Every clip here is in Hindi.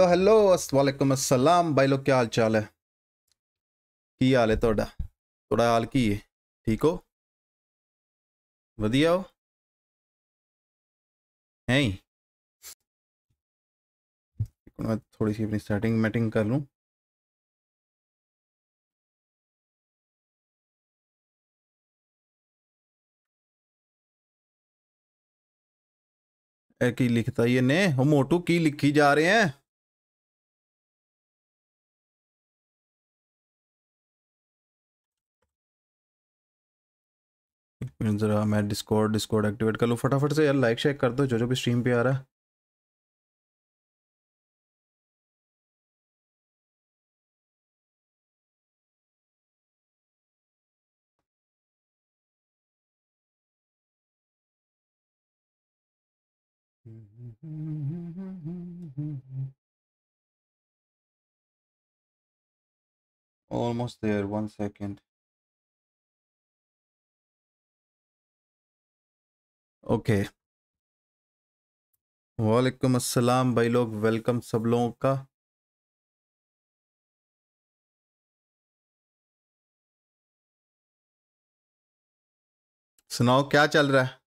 हेलो हेलो असलकुम असलम भाई लोग क्या हाल चाल है की हाल है थोड़ा थोड़ा हाल की है ठीक हो वो है थोड़ी सी अपनी सेटिंग मैटिंग कर लूँ एक ही लिखता ये ने मोटू की लिखी जा रहे हैं ज़रा मैं डिस्कॉर्ड डिस्कॉर्ड एक्टिवेट कर लूँ फटाफट से यार लाइक शेयर कर दो जो जो भी स्ट्रीम पे आ रहा है Almost there, one second. Okay वालेकुम अस्सलाम भाई लोग वेलकम सब लोगों का सुनाओ क्या चल रहा है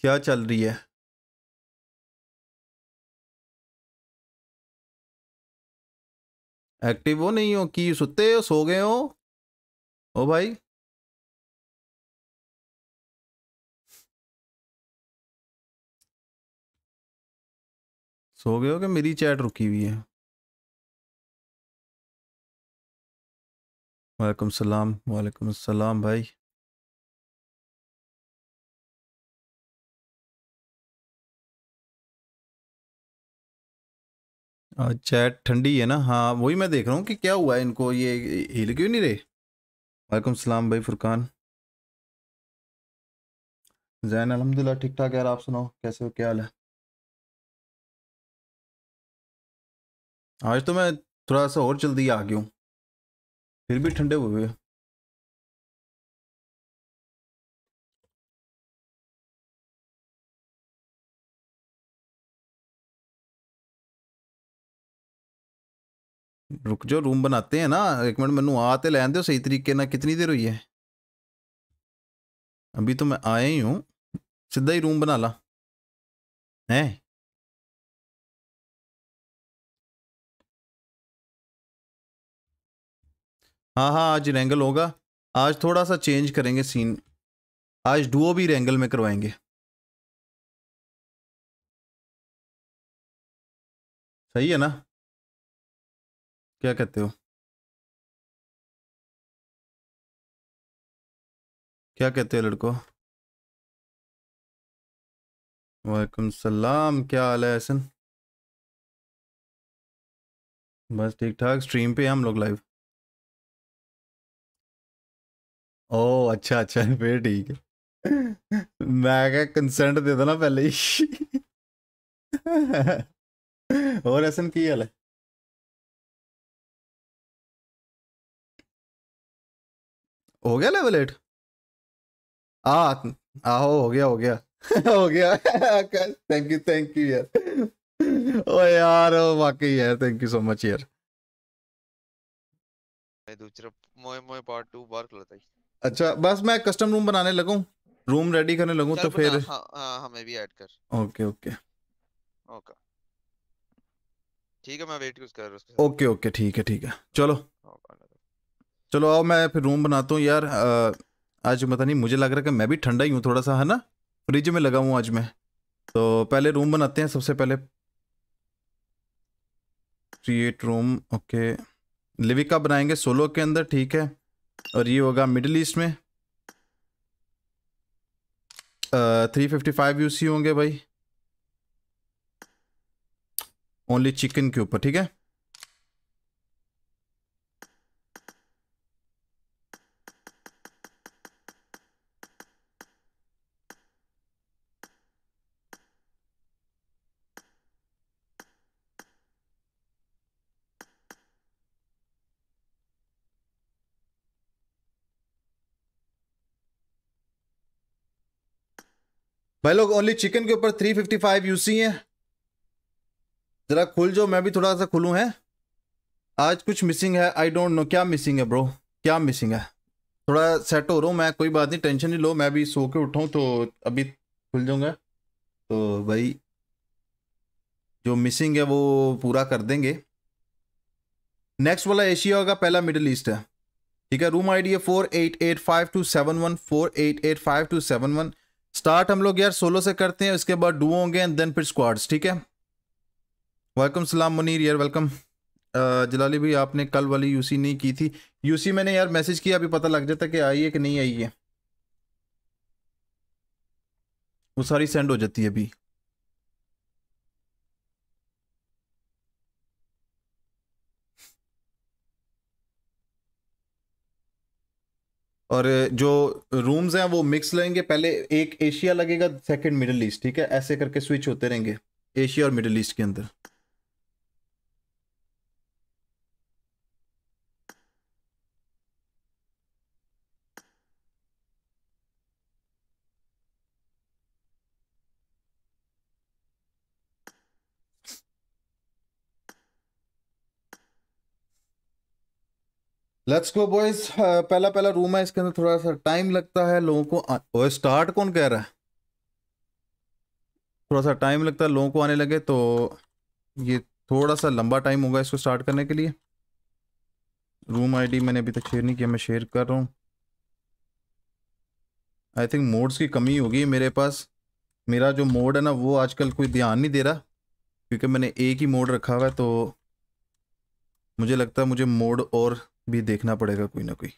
क्या चल रही है एक्टिव हो नहीं हो कि सुते हो सो गए हो ओ भाई सो गए हो कि मेरी चैट रुकी हुई है वालेकुम सलाम वालेकुम सलाम भाई चैट ठंडी है ना हाँ वही मैं देख रहा हूँ कि क्या हुआ है इनको ये हिल क्यों नहीं रहे वालेकुम सलाम भाई फुरकान जैन अलहमदिल्ला ठीक ठाक यार आप सुनाओ कैसे हो क्या हाल है आज तो मैं थोड़ा सा और जल्दी आ गया फिर भी ठंडे हुए रुक जाओ रूम बनाते हैं ना एक मिनट मैनू आते तो लैन दो सही तरीके ना कितनी देर हुई है अभी तो मैं आया ही हूँ सीधा ही रूम बना ला है हाँ हाँ आज रेंगल होगा आज थोड़ा सा चेंज करेंगे सीन आज डुओ भी रेंगल में करवाएंगे सही है ना क्या कहते हो क्या कहते हो लड़को वालेकुम सलाम क्या हाल है हसन बस ठीक ठाक स्ट्रीम पे हम लोग लाइव ओ अच्छा अच्छा फिर ठीक है मैं क्या कंसेंट दे देना पहले ही और ऐसा की हाल है हो गया लेवल एट आ आहो हो गया हो गया हो गया थैंक यू थैंक यू यार ओ यार वाकई यार थैंक यू सो मच यार मैं दूसरा मोए मोए पार्ट 2 बार खेलता हूं अच्छा बस मैं कस्टम रूम बनाने लगू रूम रेडी करने लगू तो फिर हाँ, हाँ, हमें भी ऐड कर ओके ओके ओके ठीक है मैं वेट कर रहा हूँ ओके ओके ठीक है ठीक है चलो हाँ, चलो आओ मैं फिर रूम बनाता हूँ यार आज पता नहीं मुझे लग रहा है कि मैं भी ठंडा ही हूँ थोड़ा सा है ना फ्रिज में लगा हूँ आज मैं तो पहले रूम बनाते हैं सबसे पहले क्रिएट रूम ओके लिविका बनाएंगे सोलो के अंदर ठीक है और ये होगा मिडिल ईस्ट में थ्री फिफ्टी फाइव यू होंगे भाई ओनली चिकन के ऊपर ठीक है भाई लोग ओनली चिकन के ऊपर थ्री फिफ्टी फाइव यूसी हैं जरा खुल जाओ मैं भी थोड़ा सा खुलूँ है आज कुछ मिसिंग है आई डोंट नो क्या मिसिंग है ब्रो क्या मिसिंग है थोड़ा सेट हो रहा हूँ मैं कोई बात नहीं टेंशन नहीं लो मैं भी सो के उठाऊँ तो अभी खुल जाऊँगा तो भाई जो मिसिंग है वो पूरा कर देंगे नेक्स्ट वाला एशिया होगा पहला मिडिल ईस्ट है ठीक है रूम आई डी है four eight eight five two seven one four eight eight five two seven one start हम लोग यार सोलो से करते हैं उसके बाद डू होंगे एंड देन फिर स्क्वाड्स ठीक है वेलकम सलाम मुनीर यार वेलकम जलाली भाई आपने कल वाली यूसी नहीं की थी यूसी मैंने यार मैसेज किया अभी पता लग जाता कि आई है कि नहीं आई है वो सारी सेंड हो जाती है अभी और जो रूम्स हैं वो मिक्स लेंगे पहले एक एशिया लगेगा सेकंड मिडल ईस्ट ठीक है ऐसे करके स्विच होते रहेंगे एशिया और मिडिल ईस्ट के अंदर लेट्स गो बॉयज पहला पहला रूम है इसके अंदर थोड़ा सा टाइम लगता है लोगों को आ... स्टार्ट कौन कह रहा है थोड़ा सा टाइम लगता है लोगों को आने लगे तो ये थोड़ा सा लंबा टाइम होगा इसको स्टार्ट करने के लिए रूम आईडी मैंने अभी तक शेयर नहीं किया मैं शेयर कर रहा हूँ आई थिंक मोड्स की कमी होगी मेरे पास मेरा जो मोड है ना वो आजकल कोई ध्यान नहीं दे रहा क्योंकि मैंने एक ही मोड रखा हुआ है तो मुझे लगता है मुझे मोड और भी देखना पड़ेगा कोई ना कोई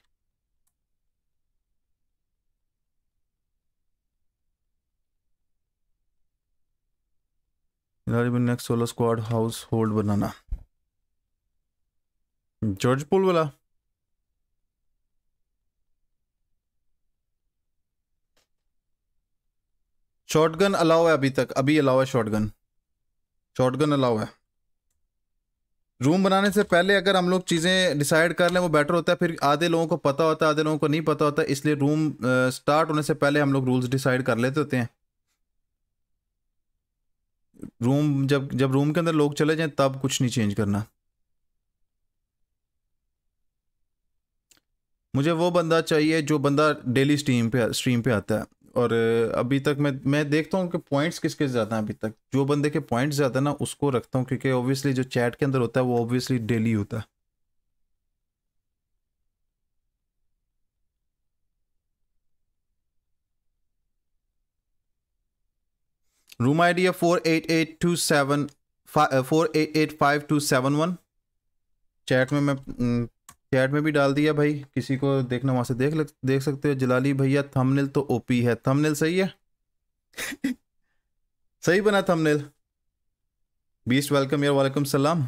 next solar squad house hold बनाना जॉर्ज पुल वाला शॉटगन अलाउ है अभी तक अभी अलाउ है शॉटगन शॉटगन अलाउ है रूम बनाने से पहले अगर हम लोग चीज़ें डिसाइड कर लें वो बेटर होता है फिर आधे लोगों को पता होता है आधे लोगों को नहीं पता होता इसलिए रूम स्टार्ट होने से पहले हम लोग रूल्स डिसाइड कर लेते होते हैं रूम जब जब रूम के अंदर लोग चले जाएं तब कुछ नहीं चेंज करना मुझे वो बंदा चाहिए जो बंदा डेली स्ट्रीम पे स्ट्रीम पे आता है और अभी तक मैं मैं देखता हूँ कि पॉइंट्स किसके ज़्यादा हैं अभी तक जो बंदे के पॉइंट्स ज़्यादा ना उसको रखता हूँ क्योंकि ऑब्वियसली जो चैट के अंदर होता है वो ऑब्वियसली डेली होता है रूम आई डी है four eight eight two seven four eight eight five two seven one chat में मैं mm, चैट में भी डाल दिया भाई किसी को देखना वहां से देख देख सकते हो जलाली भैया थंबनेल तो ओपी है थंबनेल सही है सही बना थंबनेल बीस्ट वेलकम यार वालेकुम सलाम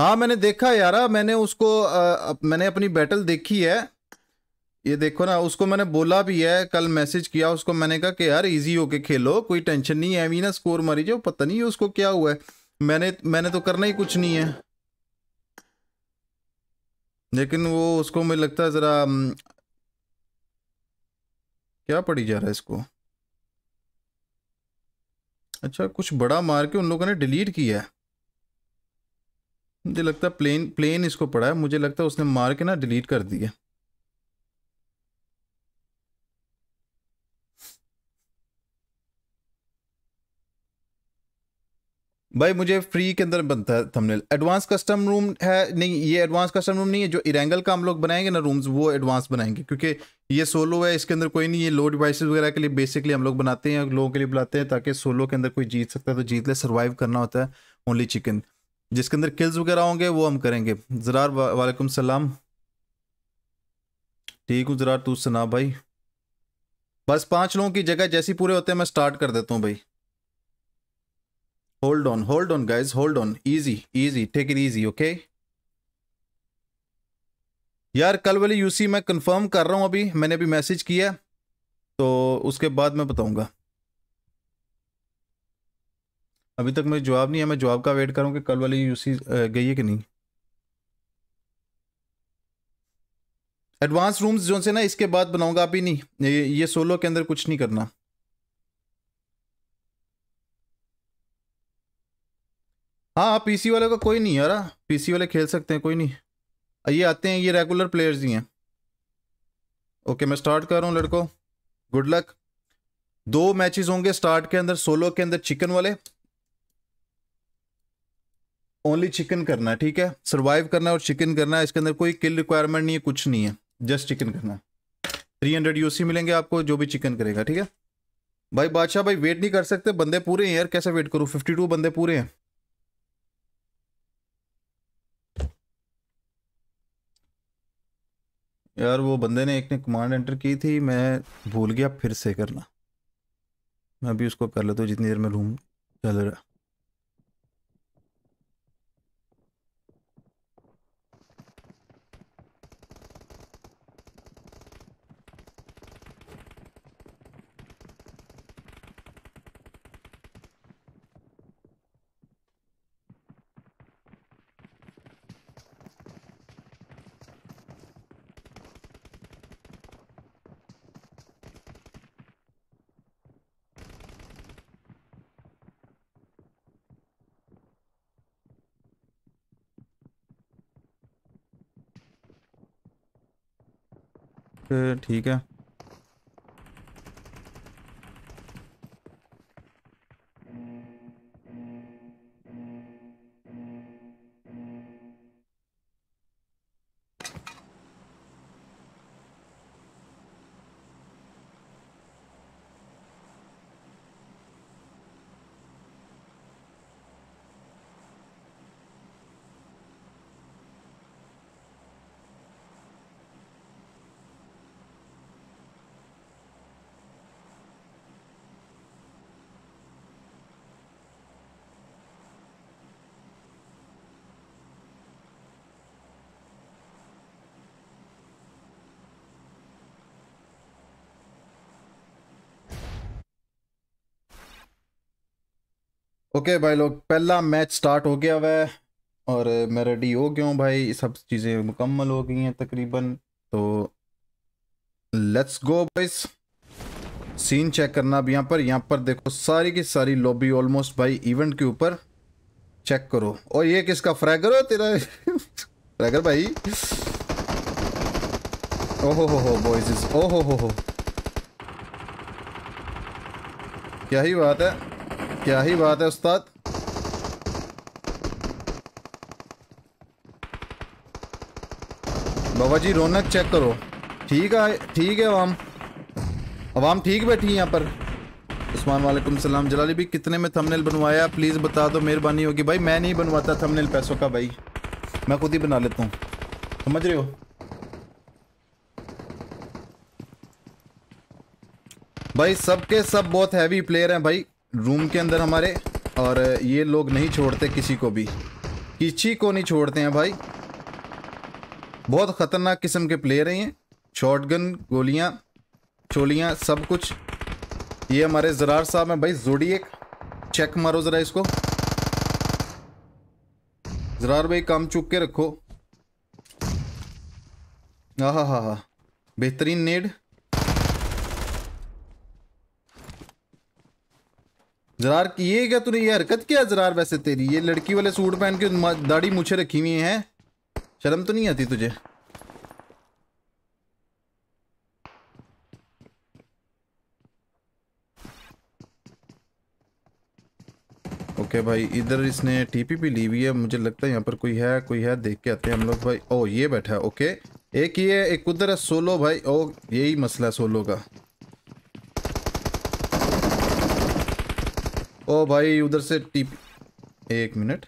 हाँ मैंने देखा यार मैंने उसको आ, मैंने अपनी बैटल देखी है ये देखो ना उसको मैंने बोला भी है कल मैसेज किया उसको मैंने कहा कि यार इजी होके खेलो कोई टेंशन नहीं है ना स्कोर मरी पता नहीं उसको क्या हुआ है मैंने मैंने तो करना ही कुछ नहीं है लेकिन वो उसको मुझे लगता है ज़रा क्या पड़ी जा रहा है इसको अच्छा कुछ बड़ा मार के उन लोगों ने डिलीट किया है मुझे लगता है प्लेन प्लेन इसको पड़ा है मुझे लगता है उसने मार के ना डिलीट कर दिया भाई मुझे फ्री के अंदर बनता है थंबनेल एडवांस कस्टम रूम है नहीं ये एडवांस कस्टम रूम नहीं है जो इरेंगल का हम लोग बनाएंगे ना रूम्स वो एडवांस बनाएंगे क्योंकि ये सोलो है इसके अंदर कोई नहीं ये लो डिवाइसेस वगैरह के लिए बेसिकली हम लोग बनाते हैं लोगों के लिए बुलाते हैं ताकि सोलो के अंदर कोई जीत सकता है तो जीत ले सर्वाइव करना होता है ओनली चिकन जिसके अंदर किल्स वगैरह होंगे वो हम करेंगे जरार वालेकुम सलाम ठीक हूँ जरार तू सना भाई बस पाँच लोगों की जगह जैसी पूरे होते हैं मैं स्टार्ट कर देता हूँ भाई Hold on, hold on, guys. Hold on. Easy, easy. Take it easy, okay? यार कल वाली यूसी मैं कंफर्म कर रहा हूँ अभी मैंने अभी मैसेज किया तो उसके बाद मैं बताऊँगा अभी तक मुझे जवाब नहीं है मैं जवाब का वेट करूँ कि कल वाली यूसी गई है कि नहीं एडवांस रूम्स जो से ना इसके बाद बनाऊंगा अभी नहीं ये, ये सोलो के अंदर कुछ नहीं करना हाँ पीसी हाँ, वाले का को कोई नहीं यार पीसी हाँ, वाले खेल सकते हैं कोई नहीं ये आते हैं ये रेगुलर प्लेयर्स ही हैं ओके मैं स्टार्ट कर रहा हूँ लड़को गुड लक दो मैचेस होंगे स्टार्ट के अंदर सोलो के अंदर चिकन वाले ओनली चिकन करना है ठीक है सर्वाइव करना है और चिकन करना है इसके अंदर कोई किल रिक्वायरमेंट नहीं है कुछ नहीं है जस्ट चिकन करना है थ्री हंड्रेड यूसी मिलेंगे आपको जो भी चिकन करेगा ठीक है भाई बादशाह भाई वेट नहीं कर सकते बंदे पूरे हैं यार कैसे वेट करूँ फिफ्टी टू बंदे पूरे हैं यार वो बंदे ने एक ने कमांड एंटर की थी मैं भूल गया फिर से करना मैं अभी उसको कर लेता हूँ जितनी देर में रूम चल रहा ठीक है ओके भाई लोग पहला मैच स्टार्ट हो गया वह और मैं रेडी हो गया हूँ भाई सब चीज़ें मुकम्मल हो गई हैं तकरीबन तो लेट्स गो बस सीन चेक करना अब यहाँ पर यहाँ पर देखो सारी की सारी लॉबी ऑलमोस्ट भाई इवेंट के ऊपर चेक करो और ये किसका फ्रैगर हो तेरा फ्रैगर भाई ओहो हो हो बॉयज ओहो हो हो क्या ही बात है क्या ही बात है उस्ताद बाबा जी रौनक चेक करो ठीक है ठीक है अवाम अवाम ठीक बैठी यहाँ पर उस्मान वालेकुम सलाम जलाली भी कितने में थंबनेल बनवाया प्लीज़ बता दो मेहरबानी होगी भाई मैं नहीं बनवाता थंबनेल पैसों का भाई मैं खुद ही बना लेता हूँ समझ रहे हो भाई सबके सब बहुत हैवी प्लेयर हैं भाई रूम के अंदर हमारे और ये लोग नहीं छोड़ते किसी को भी किसी को नहीं छोड़ते हैं भाई बहुत ख़तरनाक किस्म के प्लेयर हैं शॉर्ट शॉटगन गोलियाँ चोलियाँ सब कुछ ये हमारे जरार साहब हैं भाई जोड़ी एक चेक मारो ज़रा इसको जरार भाई काम चुक के रखो हाँ हाँ हाँ हाँ बेहतरीन नेड जरार ये क्या तूने ये हरकत किया जरार वैसे तेरी ये लड़की वाले सूट पहन के दाढ़ी मुछे रखी हुई है शर्म तो नहीं आती तुझे ओके भाई इधर इसने टीपी भी ली हुई है मुझे लगता है यहाँ पर कोई है कोई है देख के आते हैं हम लोग भाई ओ ये बैठा है ओके एक ये एक उधर है सोलो भाई ओ यही मसला है सोलो का ओ भाई उधर से टीपी एक मिनट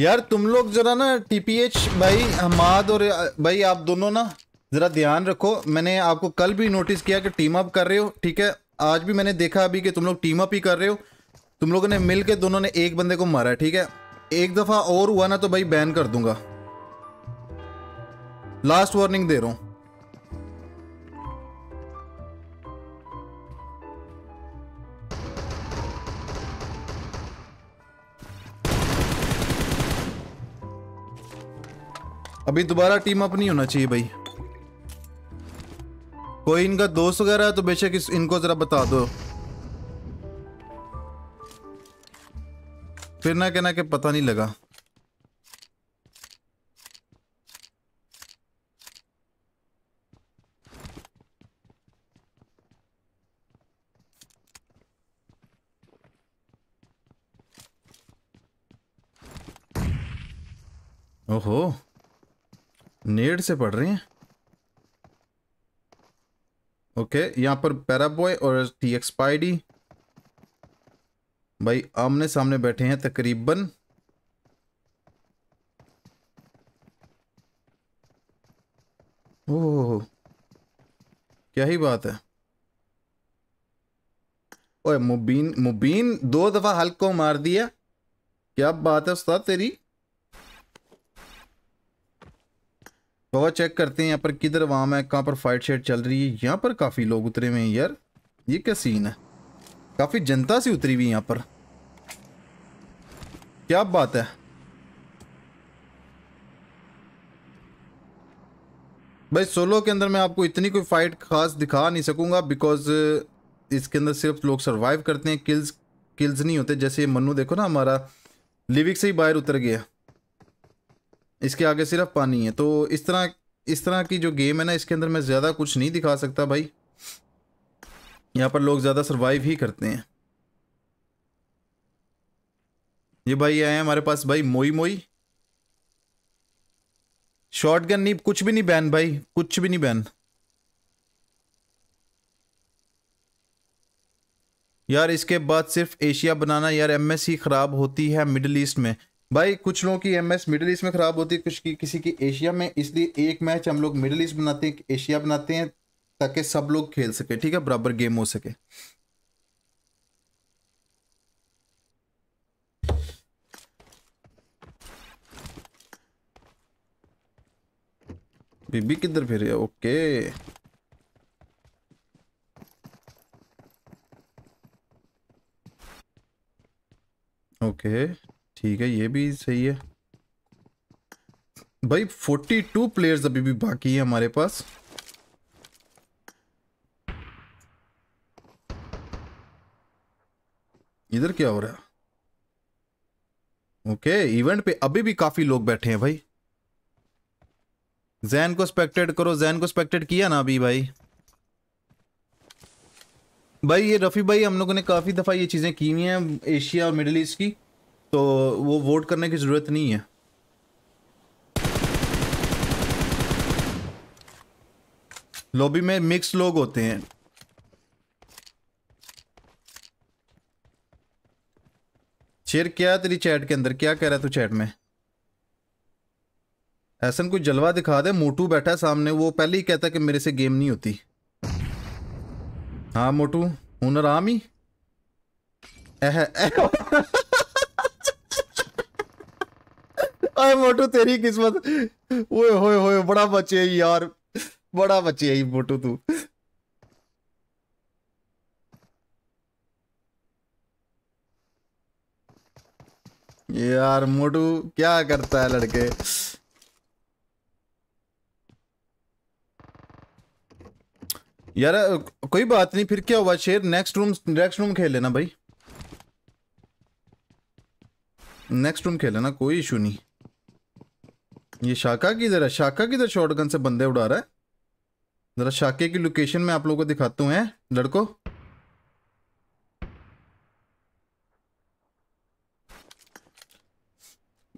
यार तुम लोग जरा ना टीपीएच भाई हमाद और भाई आप दोनों ना जरा ध्यान रखो मैंने आपको कल भी नोटिस किया कि टीम अप कर रहे हो ठीक है आज भी मैंने देखा अभी कि तुम लोग टीम अप ही कर रहे हो तुम लोगों ने मिल के दोनों ने एक बंदे को मारा ठीक है एक दफा और हुआ ना तो भाई बैन कर दूंगा लास्ट वार्निंग दे रहा हूं अभी दोबारा टीम अप नहीं होना चाहिए भाई कोई इनका दोस्त वगैरह है तो बेशक इनको जरा बता दो फिर ना कहना के पता नहीं लगा ओहो नेट से पढ़ रही हैं ओके यहाँ पर पैराबॉय और टी एक्सपायडी भाई आमने सामने बैठे हैं तकरीबन ओह क्या ही बात है ओए मुबीन मुबीन दो दफ़ा हल्क को मार दिया क्या बात है उस्ताद तेरी बाबा चेक करते हैं यहाँ पर किधर वाम है कहाँ पर फाइट शेट चल रही है यहाँ पर काफ़ी लोग उतरे हुए हैं यार ये क्या सीन है काफ़ी जनता सी उतरी हुई यहाँ पर क्या बात है भाई सोलो के अंदर मैं आपको इतनी कोई फाइट खास दिखा नहीं सकूंगा बिकॉज इसके अंदर सिर्फ लोग सर्वाइव करते हैं किल्स किल्स नहीं होते जैसे मनु देखो ना हमारा लिविक से ही बाहर उतर गया इसके आगे सिर्फ पानी है तो इस तरह इस तरह की जो गेम है ना इसके अंदर मैं ज़्यादा कुछ नहीं दिखा सकता भाई यहाँ पर लोग ज़्यादा सर्वाइव ही करते हैं ये भाई आए हैं हमारे पास भाई मोई मोई शॉर्ट गन नहीं कुछ भी नहीं बैन भाई कुछ भी नहीं बैन यार इसके बाद सिर्फ एशिया बनाना यार एमएससी ख़राब होती है मिडल ईस्ट में भाई कुछ लोगों की एमएस मिडिल ईस्ट में ख़राब होती है कुछ की किसी की एशिया में इसलिए एक मैच हम लोग मिडिल ईस्ट बनाते हैं एशिया बनाते हैं ताकि सब लोग खेल सके ठीक है बराबर गेम हो सके बीबी किधर फिर है ओके ओके ठीक है ये भी सही है भाई 42 प्लेयर्स अभी भी बाकी है हमारे पास इधर क्या हो रहा है ओके इवेंट पे अभी भी काफी लोग बैठे हैं भाई जैन को स्पेक्टेड करो जैन को स्पेक्टेड किया ना अभी भाई भाई ये रफ़ी भाई हम लोगों ने काफ़ी दफ़ा ये चीज़ें की हुई हैं एशिया और मिडिल ईस्ट की तो वो वोट करने की ज़रूरत नहीं है लॉबी में मिक्स लोग होते हैं शेर क्या तेरी चैट के अंदर क्या कह रहा है तू चैट में ऐसा कोई जलवा दिखा दे मोटू बैठा है सामने वो पहले ही कहता कि मेरे से गेम नहीं होती हाँ मोटू हुनर आम ही आए मोटू तेरी किस्मत ओए होए होए बड़ा बचे यार बड़ा बचे ही मोटू तू यार मोटू क्या करता है लड़के यार कोई बात नहीं फिर क्या हुआ शेर नेक्स्ट रूम नेक्स्ट रूम खेल लेना भाई नेक्स्ट रूम खेल लेना कोई इशू नहीं ये शाखा किधर है शाखा किधर शॉटगन से बंदे उड़ा रहा है जरा शाके की लोकेशन में आप लोगों को दिखाता हूँ लड़को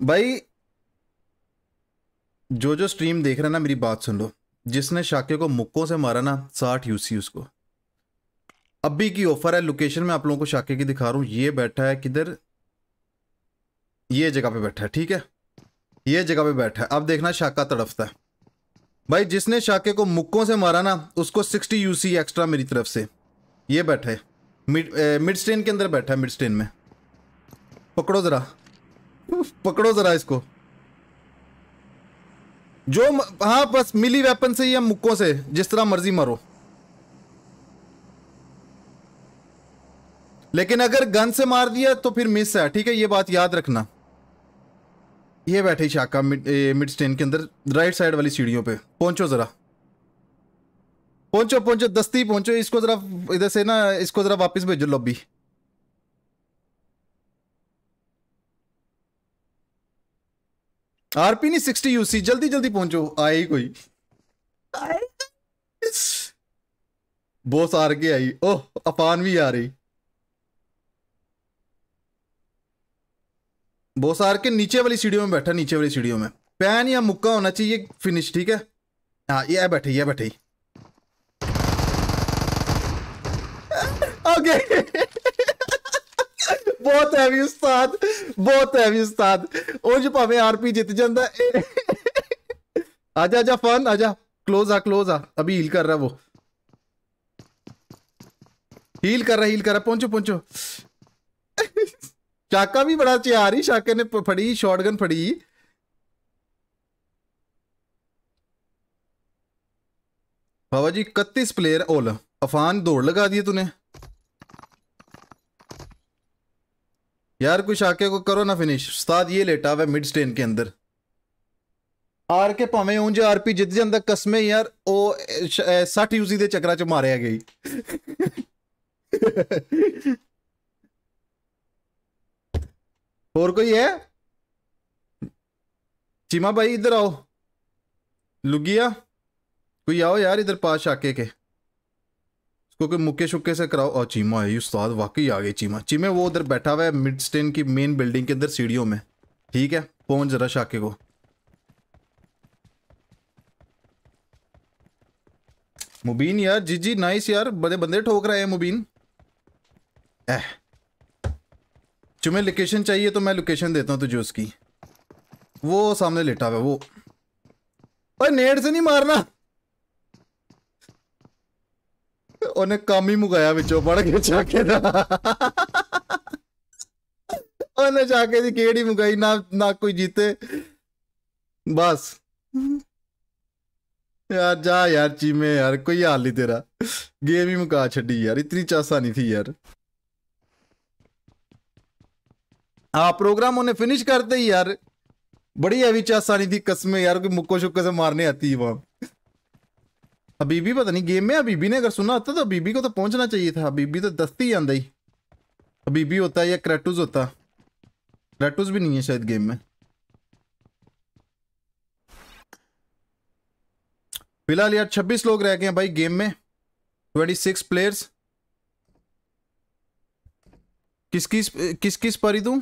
भाई जो जो स्ट्रीम देख रहे ना मेरी बात सुन लो जिसने शाके को मुक्कों से मारा ना साठ यूसी उसको अभी की ऑफर है लोकेशन में आप लोगों को शाके की दिखा रहा हूं ये बैठा है किधर ये जगह पे बैठा है ठीक है ये जगह पे बैठा है अब देखना शाका तड़फता है भाई जिसने शाके को मुक्कों से मारा ना उसको सिक्सटी यूसी एक्स्ट्रा मेरी तरफ से ये बैठा है मिड मिड स्टेन के अंदर बैठा है मिड स्टेन में पकड़ो ज़रा पकड़ो ज़रा इसको जो हाँ बस मिली वेपन से या मुक्कों से जिस तरह मर्जी मारो लेकिन अगर गन से मार दिया तो फिर मिस है ठीक है ये बात याद रखना ये बैठे शाका मिड मिड स्टेन के अंदर राइट साइड वाली सीढ़ियों पे पहुंचो जरा पहुंचो पहुंचो दस्ती पहुंचो इसको जरा इधर से ना इसको जरा वापस भेजो लॉबी आरपी नहीं सिक्सटी यूसी जल्दी जल्दी पहुंचो आए ही कोई बोस आर के आई ओह अपान भी आ रही बोसार के नीचे वाली सीढ़ियों में बैठा नीचे वाली सीढ़ियों में पैन या मुक्का होना चाहिए फिनिश ठीक है हाँ ये बैठे ये बैठे ओके ਬਹੁਤ ਹੈਵੀ ਉਸਤਾਦ ਬਹੁਤ ਹੈਵੀ ਉਸਤਾਦ ਉਹ भावे ਭਾਵੇਂ ਆਰਪੀ ਜਿੱਤ ਜਾਂਦਾ आजा आजा फन आजा क्लोज आ क्लोज आ अभी हील कर रहा वो हील कर रहा हील कर रहा पहुंचो पहुंचो शाका भी बड़ा ਚਿਆਰ ਹੀ ਸ਼ਾਕੇ ने फड़ी शॉटगन फड़ी बाबा जी इकतीस प्लेयर ओल अफान दौड़ लगा दिए तूने यार कुछ शाके को करो ना फिनिश उस्ताद ये लेटा हुआ मिड स्टेन के अंदर आर के भावे ऊंज आर पी जित जाता कसमे यार ओ सठ यूजी के चक्रा च मारिया गई और कोई है चीमा भाई इधर आओ लुगिया कोई आओ यार इधर पास आके के उसको कोई मुक्के शुक्के से कराओ और चीमा है उस्ताद वाकई आ गई चीमा चीमे वो उधर बैठा हुआ है मिड स्टेन की मेन बिल्डिंग के अंदर सीढ़ियों में ठीक है पहुंच जरा शाके को मुबीन यार जी जी नाइस यार बड़े बंदे ठोक रहे हैं मुबीन ऐह तुम्हें लोकेशन चाहिए तो मैं लोकेशन देता हूँ तुझे उसकी वो सामने लेटा हुआ वो और नेट से नहीं मारना ਉਹਨੇ ਕੰਮ ਹੀ ਮੁਗਾਇਆ ਵਿੱਚੋਂ ਪੜ ਕੇ ਚਾਕੇ ਦਾ ਉਹਨੇ ਚਾਕੇ ਦੀ ਕਿਹੜੀ ਮੁਗਾਈ ਨਾ ਨਾ ਕੋਈ ਜੀਤੇ ਬਸ ਯਾਰ ਜਾ ਯਾਰ ਚੀਮੇ ਯਾਰ ਕੋਈ ਹਾਲ ਨਹੀਂ ਤੇਰਾ ਗੇਮ ਹੀ ਮੁਕਾ ਛੱਡੀ ਯਾਰ ਇਤਨੀ ਚਾਸਾ ਨਹੀਂ ਥੀ ਯਾਰ प्रोग्राम हाँ, उन्हें फिनिश करते ही यार बड़ी अभी आसानी थी कसमें यार मुक्को शुक्को से मारने आती है वहां अबीबी हाँ, पता नहीं गेम में अबीबी ने अगर सुना होता तो अबीबी को तो पहुंचना चाहिए था अबीबी तो दस्ती ही आंदा हाँ, ही अबीबी होता या क्रेटूज होता क्रेटूज भी नहीं है शायद गेम में फिलहाल यार 26 लोग रह गए हैं भाई गेम में 26 प्लेयर्स किस किस किस किस परी तू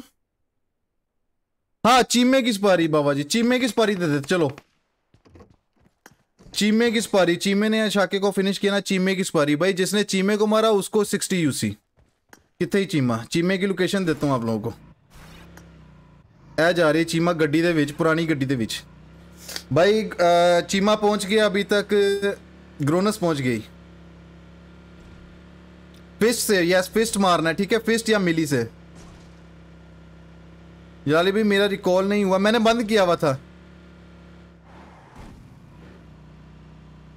हाँ चीमे की पारी बाबा जी चीमे किस पारी दे देते चलो चीमे की पारी चीमे ने शाके को फिनिश किया ना चीमे की पारी भाई जिसने चीमे को मारा उसको सिक्सटी यूसी कितने ही चीमा चीमे की लोकेशन देता हूँ आप लोगों को ए जा रही चीमा गड्डी दे विच पुरानी गड्डी दे विच भाई चीमा पहुंच गया अभी तक ग्रोनस पहुंच गई फिस्ट से यस फिस्ट मारना है ठीक है फिस्ट या मिली से यार भी मेरा रिकॉल नहीं हुआ मैंने बंद किया हुआ था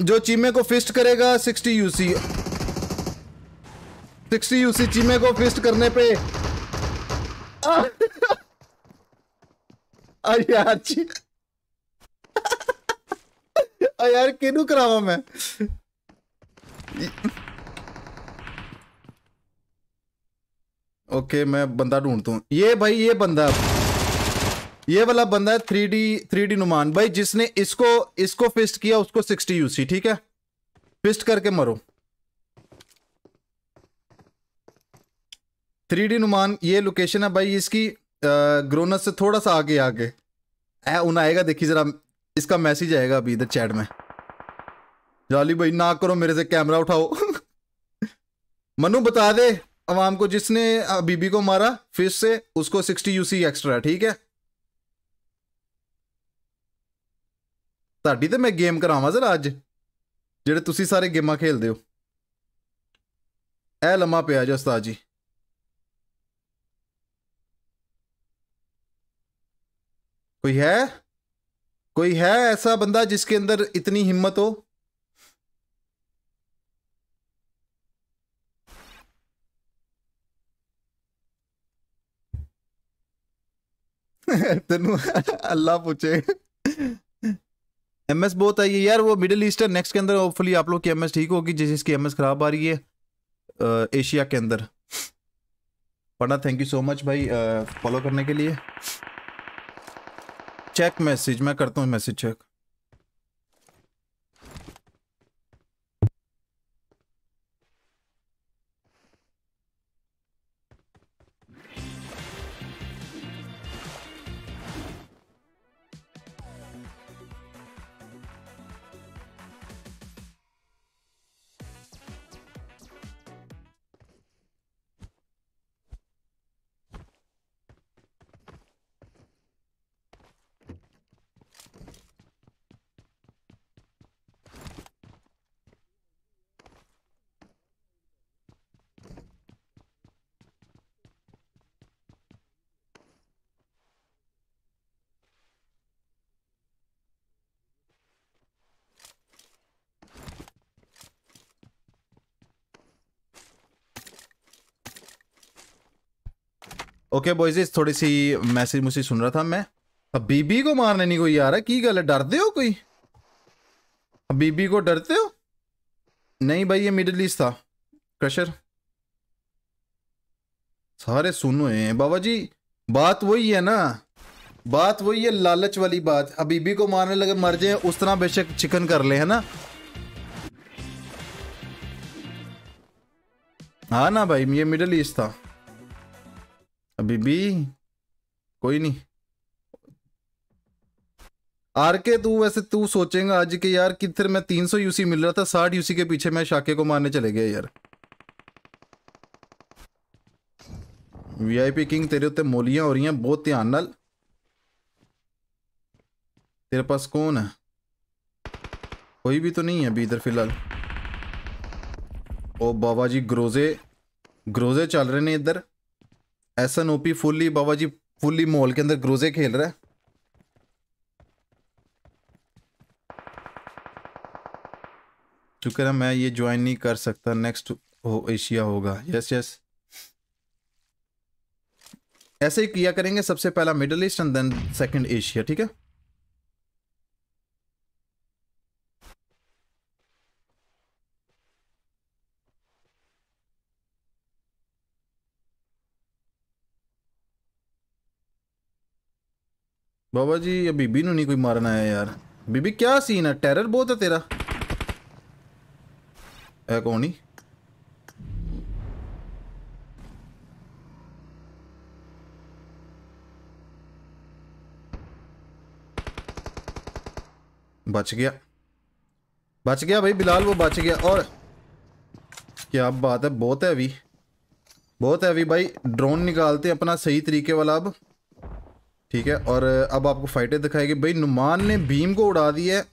जो चीमे को फिस्ट करेगा सिक्सटी यूसी सिक्सटी यूसी चीमे को फिस्ट करने पे अरे यार यार किनू करावा मैं ओके मैं बंदा ढूंढता हूँ ये भाई ये बंदा ये वाला बंदा है three D three D Numan भाई जिसने इसको इसको फिस्ट किया उसको सिक्सटी यूसी ठीक है फिस्ट करके मरो थ्री डी नुमान ये लोकेशन है भाई इसकी ग्रोनस से थोड़ा सा आगे आगे ऐ उन आएगा देखिए जरा इसका मैसेज आएगा अभी इधर चैट में जाली भाई ना करो मेरे से कैमरा उठाओ मनु बता दे अवाम को जिसने बीबी को मारा फिर से उसको सिक्सटी यूसी एक्स्ट्रा ठीक है ਤੁਹਾਡੀ ਤੇ ਮੈਂ ਗੇਮ ਕਰਾਵਾਂ ਸਰ ਅੱਜ ਜਿਹੜੇ ਤੁਸੀਂ ਸਾਰੇ ਗੇਮਾਂ ਖੇਲਦੇ ਹੋ ਐ ਲੰਮਾ ਪਿਆ ਜੋ ਉਸਤਾਦ ਜੀ ਕੋਈ ਹੈ ਕੋਈ ਹੈ ਐਸਾ ਬੰਦਾ ਜਿਸ जिसके ਅੰਦਰ ਇਤਨੀ ਹਿੰਮਤ ਹੋ ਤੈਨੂੰ ਅੱਲਾ ਪੁੱਛੇ एम एस बहुत आई है यार वो मिडिल ईस्टर्न नेक्स्ट के अंदर होपफुली आप लोग की एम एस ठीक होगी जिस जिसकी एम एस खराब आ रही है आ, एशिया के अंदर पढ़ा थैंक यू सो मच भाई फॉलो करने के लिए चेक मैसेज मैं करता हूँ मैसेज चेक ओके बॉयज थोड़ी सी मैसेज मुझे सुन रहा था मैं बीबी को मारने नहीं कोई आ रहा की गल है डरते हो कोई बीबी को डरते हो नहीं भाई ये मिडिल ईस्ट था क्रशर सारे सुनो हैं बाबा जी बात वही है ना बात वही है लालच वाली बात अब बीबी को मारने लगे मर जाए उस तरह बेशक चिकन कर ले है ना हाँ ना भाई ये मिडिल ईस्ट था अभी भी कोई नहीं आर के तू वैसे तू सोचेगा आज के यार कि फिर मैं सौ यूसी मिल रहा था साठ यूसी के पीछे मैं शाके को मारने चले गया यार वीआईपी किंग तेरे उत्ते मोलियां हो रही हैं बहुत ध्यान नाल तेरे पास कौन है कोई भी तो नहीं है अभी इधर फिलहाल ओ बाबा जी ग्रोजे ग्रोजे चल रहे ने इधर एस एन ओपी फुल्ली बाबा जी फुल्ली मॉल के अंदर ग्रोजे खेल रहा है शुक्र है मैं ये ज्वाइन नहीं कर सकता नेक्स्ट हो एशिया होगा यस यस ऐसे ही किया करेंगे सबसे पहला Middle East and then second Asia ठीक है बाबा जी ये बीबी नहीं कोई मारना है यार बीबी क्या सीन है टेरर बहुत है तेरा है कौन ही बच गया बच गया भाई बिलाल वो बच गया और क्या बात है बहुत है अभी बहुत हैवी भाई ड्रोन निकालते अपना सही तरीके वाला अब ठीक है और अब आपको फाइटें दिखाएगी भाई नुमान ने भीम को उड़ा दिया है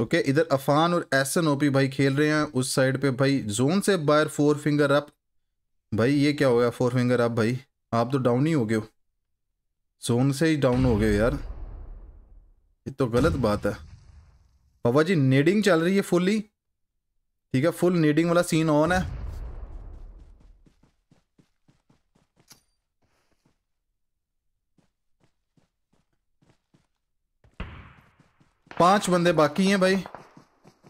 ओके इधर अफान और एसन ओपी भाई खेल रहे हैं उस साइड पे भाई जोन से बाहर फोर फिंगर अप भाई ये क्या हो गया फोर फिंगर अप भाई आप तो डाउन ही हो गए हो जोन से ही डाउन हो गए यार ये तो गलत बात है बाबा जी नेडिंग चल रही है फुली ठीक है फुल नेडिंग वाला सीन ऑन है पांच बंदे बाकी हैं भाई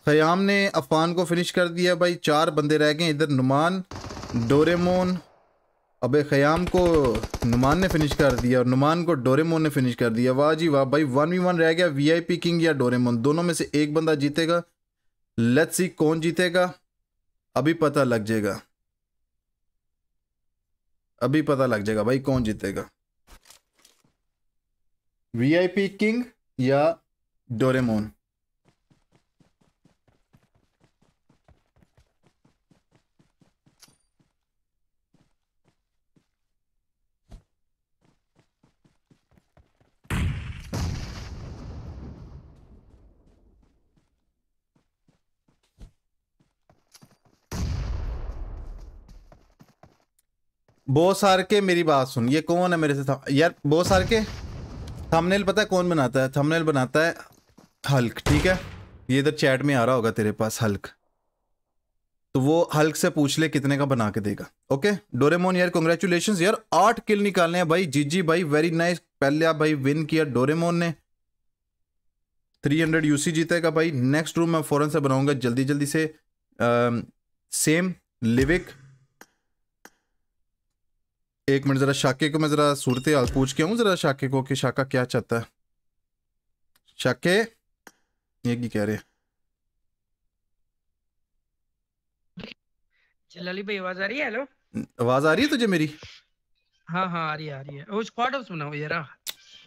खयाम ने अफान को फिनिश कर दिया भाई चार बंदे रह गए इधर नुमान डोरेमोन अबे खयाम को नुमान ने फिनिश कर दिया और नुमान को डोरेमोन ने फिनिश कर दिया वाह जी वाह भाई वन वी वन रह गया वीआईपी किंग या डोरेमोन दोनों में से एक बंदा जीतेगा लेट्स सी कौन जीतेगा अभी पता लग जाएगा अभी पता लग जाएगा भाई कौन जीतेगा वीआईपी किंग या Doraemon. बोस आर के मेरी बात सुन ये कौन है मेरे से यार बोस आर के थमनेल पता है कौन बनाता है थमनेल बनाता है हल्क ठीक है ये इधर चैट में आ रहा होगा तेरे पास हल्क तो वो हल्क से पूछ ले कितने का बना के देगा ओके डोरेमोन यार कॉन्ग्रेचुलेशन यार आठ किल निकालने हैं भाई जीजी भाई वेरी नाइस पहले आप भाई विन किया डोरेमोन ने 300 यूसी जीतेगा भाई नेक्स्ट रूम मैं फ़ौरन से बनाऊंगा जल्दी जल्दी से आ, सेम लिविक एक मिनट ज़रा शाके को मैं ज़रा सूरत हाल पूछ के आऊँ ज़रा शाके को कि शाका क्या चाहता है शाके ये की कह रहे जलाली भाई आवाज आ रही है हेलो आवाज आ रही है तुझे मेरी हाँ हाँ आ रही है आ रही है वो स्क्वाड हाउस बनाओ जरा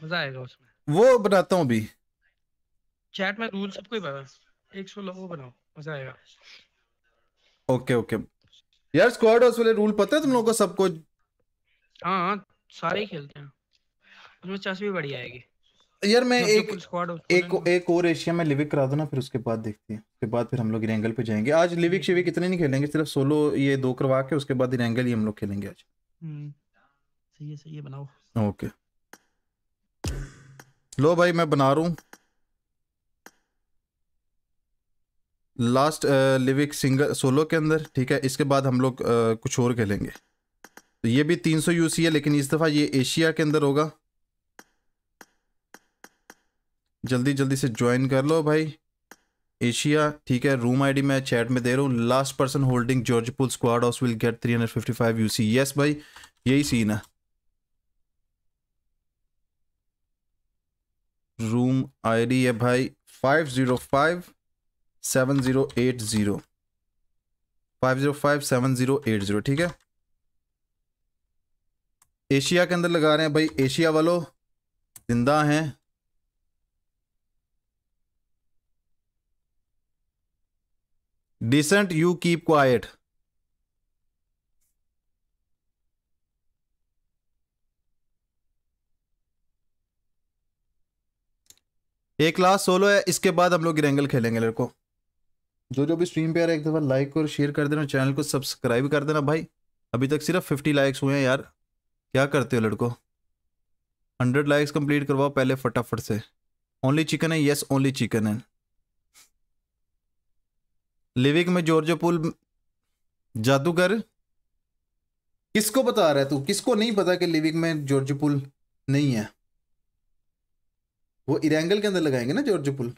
मजा आएगा उसमें वो बनाता हूँ अभी चैट में रूल सब कोई बता एक सौ लोगों बनाओ मजा आएगा ओके ओके यार स्क्वाड हाउस वाले रूल पता है तुम लोगों को सबको हाँ, हाँ सारे ही खेलते हैं उसमें चस भी बढ़िया आएगी यार मैं एक एक एक और एशिया में लिविक करा दो ना फिर उसके बाद देखते हैं उसके बाद फिर हम लोग इरेंगल पे जाएंगे आज लिविक शिविक हम्म। इतने नहीं खेलेंगे सिर्फ सोलो ये दो करवा के उसके बाद इरेंगल ही हम लोग खेलेंगे आज हम्म। सही है सही है बनाओ ओके लो भाई मैं बना रहा हूँ लास्ट लिविक सिंगल सोलो के अंदर ठीक है इसके बाद हम लोग कुछ और खेलेंगे तो ये भी 300 यूसी है लेकिन इस दफ़ा ये एशिया के अंदर होगा जल्दी जल्दी से ज्वाइन कर लो भाई एशिया ठीक है रूम आईडी मैं चैट में दे रहा हूँ last person holding Georgopol squad house will get 355 UC yes भाई यही सीन है रूम आईडी है भाई five zero five seven zero eight zero five zero five seven zero eight zero ठीक है एशिया के अंदर लगा रहे हैं भाई एशिया वालों जिंदा हैं डिसेंट यू कीप क्वाइट एक क्लास सोलो है इसके बाद हम लोग गिरेंगल खेलेंगे लड़को जो जो भी स्ट्रीम पे यार एक दफ़ा लाइक और शेयर कर देना चैनल को सब्सक्राइब कर देना भाई अभी तक सिर्फ फिफ्टी लाइक्स हुए हैं यार क्या करते हो लड़को हंड्रेड लाइक्स कंप्लीट करवाओ पहले फटाफट से ओनली चिकन है येस ओनली चिकन है लिविक में जॉर्जो पुल जादूगर किसको बता रहा है तू किसको नहीं पता कि लिविक में जॉर्जो पुल नहीं है वो इरेंगल के अंदर लगाएंगे ना जॉर्जो पुल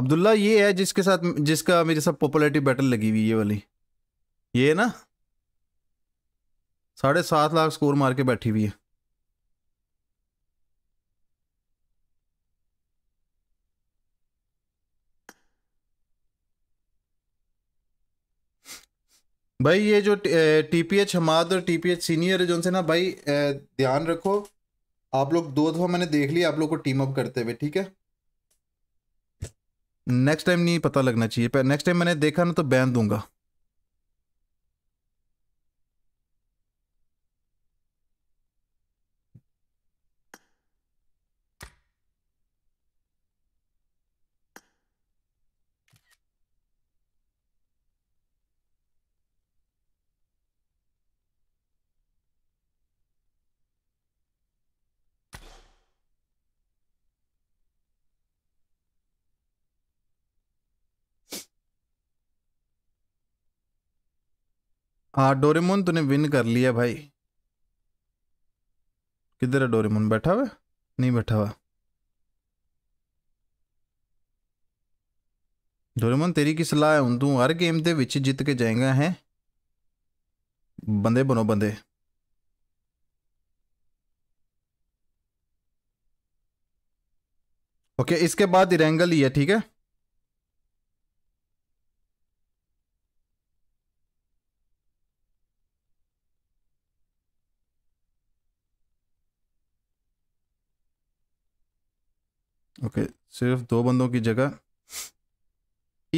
अब्दुल्ला ये है जिसके साथ जिसका मेरे साथ पॉपुलरिटी बैटल लगी हुई ये वाली ये है ना साढ़े सात लाख स्कोर मार के बैठी हुई है भाई ये जो टीपीएच हमाद और टीपीएच सीनियर है जो उनसे ना भाई ध्यान रखो आप लोग दो दफा मैंने देख लिया आप लोग को टीम अप करते हुए ठीक है नेक्स्ट टाइम नहीं पता लगना चाहिए नेक्स्ट टाइम मैंने देखा ना तो बैन दूंगा हाँ डोरेमोन तूने विन कर लिया भाई किधर है डोरेमोन बैठा हुआ नहीं बैठा हुआ डोरेमोन तेरी की सलाह है हूं तू हर गेम के बिच जीत के जाएगा है बंदे बनो बंदे ओके इसके बाद इरेंगल ही है ठीक है ओके सिर्फ दो बंदों की जगह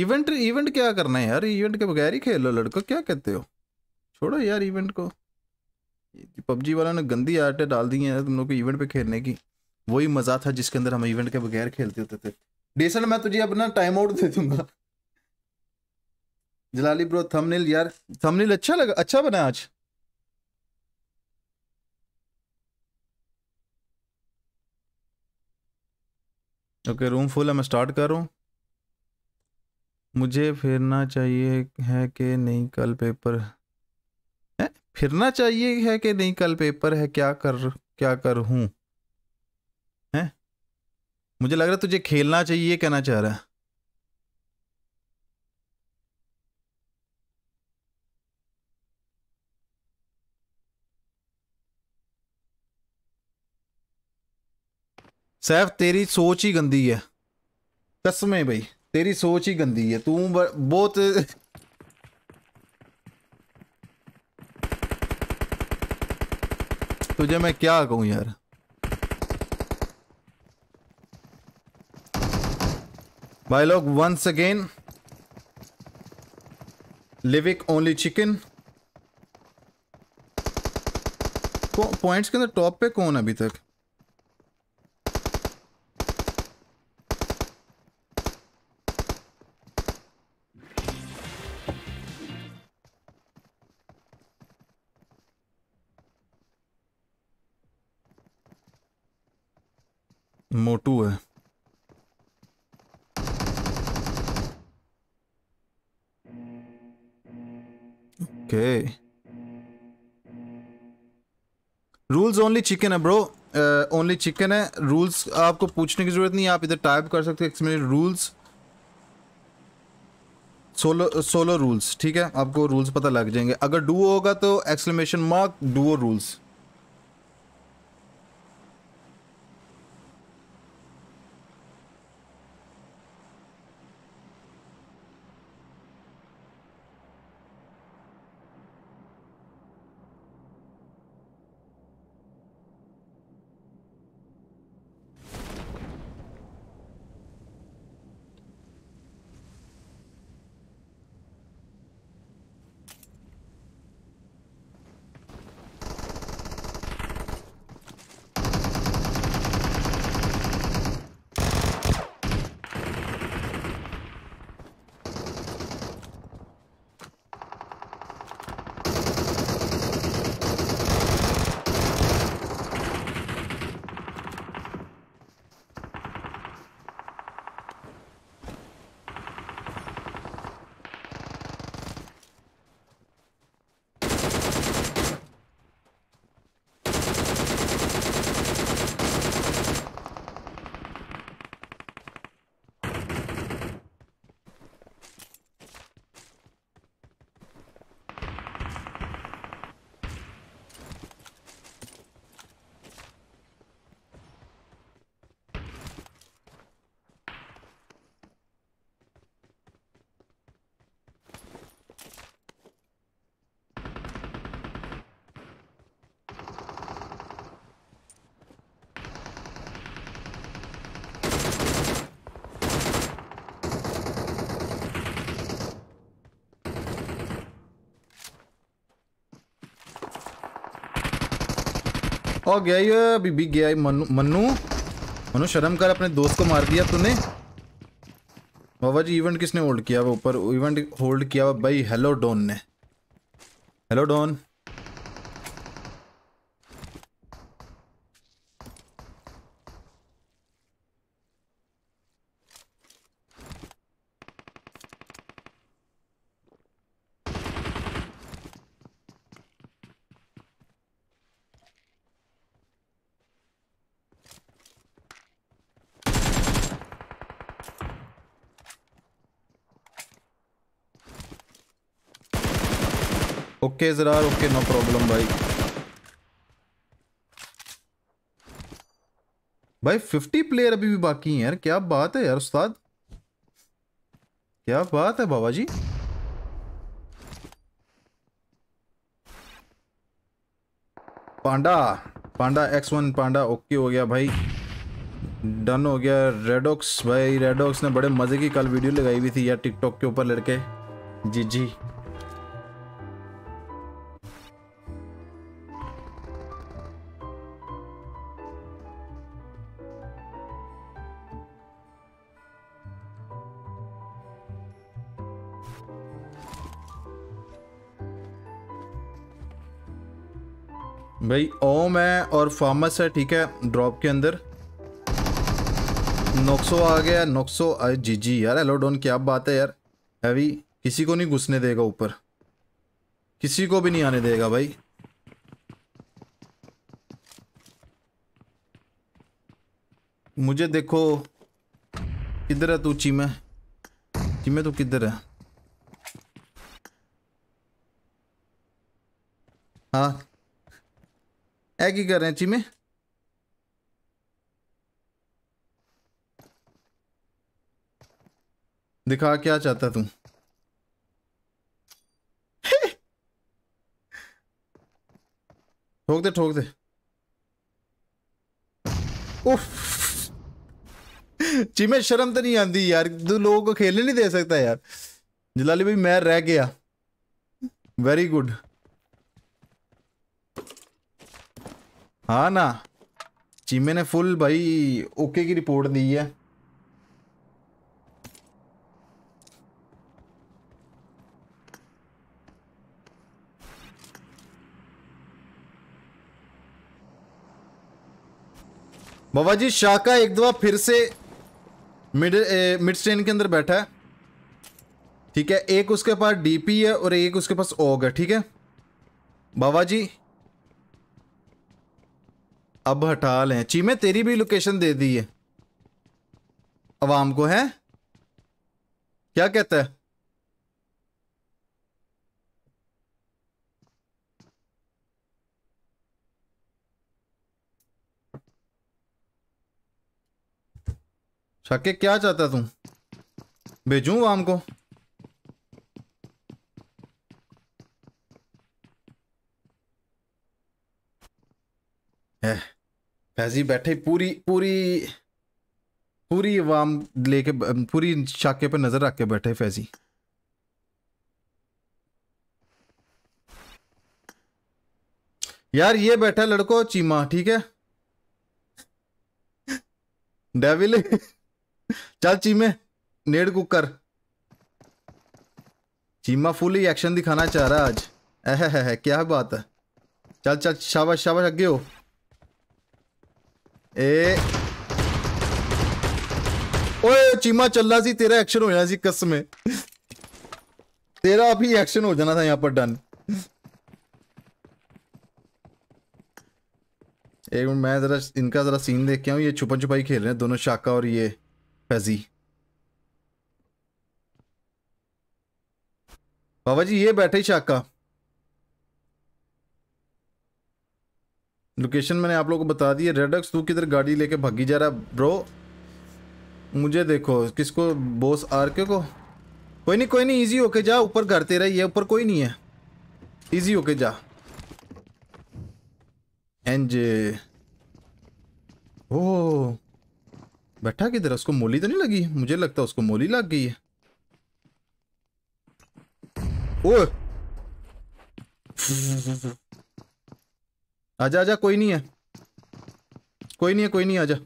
इवेंट इवेंट क्या करना है यार इवेंट के बगैर ही खेल लो लड़को क्या कहते हो छोड़ो यार इवेंट को तो पबजी वालों ने गंदी आर्टें डाल दी हैं तुम लोग को इवेंट पे खेलने की वही मज़ा था जिसके अंदर हम इवेंट के बगैर खेलते होते थे डेसन मैं तुझे अपना टाइम आउट दे दूंगा जलाली ब्रो थंबनेल यार थंबनेल अच्छा लगा अच्छा बना आज ओके रूम फुल है मैं स्टार्ट कर रहा हूँ मुझे फिरना चाहिए है कि नहीं कल पेपर है फिरना चाहिए है कि नहीं कल पेपर है क्या कर क्या कर हूँ है मुझे लग रहा है तुझे खेलना चाहिए कहना चाह रहा है सैफ तेरी सोच ही गंदी है कसमे भाई तेरी सोच ही गंदी है तू बहुत तुझे मैं क्या कहूं यार भाई लोग once again Livik only chicken points के अंदर टॉप पे कौन अभी तक मोटू है ओके रूल्स ओनली चिकन है ब्रो ओनली चिकन है रूल्स आपको पूछने की ज़रूरत नहीं आप इधर टाइप कर सकते हो रूल्स सोलो सोलो रूल्स ठीक है आपको रूल्स पता लग जाएंगे अगर डुओ होगा तो एक्सक्लेमेशन मार्क डू रूल्स ओ गया ये अभी भी गया मनु मनु शर्म कर अपने दोस्त को मार दिया तूने बाबा जी इवेंट किसने होल्ड किया ऊपर इवेंट होल्ड किया भाई हेलो डॉन ने hello Don Azrar, okay, no problem, भाई भाई 50 प्लेयर अभी भी बाकी हैं यार क्या बात है यार उस्ताद क्या बात है बाबा जी panda panda X one panda okay हो गया भाई डन हो गया रेडोक्स भाई रेडोक्स ने बड़े मज़े की कल वीडियो लगाई हुई थी यार टिकटॉक के ऊपर लड़के जी जी भाई ओम है और फार्मस है ठीक है ड्रॉप के अंदर नोक्सो आ गया नोक्सो अरे जी जी यार एलोडोन क्या बात है यार हैवी किसी को नहीं घुसने देगा ऊपर किसी को भी नहीं आने देगा भाई मुझे देखो किधर है तू चीमे चीमे तू किधर है हाँ है कि हैं चीमे दिखा क्या चाहता तू ठोक दे ठोक दे चीमे शर्म तो नहीं आती यार तू लोगों को खेलने नहीं दे सकता यार जलाली भाई मैं रह गया वेरी गुड हाँ ना चीमे ने फुल भाई ओके की रिपोर्ट दी है बाबा जी शाका एक दफा फिर से मिड मिड स्टेन के अंदर बैठा है ठीक है एक उसके पास डीपी है और एक उसके पास ओग है ठीक है बाबा जी अब हटाल लें चीमे तेरी भी लोकेशन दे दी है आवाम को है क्या कहता है शके क्या चाहता तू भेजू आवाम को है फैजी बैठे पूरी पूरी पूरी आवाम लेके पूरी शाके पर नजर रख के बैठे फैजी यार ये बैठा लड़को चीमा ठीक है डेविल चल चीमे नेड़ कुकर चीमा फुल ही एक्शन दिखाना चाह रहा आज ऐह है, है क्या बात है चल चल शाबाश शाबाश आगे हो ए ओए चीमा चल रहा जी तेरा एक्शन हो जाना सी कसम में तेरा अभी एक्शन हो जाना था यहां पर डन एक मिनट मैं जरा इनका जरा सीन देख के आऊँ ये छुपन छुपाई खेल रहे हैं दोनों शाका और ये फैजी बाबा जी ये बैठे ही शाका लोकेशन मैंने आप लोगों को बता दी है रेडक्स तू किधर गाड़ी लेके भागी जा रहा ब्रो मुझे देखो किसको बोस आर के को कोई नहीं कोई नहीं इजी होके जा ऊपर घर तेरा ही है ऊपर कोई नहीं है इजी होके जा एनजे ओ बैठा किधर उसको मोली तो नहीं लगी मुझे लगता उसको मोली लग गई है ओ आजा आजा कोई नहीं है कोई नहीं है कोई नहीं आजा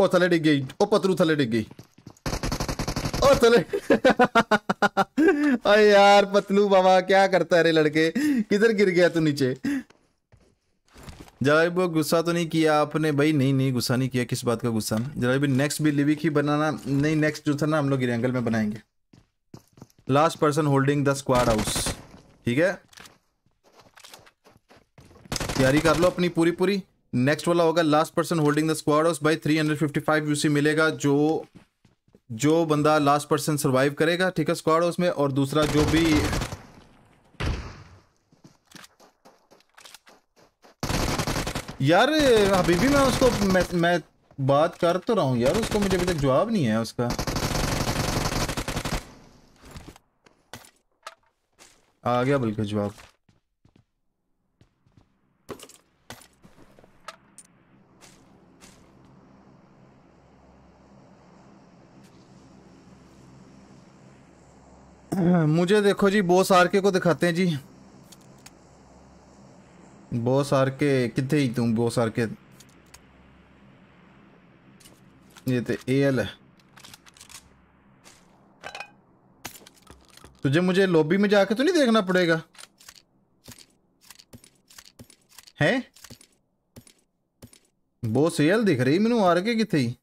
ओ थले डिग गई ओ पतरू थले डिग गई ओ थले अरे यार पतलू बाबा क्या करता है रे लड़के किधर गिर गया तू नीचे जरा वो गुस्सा तो नहीं किया आपने भाई नहीं नहीं गुस्सा नहीं किया किस बात का गुस्सा जरा भी नेक्स्ट भी लिविक ही बनाना नहीं नेक्स्ट जो था ना हम लोग गिरंगल में बनाएंगे last person holding the squad house ठीक है तैयारी कर लो अपनी पूरी पूरी नेक्स्ट वाला होगा last person holding the squad house भाई 355 यूसी मिलेगा जो जो बंदा लास्ट पर्सन सर्वाइव करेगा ठीक है स्क्वाड हाउस में और दूसरा जो भी यार अभी भी मैं उसको मैं, मैं बात कर तो रहा हूँ यार उसको मुझे अभी तक जवाब नहीं है उसका आ गया बल्कि जवाब मुझे देखो जी बोस आर को दिखाते हैं जी बोस आर के कितने ही तुम बोस आर के ये तो एल है तुझे तो मुझे लॉबी में जाके तो नहीं देखना पड़ेगा है बोस एल दिख रही मैनू आर के कितने ही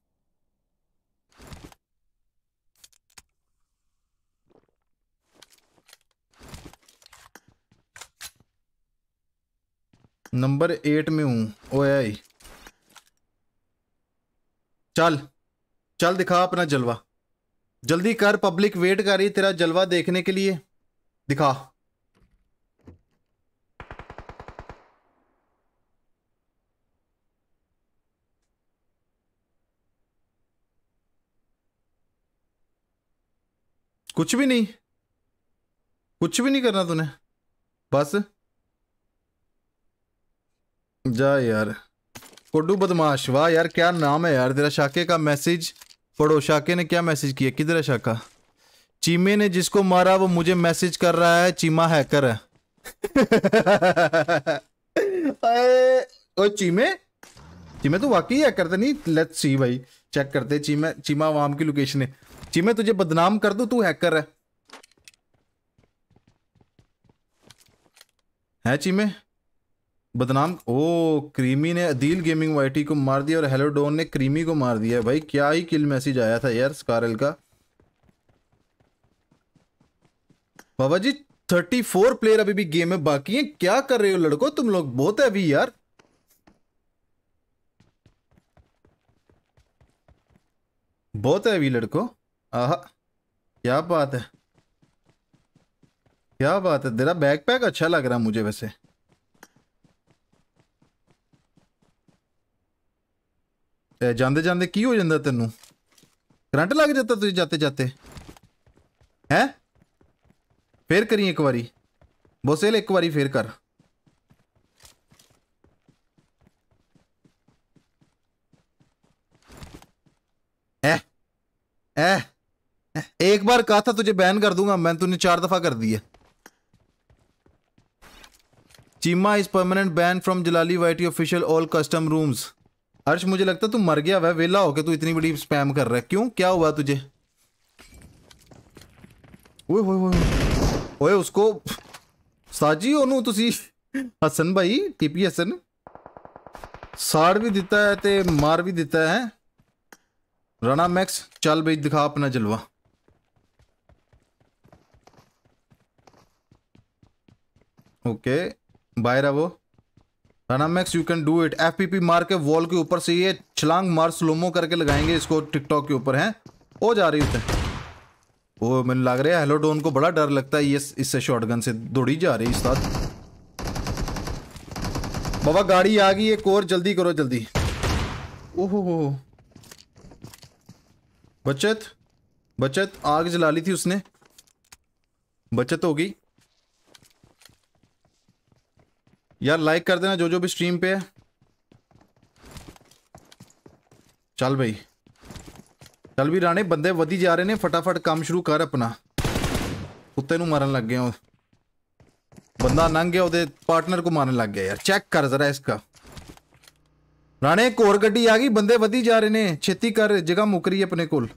नंबर एट में हूं आई चल चल दिखा अपना जलवा जल्दी कर पब्लिक वेट कर रही तेरा जलवा देखने के लिए दिखा कुछ भी नहीं कुछ भी नहीं करना तूने बस जा यार कोडू बदमाश वाह यार क्या नाम है यार तेरा शाके का मैसेज पढ़ो शाके ने क्या मैसेज किया किधर है शाका चीमे ने जिसको मारा वो मुझे मैसेज कर रहा है चीमा हैकर है ओ चीमे चीमे तो वाकई है करते नहीं लेट्स सी भाई चेक करते चीमे चीमा वाम की लोकेशन है चीमे तुझे बदनाम कर दू तू हैकर है है चीमे बदनाम ओ क्रीमी ने अदील गेमिंग वाइटी को मार दिया और हेलोडोन ने क्रीमी को मार दिया भाई क्या ही किल मैसेज आया था यार स्कारल का बाबा जी थर्टी फोर प्लेयर अभी भी गेम में बाकी हैं क्या कर रहे हो लड़को तुम लोग बहुत है अभी यार बहुत है अभी लड़को आह क्या बात है क्या बात है तेरा बैकपैक अच्छा लग रहा मुझे वैसे जाते ਜਾਂਦੇ ਕੀ ਹੋ ਜਾਂਦਾ ਤੈਨੂੰ ਕਰੰਟ ਲੱਗ ਜਾਂਦਾ ਤੁਸੀਂ ਜਾਂਦੇ ਜਾਂਦੇ ਹੈ ਫੇਰ ਕਰੀ एक ਵਾਰੀ ਬੋਸੇਲ ਇੱਕ ਵਾਰੀ ਫੇਰ ਕਰ है है एक बार कहा था तुझे बैन कर दूंगा मैं तूने चार दफा कर दी है Cheema is permanent ban from Jalali वाइटी official all custom rooms Harsh मुझे लगता है तू मर गया वेला होके तू इतनी बड़ी स्पैम कर रहा है क्यों क्या हुआ तुझे ओए ओए ओए ओए उसको ਸਾਜੀ ਉਹਨੂੰ ਤੁਸੀਂ ਹਸਨ ਭਾਈ ਟੀਪੀ ਹਸਨ ਸਾੜ ਵੀ ਦਿੱਤਾ ਹੈ ਤੇ ਮਾਰ ਵੀ ਦਿੱਤਾ ਹੈ ਰਾਣਾ ਮੈਕਸ ਚੱਲ ਬਈ ਦਿਖਾ ਆਪਣਾ ਜਲਵਾ ओके बाय रहो रनामैक्स you can do it FPP मार के वॉल के ऊपर से ये छलांग मार स्लोमो करके लगाएंगे इसको टिकटॉक के ऊपर है ओ जा रही है ओ मैंने लग रहा है हेलोडोन को बड़ा डर लगता है ये इससे शॉटगन से दौड़ी जा रही इस साथ बाबा गाड़ी आ गई एक और जल्दी करो जल्दी ओहो बचत बचत आग जला ली थी उसने बचत हो गई यार लाइक कर देना जो जो भी स्ट्रीम पे है चल भाई चल भी राणे बंदे वधी जा रहे ने फटाफट काम ਸ਼ੁਰੂ ਕਰ ਆਪਣਾ ਕੁੱਤੇ ਨੂੰ ਮਾਰਨ ਲੱਗ ਗਏ ਹੋ ਬੰਦਾ ਲੰਘ ਗਿਆ ਉਹਦੇ ਪਾਰਟਨਰ ਕੋ ਮਾਰਨ ਲੱਗ ਗਿਆ ਯਾਰ ਚੈੱਕ ਕਰ ਜ਼ਰਾ ਇਸਕਾ ਰਾਣੇ ਕੋਰ ਗੱਡੀ ਆ ਗਈ ਬੰਦੇ ਵਧੀ ਜਾ ਰਹੇ ਨੇ ਛੇਤੀ ਕਰ ਜਗ੍ਹਾ ਮੁੱਕ ਰਹੀ ਆਪਣੇ ਕੋਲ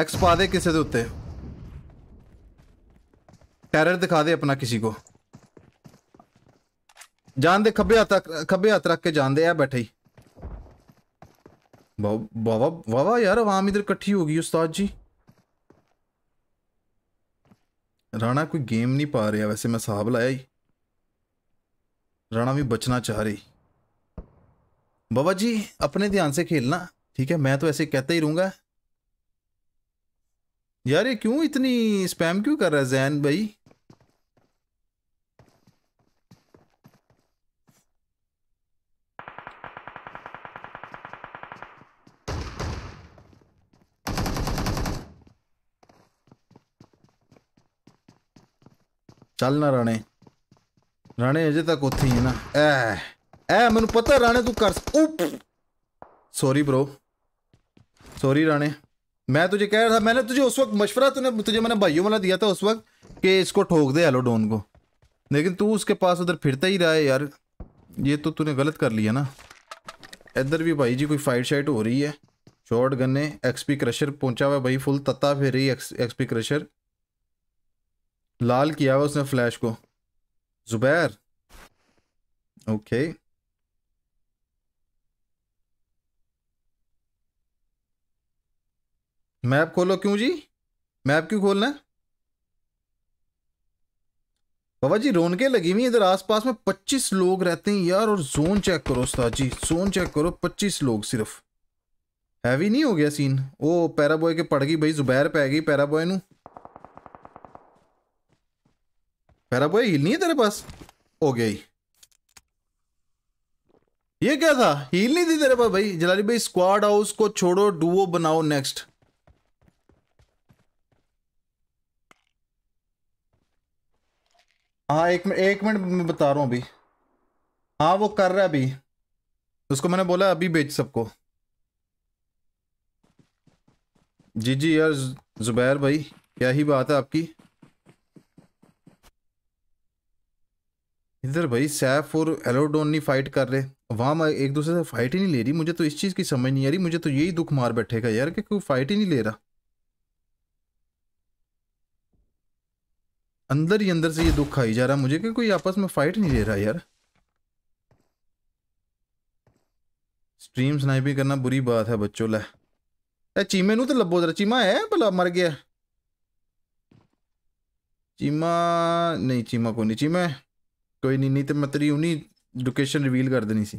ਐਕਸ ਪਾ ਦੇ ਕਿਸੇ ਦੇ ਉੱਤੇ ਟੈਰਰ ਦਿਖਾ ਦੇ ਆਪਣਾ ਕਿਸੇ ਕੋ ਜਾਣ ਦੇ ਖੱਬੇ ਹੱਥ ਖੱਬੇ ਹੱਥ ਰੱਖ ਕੇ ਜਾਂਦੇ ਆ ਬੈਠੇ ਹੀ ਵਾਵਾ ਵਾਵਾ ਯਾਰ ਆਵਾਮ ਇਧਰ ਇਕੱਠੀ ਹੋ ਗਈ ਉਸਤਾਦ ਜੀ ਰਾਣਾ ਕੋਈ ਗੇਮ ਨਹੀਂ ਪਾ ਰਿਹਾ ਵੈਸੇ ਮੈਂ ਸਾਹਬ ਲਾਇਆ ਹੀ राणा भी बचना चाह रही बाबा जी अपने ध्यान से खेलना ठीक है मैं तो ऐसे कहता ही रहूंगा यार ये क्यों इतनी स्पैम क्यों कर रहा है जैन भाई चल ना राणे राणे अजे तक ਉੱਥੇ ਹੀ ਹੈ ਨਾ ਐ ਐ ਮੈਨੂੰ ਪਤਾ ਰਾਣੇ ਤੂੰ सॉरी ब्रो सॉरी राणे मैं तुझे कह रहा था मैंने तुझे उस वक्त मशवरा तूने तुझे मैंने भाइयों वाला दिया था उस वक्त कि इसको ठोक दे एलोडोन को लेकिन तू उसके पास उधर फिरता ही रहा है यार ये तो तूने गलत कर लिया ना इधर भी भाई जी कोई फाइट शाइट हो रही है शॉर्ट गन्ने एक्सपी क्रशर पहुंचा हुआ भाई फुल तत्ता फिर रही एक्सपी क्रशर लाल किया हुआ उसने फ्लैश को जुबैर ओके मैप खोलो क्यों जी मैप क्यों खोलना है बाबा जी रोनके लगी हुई इधर आसपास में 25 लोग रहते हैं यार और जोन चेक करो उस जी जोन चेक करो 25 लोग सिर्फ हैवी नहीं हो गया सीन ओ पैराबॉय के पड़ गई भाई जुबैर पै गई पैराबॉय खराब भाई हील नहीं है तेरे पास हो ही ये क्या था हील नहीं थी तेरे पास भाई जलाली भाई स्क्वाड हाउस को छोड़ो डुओ बनाओ नेक्स्ट हाँ एक मिनट एक मिनट मैं बता रहा हूँ अभी हाँ वो कर रहा है अभी उसको मैंने बोला अभी बेच सबको जी जी यार जुबैर भाई क्या ही बात है आपकी इधर भाई सैफ और एलोडोन नहीं फाइट कर रहे वहाँ एक दूसरे से फाइट ही नहीं ले रही मुझे तो इस चीज़ की समझ नहीं आ रही मुझे तो यही दुख मार बैठेगा यार कि कोई फाइट ही नहीं ले रहा अंदर ही अंदर से ये दुख खाई जा रहा मुझे कि कोई आपस में फाइट नहीं ले रहा यार स्ट्रीम स्नाइपिंग करना बुरी बात है बच्चों ला चीमे नू तो लबो जरा चीमा है भला मर गया चीमा नहीं चीमा को नहीं चीमा है ਕੋਈ ਨਹੀਂ ਨਹੀਂ ਤੇ ਮੈਂ ਤੇਰੀ ਉਨੀ ਲੋਕੇਸ਼ਨ ਰਿਵੀਲ ਕਰ ਦੇਣੀ ਸੀ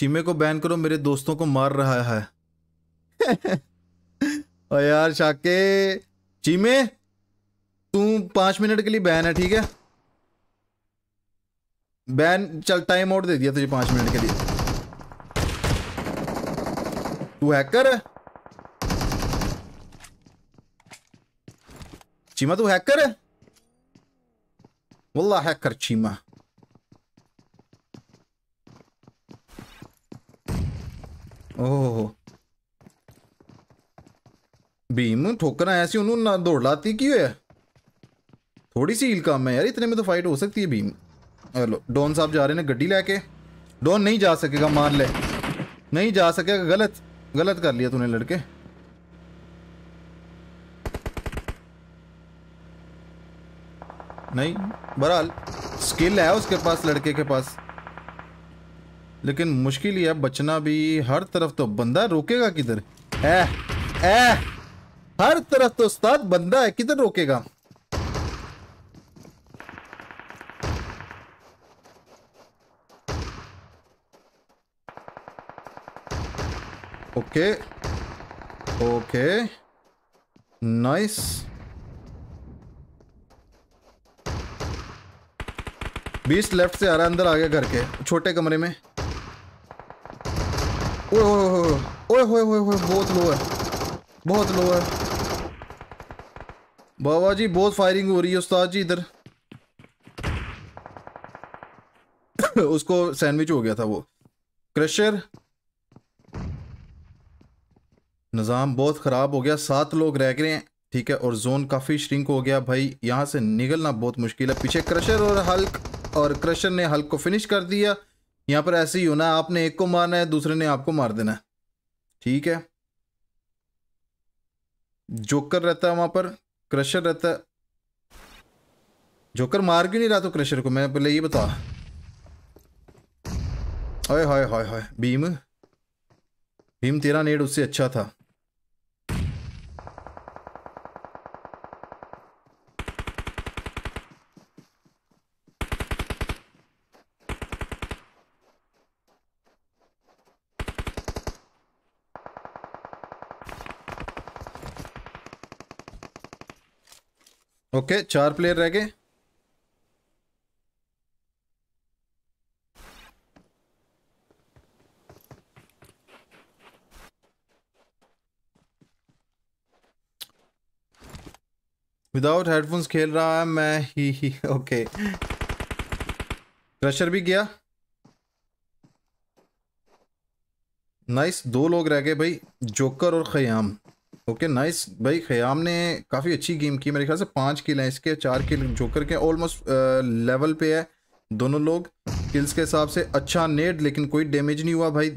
चीमे को बैन करो मेरे दोस्तों को मार रहा है और यार शाके चीमे तू पाँच मिनट के लिए बैन है ठीक है बैन चल टाइम आउट दे दिया तुझे पाँच मिनट के लिए तू हैकर है चीमा तू हैकर है वल्ला हैकर चीमा ओह भीम ठोकर ऐसी उन्होंने दौड़ लाती क्यों है थोड़ी सी हील काम है यार इतने में तो फाइट हो सकती है भीम हेलो डॉन साहब जा रहे हैं गड्डी लेके डॉन नहीं जा सकेगा मान ले नहीं जा सकेगा गलत गलत कर लिया तूने लड़के नहीं बहरहाल स्किल है उसके पास लड़के के पास लेकिन मुश्किल ही है बचना भी हर तरफ तो बंदा रोकेगा किधर ऐ ए, हर तरफ तो उस्ताद बंदा है किधर रोकेगा ओके ओके नाइस बीस लेफ्ट से आ रहा अंदर आ गया घर के छोटे कमरे में ओए ओए ओए ओए ओए ओए बहुत लो है बहुत लो है बाबा जी बहुत फायरिंग हो रही है उस्ताद जी इधर उसको सैंडविच हो गया था वो क्रशर निज़ाम बहुत ख़राब हो गया सात लोग रह गए हैं ठीक है और जोन काफ़ी श्रिंक हो गया भाई यहाँ से निकलना बहुत मुश्किल है पीछे क्रशर और हल्क और क्रशर ने हल्क को फिनिश कर दिया यहाँ पर ऐसे ही होना आपने एक को मारना है दूसरे ने आपको मार देना है ठीक है जोकर रहता है वहां पर क्रशर रहता है जोकर मार क्यों नहीं रहा तो क्रशर को मैं पहले ये बता हाय हाय हाय हाय भीम भीम तेरा नेड उससे अच्छा था ओके चार प्लेयर रह गए विदाउट हेडफोन्स खेल रहा है मैं ही ही ओके क्रशर भी गया नाइस दो लोग रह गए भाई जोकर और खयाम ओके नाइस भाई खयाम ने काफ़ी अच्छी गेम की मेरे ख्याल से पांच किल हैं इसके चार किल जोकर के ऑलमोस्ट लेवल पे है दोनों लोग किल्स के हिसाब से अच्छा नेट लेकिन कोई डैमेज नहीं हुआ भाई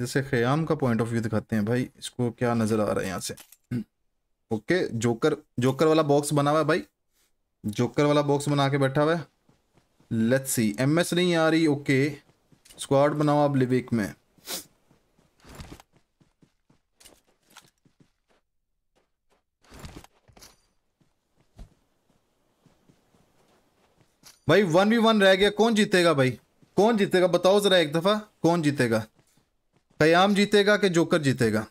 जैसे खयाम का पॉइंट ऑफ व्यू दिखाते हैं भाई इसको क्या नज़र आ रहा है यहाँ से ओके जोकर जोकर वाला बॉक्स बना हुआ है भाई जोकर वाला बॉक्स बना के बैठा हुआ है लेट्स सी एमएस नहीं आ रही ओके स्क्वाड बनाओ आप लिविक में भाई वन वी वन रह गया कौन जीतेगा भाई कौन जीतेगा बताओ जरा एक दफा कौन जीतेगा कयाम जीतेगा कि जोकर जीतेगा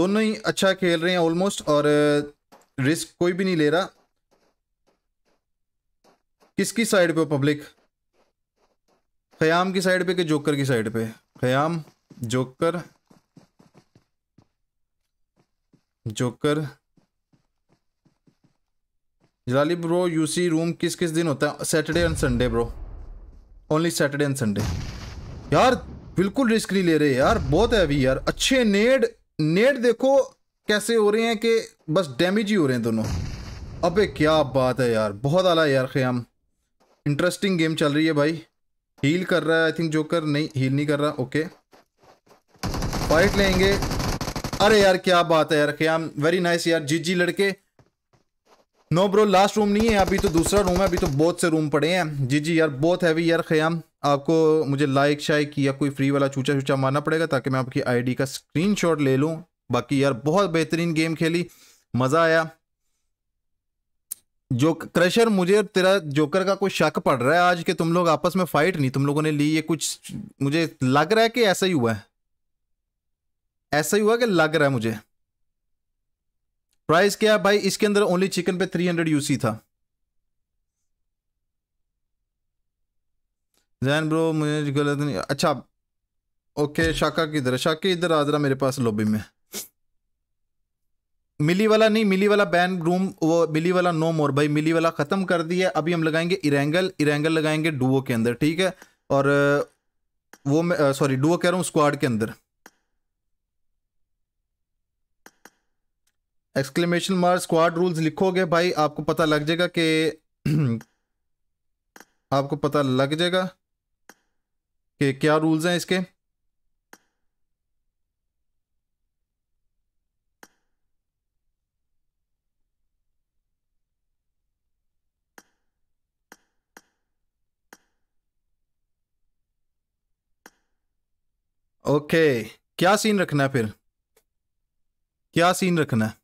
दोनों ही अच्छा खेल रहे हैं ऑलमोस्ट और रिस्क uh, कोई भी नहीं ले रहा किसकी साइड पे हो पब्लिक कयाम की साइड पे कि जोकर की साइड पे Qayam joker joker Jalali bro UC room किस किस दिन होता है Saturday and Sunday bro only Saturday and Sunday यार बिल्कुल रिस्क नहीं ले रहे यार बहुत है अभी यार अच्छे नेड नेड देखो कैसे हो रहे हैं कि बस डैमेज ही हो रहे हैं दोनों अबे क्या बात है यार बहुत आला है यार ख़याम इंटरेस्टिंग गेम चल रही है भाई हील कर रहा है आई थिंक जोकर नहीं हील नहीं कर रहा ओके फाइट लेंगे अरे यार क्या बात है यार ख़याम वेरी नाइस यार जी जी लड़के नो ब्रो लास्ट रूम नहीं है अभी तो दूसरा रूम है अभी तो बहुत से रूम पड़े हैं जी जी यार बहुत हैवी यार खयाम आपको मुझे लाइक शाइक या कोई फ्री वाला चूचा चूचा मारना पड़ेगा ताकि मैं आपकी आईडी का स्क्रीनशॉट ले लूँ बाकी यार बहुत बेहतरीन गेम खेली मज़ा आया जो क्रशर मुझे तेरा जोकर का कोई शक पड़ रहा है आज के तुम लोग आपस में फाइट नहीं तुम लोगों ने ली ये कुछ मुझे लग रहा है कि ऐसा ही हुआ है ऐसा ही हुआ कि लग रहा है मुझे प्राइस क्या है भाई इसके अंदर ओनली चिकन पे 300 यूसी था जैन ब्रो मुझे गलत नहीं अच्छा ओके शाका किधर है शाका इधर आ जरा मेरे पास लॉबी में मिली वाला नहीं मिली वाला बैन रूम वो मिली वाला नो मोर भाई मिली वाला ख़त्म कर दिया अभी हम लगाएंगे इरेंगल इरेंगल लगाएंगे डुओ के अंदर ठीक है और वो मैं सॉरी डुओ कह रहा हूँ स्क्वाड के अंदर एक्सक्लेमेशन मार स्क्वाड रूल्स लिखोगे भाई आपको पता लग जाएगा कि आपको पता लग जाएगा कि क्या रूल्स हैं इसके ओके okay. क्या सीन रखना है फिर क्या सीन रखना है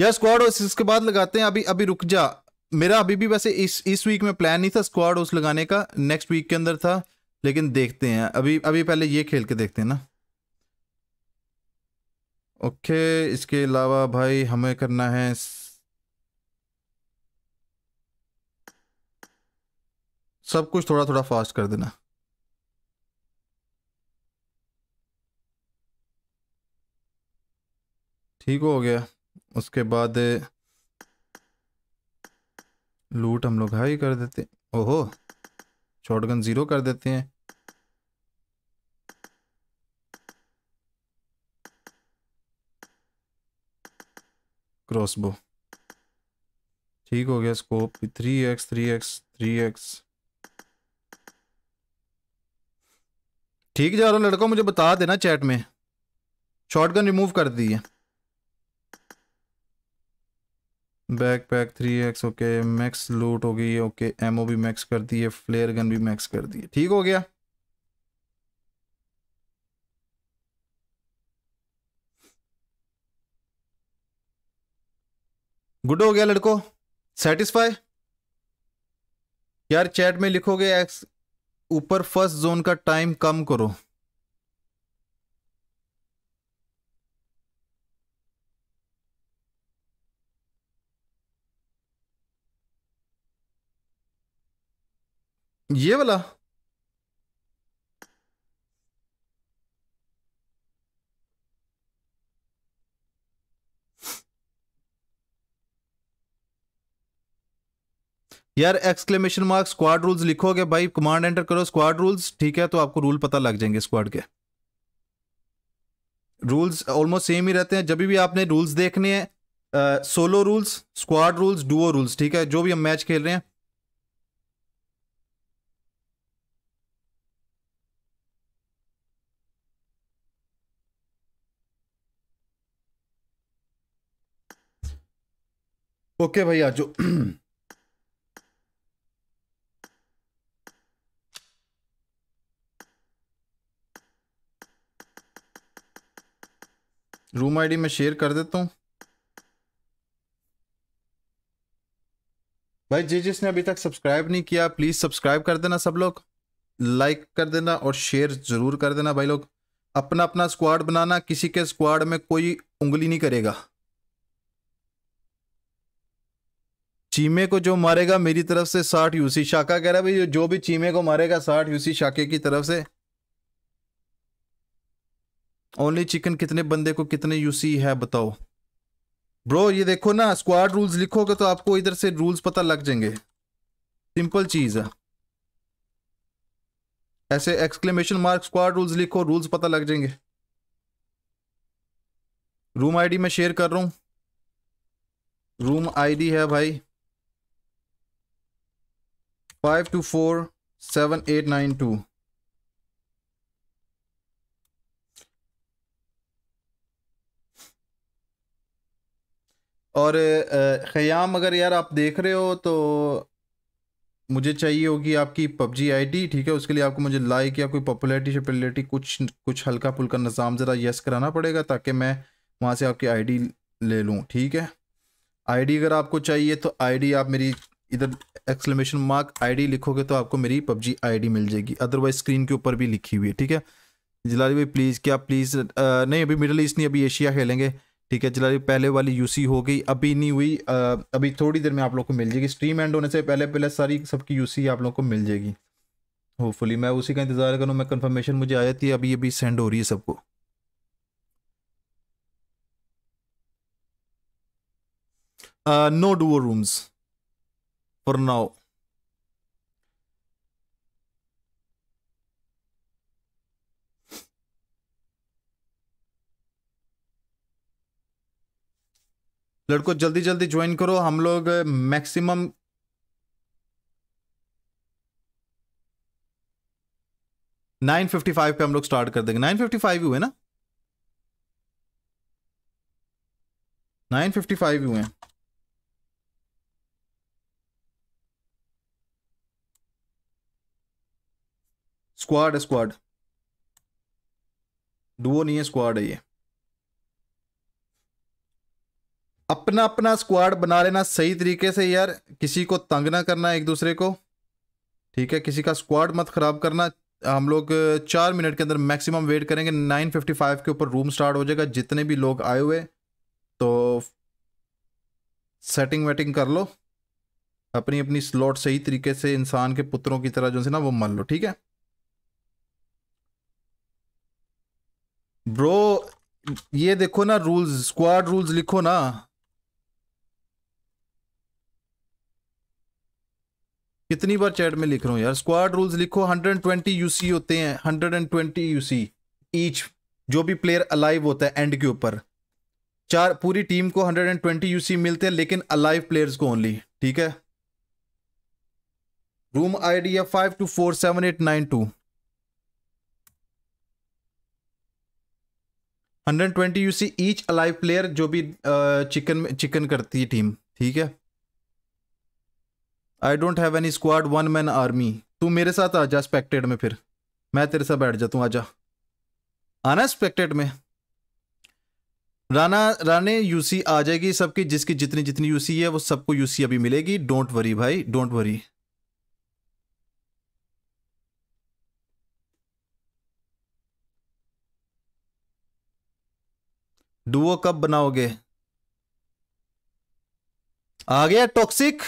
यार स्क्वाड ओस इसके बाद लगाते हैं अभी अभी रुक जा मेरा अभी भी वैसे इस इस वीक में प्लान नहीं था स्क्वाड ओस लगाने का नेक्स्ट वीक के अंदर था लेकिन देखते हैं अभी अभी पहले ये खेल के देखते हैं ना ओके इसके अलावा भाई हमें करना है सब कुछ थोड़ा थोड़ा फास्ट कर देना ठीक हो गया उसके बाद लूट हम लोग हाई कर देते ओहो गन ज़ीरो कर देते हैं क्रॉसबो ठीक हो गया scope three X three X three X ठीक जा रहा लड़का मुझे बता देना चैट में शॉटगन रिमूव कर दी है backpack three X okay max loot हो गई ओके एमओ भी मैक्स कर दिए फ्लेयर गन भी मैक्स कर दिए ठीक हो गया गुड हो गया लड़को सेटिस्फाई यार चैट में लिखोगे एक्स ऊपर फर्स्ट जोन का टाइम कम करो ये वाला यार एक्सक्लेमेशन मार्क स्क्वाड रूल्स लिखोगे भाई कमांड एंटर करो स्क्वाड रूल्स ठीक है तो आपको रूल पता लग जाएंगे स्क्वाड के रूल्स ऑलमोस्ट सेम ही रहते हैं जब भी आपने रूल्स देखने हैं solo rules squad rules duo rules ठीक है जो भी हम मैच खेल रहे हैं ओके भाई आज रूम आईडी में शेयर कर देता हूं भाई जी जिसने अभी तक सब्सक्राइब नहीं किया प्लीज़ सब्सक्राइब कर देना सब लोग लाइक कर देना और शेयर ज़रूर कर देना भाई लोग अपना अपना स्क्वाड बनाना किसी के स्क्वाड में कोई उंगली नहीं करेगा चीमे को जो मारेगा मेरी तरफ से साठ यूसी शाखा कह रहा है भाई जो भी चीमे को मारेगा साठ यूसी शाखे की तरफ से ओनली चिकन कितने बंदे को कितने यूसी है बताओ ब्रो ये देखो ना स्क्वाड रूल्स लिखोगे तो आपको इधर से रूल्स पता लग जाएंगे सिंपल चीज है ऐसे एक्सक्लेमेशन मार्क स्क्वाड रूल्स लिखो रूल्स पता लग जाएंगे रूम आईडी मैं शेयर कर रहा हूं रूम आईडी है भाई five two four seven eight nine two और ख़याम अगर यार आप देख रहे हो तो मुझे चाहिए होगी आपकी पबजी आईडी ठीक है उसके लिए आपको मुझे लाइक या कोई पॉपुलैरिटी शपुलरिटी कुछ कुछ हल्का फुल्का निज़ाम ज़रा यस कराना पड़ेगा ताकि मैं वहाँ से आपकी आईडी ले लूँ ठीक है आईडी अगर आपको चाहिए तो आईडी आप मेरी इधर एक्सक्लेमेशन मार्क आईडी लिखोगे तो आपको मेरी पबजी आईडी मिल जाएगी अदरवाइज स्क्रीन के ऊपर भी लिखी हुई है ठीक है जलाली भाई प्लीज़ क्या प्लीज़ नहीं अभी मिडल ईस्ट नहीं अभी एशिया खेलेंगे ठीक है जलाली पहले वाली यूसी हो गई अभी नहीं हुई आ, अभी थोड़ी देर में आप लोग को मिल जाएगी स्ट्रीम एंड होने से पहले पहले सारी सबकी यूसी आप लोग को मिल जाएगी होपफुली मैं उसी का इंतज़ार करूँ मैं कंफर्मेशन मुझे आ जाती है अभी अभी सेंड हो रही है सबको नो डूअर रूम्स Brno. लड़को जल्दी जल्दी ज्वाइन करो हम लोग मैक्सिमम नाइन फिफ्टी फाइव पे हम लोग स्टार्ट कर देंगे नाइन फिफ्टी फाइव हुए ना नाइन फिफ्टी फाइव हुए हैं स्क्वाड है स्क्वाड डुओ नहीं है स्क्वाड है ये अपना अपना स्क्वाड बना लेना सही तरीके से यार किसी को तंग ना करना एक दूसरे को ठीक है किसी का स्क्वाड मत खराब करना हम लोग चार मिनट के अंदर मैक्सिमम वेट करेंगे नाइन फिफ्टी फाइव के ऊपर रूम स्टार्ट हो जाएगा जितने भी लोग आए हुए तो सेटिंग वेटिंग कर लो अपनी अपनी स्लॉट सही तरीके से इंसान के पुत्रों की तरह जो है ना वो मान लो ठीक है ब्रो ये देखो ना रूल्स स्क्वाड रूल्स लिखो ना कितनी बार चैट में लिख रहा हूं यार स्क्वाड रूल्स लिखो 120 यूसी होते हैं 120 यूसी ईच जो भी प्लेयर अलाइव होता है एंड के ऊपर चार पूरी टीम को 120 यूसी मिलते हैं लेकिन अलाइव प्लेयर्स को ओनली ठीक है रूम आईडी है five two four seven eight nine two hundred twenty U C each alive player जो भी चिकन चिकन करती है टीम ठीक है I don't have any squad one man army तू मेरे साथ आ जा स्पेक्टेड में फिर मैं तेरे साथ बैठ जाता हूँ जा आना स्पेक्टेड में राना राने यूसी आ जाएगी सबकी जिसकी जितनी जितनी यूसी है वो सबको यूसी अभी मिलेगी डोंट वरी भाई डोंट वरी डुओ कब बनाओगे आ गया टॉक्सिक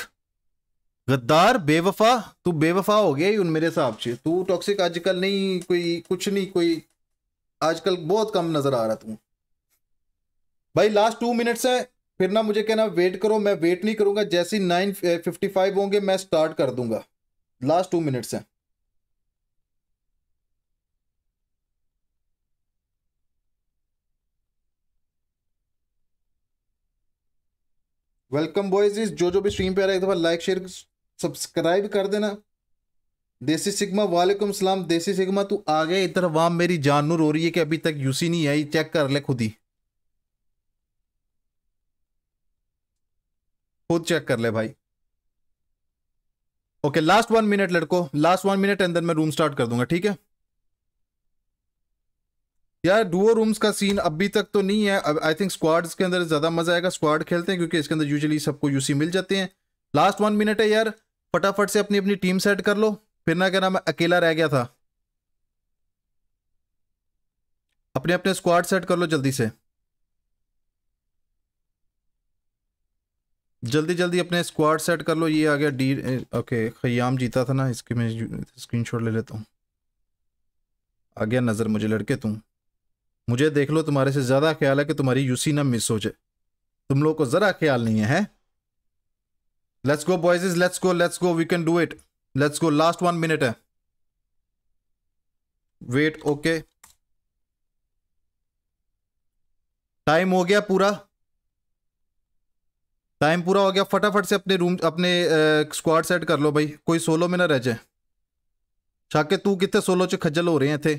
गद्दार बेवफा तू बेवफा हो गया ही उन मेरे हिसाब से तू टॉक्सिक आजकल नहीं कोई कुछ नहीं कोई आजकल बहुत कम नजर आ रहा तू भाई लास्ट टू मिनट्स है फिर ना मुझे कहना वेट करो मैं वेट नहीं करूंगा जैसे नाइन फिफ्टी फाइव होंगे मैं स्टार्ट कर दूंगा लास्ट टू मिनट्स हैं वेलकम बॉयज इस जो जो भी स्ट्रीम पे आ रहा है एक दफ़ा लाइक शेयर सब्सक्राइब कर देना देसी सिग्मा वालेकुम सलाम देसी सिग्मा तू आ गया इधर वाम मेरी जानू रो रही है कि अभी तक यूसी नहीं आई चेक कर ले खुद ही खुद चेक कर ले भाई ओके लास्ट वन मिनट लड़को लास्ट वन मिनट अंदर मैं रूम स्टार्ट कर दूंगा ठीक है यार डुओ रूम्स का सीन अभी तक तो नहीं है आई थिंक स्क्वाड्स के अंदर ज़्यादा मज़ा आएगा स्क्वाड खेलते हैं क्योंकि इसके अंदर यूजली सबको यूसी मिल जाते हैं लास्ट वन मिनट है यार फटाफट से अपनी अपनी टीम सेट कर लो फिर ना क्या नाम अकेला रह गया था अपने अपने स्क्वाड सेट कर लो जल्दी से जल्दी जल्दी अपने स्क्वाड सेट कर लो ये आ गया डी ओके खयाम जीता था ना इसके मैं स्क्रीनशॉट ले लेता हूँ आ गया नज़र मुझे लड़के तुम मुझे देख लो तुम्हारे से ज्यादा ख्याल है कि तुम्हारी यूसी ना मिस हो जाए तुम लोग को जरा ख्याल नहीं है let's go boys let's go let's go we can do it let's go last one minute है वेट ओके टाइम हो गया पूरा टाइम पूरा हो गया फटाफट से अपने रूम अपने स्क्वाड सेट कर लो भाई कोई सोलो में ना रह जाए शाके तू कितने सोलो च खजल हो रहे हैं थे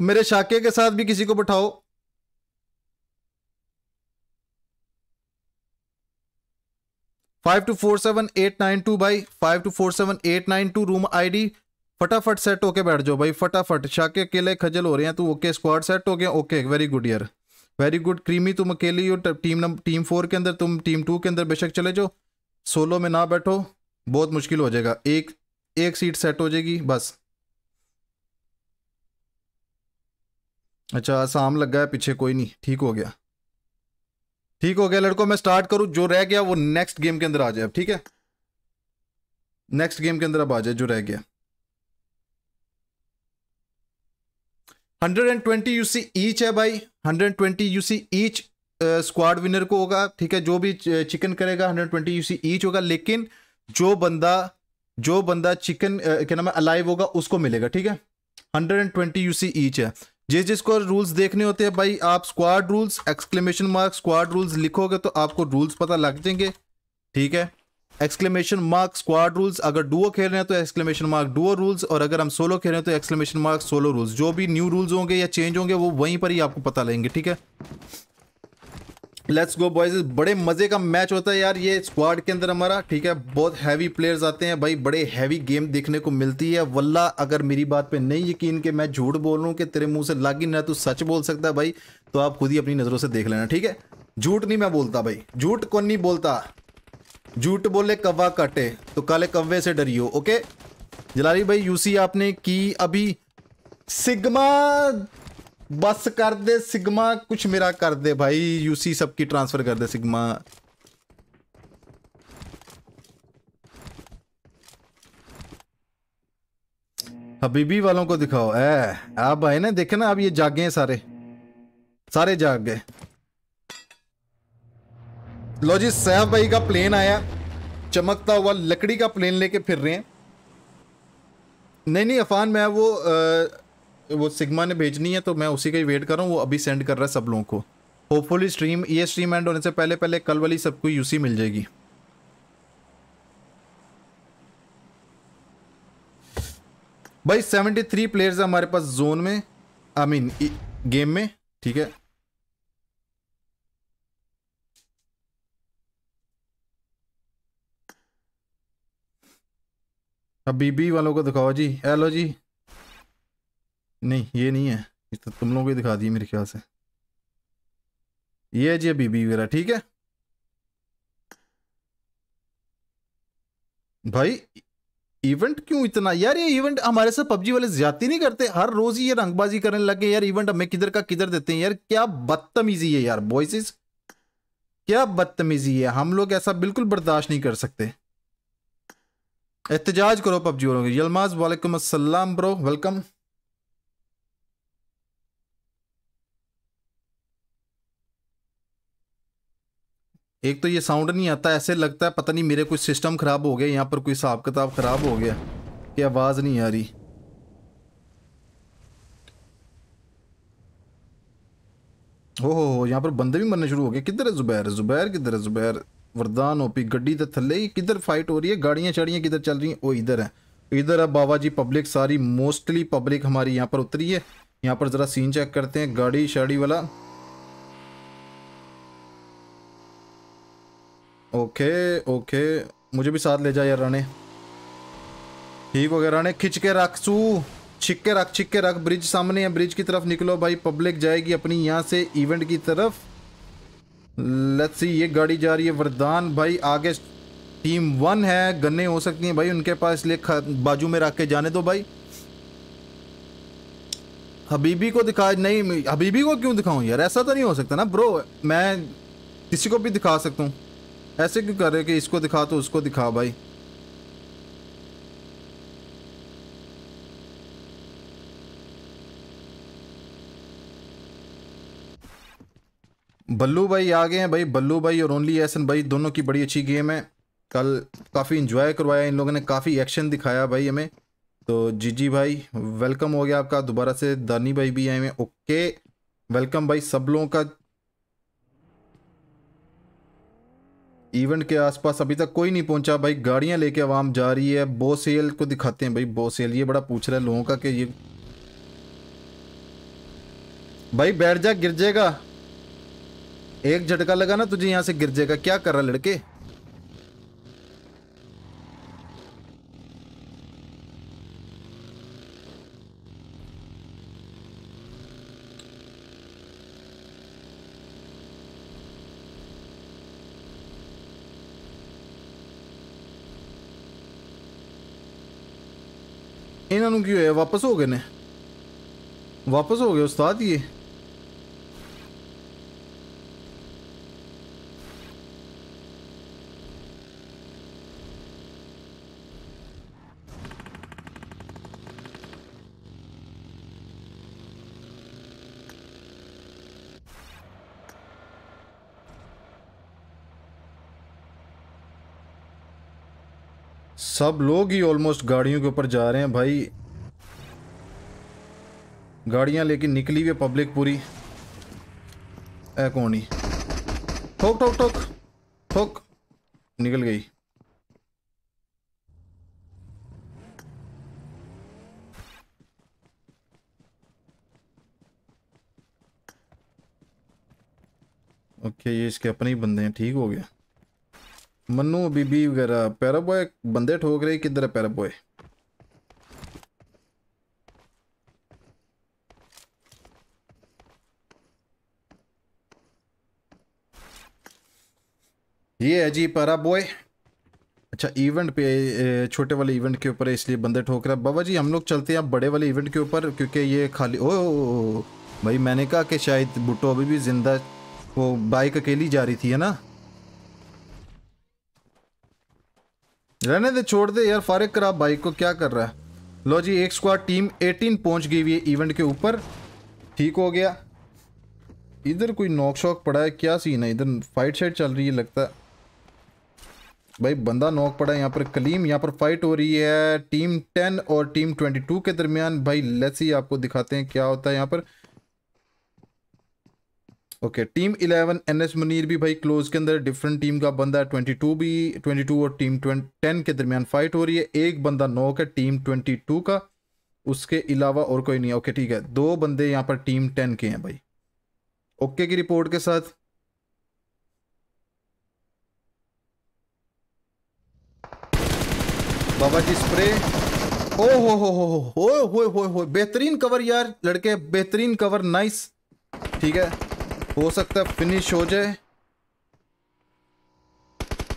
मेरे शाके के साथ भी किसी को बैठाओ five two four seven eight nine two भाई five two four seven eight nine two room ID फटाफट सेट होके बैठ जाओ भाई फटाफट शाके अकेले खजल हो रहे हैं तू ओके स्क्वाड सेट हो गया ओके वेरी गुड यार वेरी गुड क्रीमी तुम अकेली हो टीम नंबर टीम फोर के अंदर तुम टीम टू के अंदर बेशक चले जाओ सोलो में ना बैठो बहुत मुश्किल हो जाएगा एक एक सीट सेट हो जाएगी बस अच्छा शाम लग गया पीछे कोई नहीं ठीक हो गया ठीक हो गया लड़कों मैं स्टार्ट करूं जो रह गया वो नेक्स्ट गेम के अंदर आ जाए अब ठीक है नेक्स्ट गेम के अंदर अब आ जाए जो रह गया hundred and twenty UC each है भाई hundred and twenty UC each squad winner को होगा ठीक है जो भी चिकन uh, करेगा हंड्रेड ट्वेंटी यूसी ईच होगा लेकिन जो बंदा जो बंदा चिकन uh, क्या नाम है अलाइव होगा उसको मिलेगा ठीक है hundred and twenty UC each है जिस जिसको रूल्स देखने होते हैं भाई आप squad rules exclamation mark squad rules लिखोगे तो आपको रूल्स पता लग जाएंगे ठीक है एक्सक्लेमेशन मार्क स्क्वाड रूल्स अगर डुओ खेल रहे हैं तो एक्सक्लेमेशन मार्क डुओ रूल्स और अगर हम सोलो खेल रहे हैं तो एक्सक्लेमेशन मार्क सोलो रूल्स जो भी न्यू रूल्स होंगे या चेंज होंगे वो वहीं पर ही आपको पता लगेंगे ठीक है लेट्स गो बॉयज बड़े मज़े का मैच होता है यार ये स्क्वाड के अंदर हमारा ठीक है बहुत हैवी प्लेयर्स आते हैं भाई बड़े हैवी गेम देखने को मिलती है वल्ला अगर मेरी बात पे नहीं यकीन कि मैं झूठ बोल रहा हूँ कि तेरे मुंह से ही ना तू सच बोल सकता भाई तो आप खुद ही अपनी नज़रों से देख लेना ठीक है झूठ नहीं मैं बोलता भाई झूठ कौन नहीं बोलता झूठ बोले कवा काटे तो काले कव्वे से डरियो ओके जलाली भाई यूसी आपने की अभी सिग्मा बस कर दे सिग्मा कुछ मेरा कर दे भाई यूसी सबकी ट्रांसफर कर दे सिग्मा हबीबी वालों को दिखाओ ए आप भाई ना देखे ना आप ये जागे हैं सारे सारे जाग गए लो जी सैफ भाई का प्लेन आया चमकता हुआ लकड़ी का प्लेन लेके फिर रहे हैं नहीं नहीं अफान मैं वो आ, वो सिग्मा ने भेजनी है तो मैं उसी का ही वेट कर रहा हूँ वो अभी सेंड कर रहा है सब लोगों को होपफुली स्ट्रीम ये स्ट्रीम एंड होने से पहले पहले कल वाली सबको यूसी मिल जाएगी भाई सेवेंटी थ्री प्लेयर्स हमारे पास जोन में आई मीन गेम में ठीक है अब बीबी वालों को दिखाओ जी हेलो जी नहीं ये नहीं है ये तो तुम लोगों को दिखा दिए मेरे ख्याल से ये जी बीबी वगैरह ठीक है भाई इवेंट क्यों इतना यार ये इवेंट हमारे साथ पबजी वाले ज्यादा नहीं करते हर रोज ये रंगबाजी करने लगे यार इवेंट हमें किधर का किधर देते हैं यार क्या बदतमीजी है यार बॉयसेस क्या बदतमीजी है हम लोग ऐसा बिल्कुल बर्दाश्त नहीं कर सकते एहतजाज करो पबजी वालों के यलमाज वालेकुम असलम ब्रो वेलकम एक तो ये साउंड नहीं आता ऐसे लगता है पता नहीं मेरे कुछ सिस्टम ख़राब हो गया यहाँ पर कोई हिसाब किताब ख़राब हो गया कि आवाज़ नहीं आ रही हो हो हो यहाँ पर बंदे भी मरने शुरू हो गए किधर है जुबैर जुबैर किधर है जुबैर वरदान ओपी गड्डी तो थल्ले किधर फाइट हो रही है गाड़ियाँ चढ़ियाँ किधर चल रही हैं वो इधर है इधर है बाबा जी पब्लिक सारी मोस्टली पब्लिक हमारी यहाँ पर उतरी है यहाँ पर ज़रा सीन चेक करते हैं गाड़ी शाड़ी वाला ओके ओके मुझे भी साथ ले जाए यार राणे ठीक हो गया राणे खिंच के रख सू छिक के रख छिक के रख ब्रिज सामने है ब्रिज की तरफ निकलो भाई पब्लिक जाएगी अपनी यहाँ से इवेंट की तरफ लेट्स सी ये गाड़ी जा रही है वरदान भाई आगे टीम वन है गन्ने हो सकती हैं भाई उनके पास इसलिए बाजू में रख के जाने दो भाई हबीबी को दिखा नहीं हबीबी को क्यों दिखाऊं यार ऐसा तो नहीं हो सकता ना ब्रो मैं किसी को भी दिखा सकता हूँ ऐसे क्यों कर रहे कि इसको दिखा तो उसको दिखा भाई बल्लू भाई आ गए हैं भाई बल्लू भाई और ओनली एसन भाई दोनों की बड़ी अच्छी गेम है कल काफ़ी इन्जॉय करवाया इन लोगों ने काफ़ी एक्शन दिखाया भाई हमें तो जीजी भाई वेलकम हो गया आपका दोबारा से दानी भाई भी आए हैं ओके वेलकम भाई सब लोगों का इवेंट के आसपास अभी तक कोई नहीं पहुंचा भाई गाड़ियां लेके आवाम जा रही है बोसेल को दिखाते हैं भाई बोसेल ये बड़ा पूछ रहा है लोगों का कि ये भाई बैठ जा गिर जाएगा एक झटका लगा ना तुझे यहाँ से गिर जाएगा क्या कर रहा लड़के ਇਹਨਾਂ ਨੂੰ ਕੀ ਹੋਇਆ ਵਾਪਸ ਹੋ ਗਏ ਨੇ ਵਾਪਸ ਹੋ ਗਏ ਉਸਤਾਦ ਇਹ सब लोग ही ऑलमोस्ट गाड़ियों के ऊपर जा रहे हैं भाई गाड़ियां लेकिन निकली हुई पब्लिक पूरी कौन ही ठोक ठोक ठोक ठोक निकल गई ओके ये इसके अपने ही बंदे हैं ठीक हो गया मनु बीबी वगैरह बोए बंदे ठोक रहे किधर है बोए ये है जी बोए अच्छा इवेंट पे छोटे वाले इवेंट के ऊपर इसलिए बंदे ठोक रहे है बाबा जी हम लोग चलते हैं आप बड़े वाले इवेंट के ऊपर क्योंकि ये खाली ओ, ओ, ओ भाई मैंने कहा कि शायद भुट्टो अभी भी जिंदा वो बाइक अकेली जा रही थी है ना रहने दे छोड़ दे यार फारिक कर भाई को क्या कर रहा है लो जी एक स्क्वाड टीम 18 पहुंच गई हुई है इवेंट के ऊपर ठीक हो गया इधर कोई नॉक शॉक पड़ा है क्या सीन है इधर फाइट शाइट चल रही है लगता है भाई बंदा नॉक पड़ा है यहाँ पर कलीम यहाँ पर फाइट हो रही है टीम 10 और टीम 22 के दरमियान भाई लेट्स ही आपको दिखाते हैं क्या होता है यहाँ पर okay team N S Munir भी भाई क्लोज के अंदर डिफरेंट टीम का बंदा है टू भी ट्वेंटी टू और टीम टेन के दरमियान फाइट हो रही है एक बंदा नौ का टीम ट्वेंटी टू का उसके अलावा और कोई नहीं है ओके ठीक है दो बंदे यहाँ पर टीम टेन के हैं भाई ओके की रिपोर्ट के साथ बाबा जी स्प्रे ओ हो हो हो हो हो हो हो बेहतरीन कवर यार लड़के बेहतरीन कवर नाइस ठीक है हो सकता है फिनिश हो जाए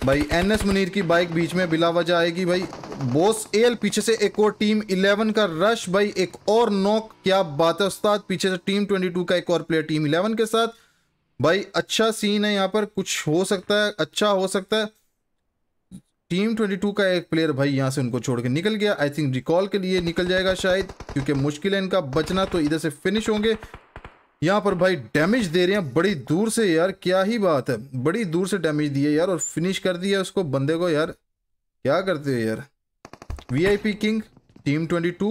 भाई एन एस मुनीर की बाइक बीच में बिला वजह आएगी भाई बोस एल पीछे से एक और टीम 11 का रश भाई एक और नॉक क्या बात है उस्ताद पीछे से टीम 22 का एक और प्लेयर टीम 11 के साथ भाई अच्छा सीन है यहाँ पर कुछ हो सकता है अच्छा हो सकता है टीम 22 का एक प्लेयर भाई यहाँ से उनको छोड़ के निकल गया आई थिंक रिकॉल के लिए निकल जाएगा शायद क्योंकि मुश्किल है इनका बचना तो इधर से फिनिश होंगे यहाँ पर भाई डैमेज दे रहे हैं बड़ी दूर से यार क्या ही बात है बड़ी दूर से डैमेज दिए यार और फिनिश कर दिया उसको बंदे को यार क्या करते हो यार वीआईपी किंग टीम 22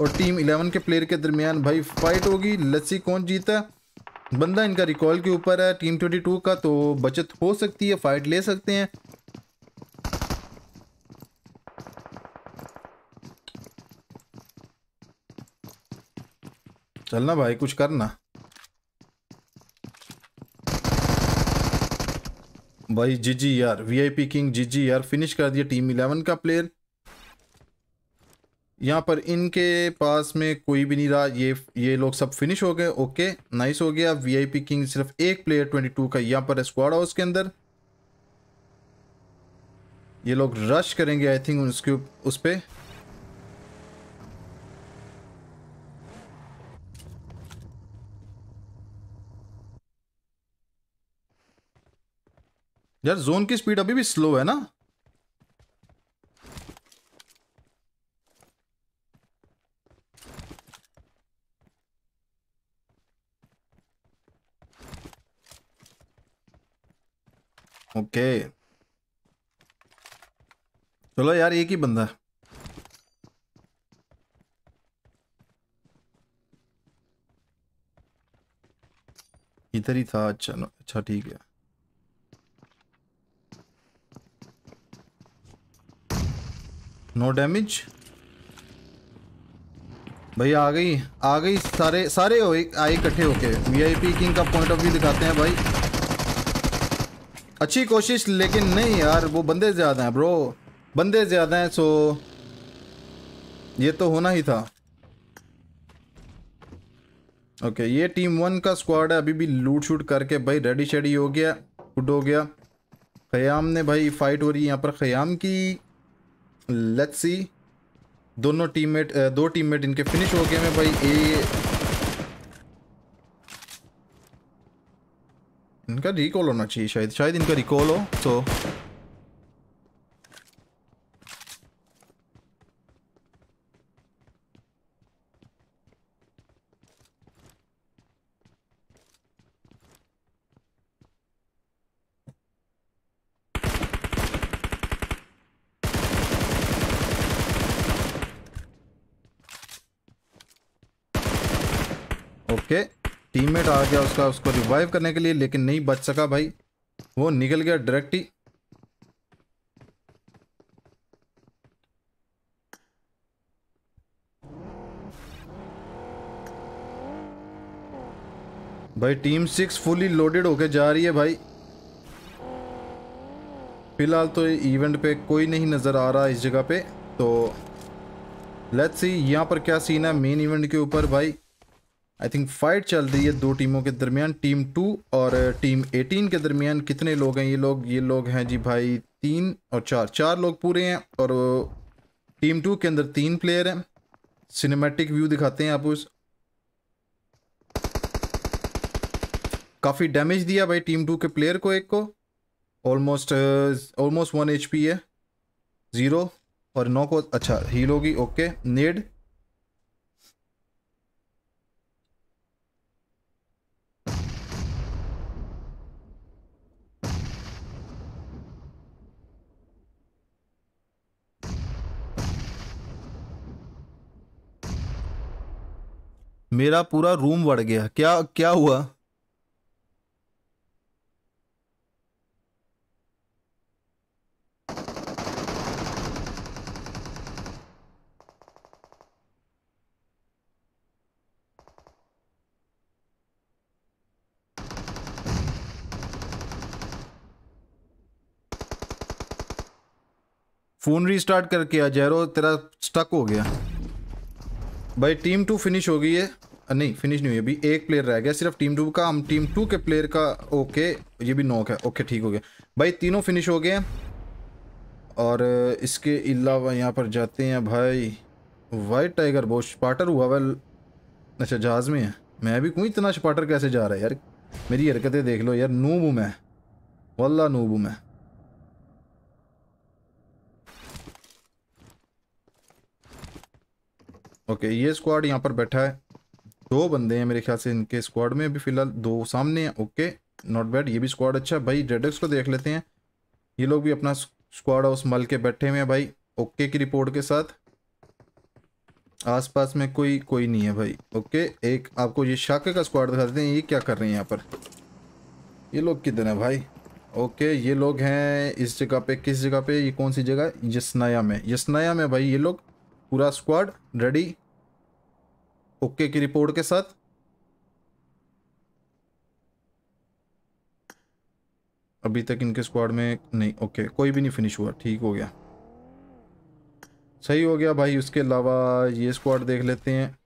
और टीम 11 के प्लेयर के दरमियान भाई फाइट होगी लस्सी कौन जीता बंदा इनका रिकॉल के ऊपर है टीम 22 का तो बचत हो सकती है फाइट ले सकते हैं चलना भाई कुछ करना भाई जीजी यार वीआईपी किंग जीजी यार फिनिश कर दिया टीम इलेवन का प्लेयर यहाँ पर इनके पास में कोई भी नहीं रहा ये ये लोग सब फिनिश हो गए ओके नाइस हो गया वीआईपी किंग सिर्फ एक प्लेयर 22 का यहाँ पर स्क्वाड हाउस के अंदर ये लोग रश करेंगे आई थिंक उसके उस पर यार जोन की स्पीड अभी भी स्लो है ना ओके चलो यार एक ही बंदा है इधर ही था अच्छा अच्छा ठीक है नो डैमेज भाई आ गई आ गई सारे सारे हो आए इकट्ठे होके वीआईपी किंग का पॉइंट ऑफ व्यू दिखाते हैं भाई अच्छी कोशिश लेकिन नहीं यार वो बंदे ज़्यादा हैं ब्रो बंदे ज़्यादा हैं सो ये तो होना ही था ओके ये टीम वन का स्क्वाड है अभी भी लूट शूट करके भाई रेडी शेडी हो गया फुट हो गया खयाम ने भाई फाइट हो रही है यहाँ पर खयाम की लेट्स सी दोनों टीममेट दो टीममेट इनके फिनिश हो गए हैं भाई ए इनका रिकॉल होना चाहिए शायद शायद इनका रिकॉल हो तो ओके टीममेट आ गया उसका उसको रिवाइव करने के लिए लेकिन नहीं बच सका भाई वो निकल गया डायरेक्ट ही भाई टीम सिक्स फुली लोडेड होके जा रही है भाई फिलहाल तो इवेंट पे कोई नहीं नज़र आ रहा इस जगह पे तो लेट्स सी यहाँ पर क्या सीन है मेन इवेंट के ऊपर भाई आई थिंक फाइट चल रही है दो टीमों के दरमियान टीम टू और uh, टीम एटीन के दरमियान कितने लोग हैं ये लोग ये लोग हैं जी भाई तीन और चार चार लोग पूरे हैं और uh, टीम टू के अंदर तीन प्लेयर हैं सिनेमेटिक व्यू दिखाते हैं आप उस काफ़ी डैमेज दिया भाई टीम टू के प्लेयर को एक को ऑलमोस्ट ऑलमोस्ट वन एच है ज़ीरो और नौ को अच्छा हील होगी ओके नेड मेरा पूरा रूम बढ़ गया क्या क्या हुआ फ़ोन रीस्टार्ट करके आ जैरो तेरा स्टक हो गया भाई टीम टू फिनिश हो गई है नहीं फिनिश नहीं हुई अभी एक प्लेयर रह गया सिर्फ टीम टू का हम टीम टू के प्लेयर का ओके ये भी नॉक है ओके ठीक हो गया भाई तीनों फिनिश हो गए और इसके अलावा यहाँ पर जाते हैं भाई वाइट टाइगर बहुत स्पाटर हुआ वह अच्छा जहाज़ में है मैं भी कोई इतना स्पाटर कैसे जा रहा है यार मेरी हरकतें देख लो यार नूब हूँ मैं वल्ला नूब हूँ मैं ओके ये स्क्वाड यहाँ पर बैठा है दो बंदे हैं मेरे ख्याल से इनके स्क्वाड में अभी फिलहाल दो सामने हैं ओके नॉट बैड ये भी स्क्वाड अच्छा भाई रेडक्स को देख लेते हैं ये लोग भी अपना स्क्वाड हाउस मल के बैठे हुए हैं भाई ओके की रिपोर्ट के साथ आसपास में कोई कोई नहीं है भाई ओके एक आपको ये शाके का स्क्वाड दिखा देते हैं ये क्या कर रहे हैं यहाँ पर ये लोग किधर हैं भाई ओके ये लोग हैं इस जगह पे किस जगह पे ये कौन सी जगह यसनाया में यसनाया में भाई ये लोग पूरा स्क्वाड रेडी ओके okay की रिपोर्ट के साथ अभी तक इनके स्क्वाड में नहीं ओके okay, कोई भी नहीं फिनिश हुआ ठीक हो गया सही हो गया भाई उसके अलावा ये स्क्वाड देख लेते हैं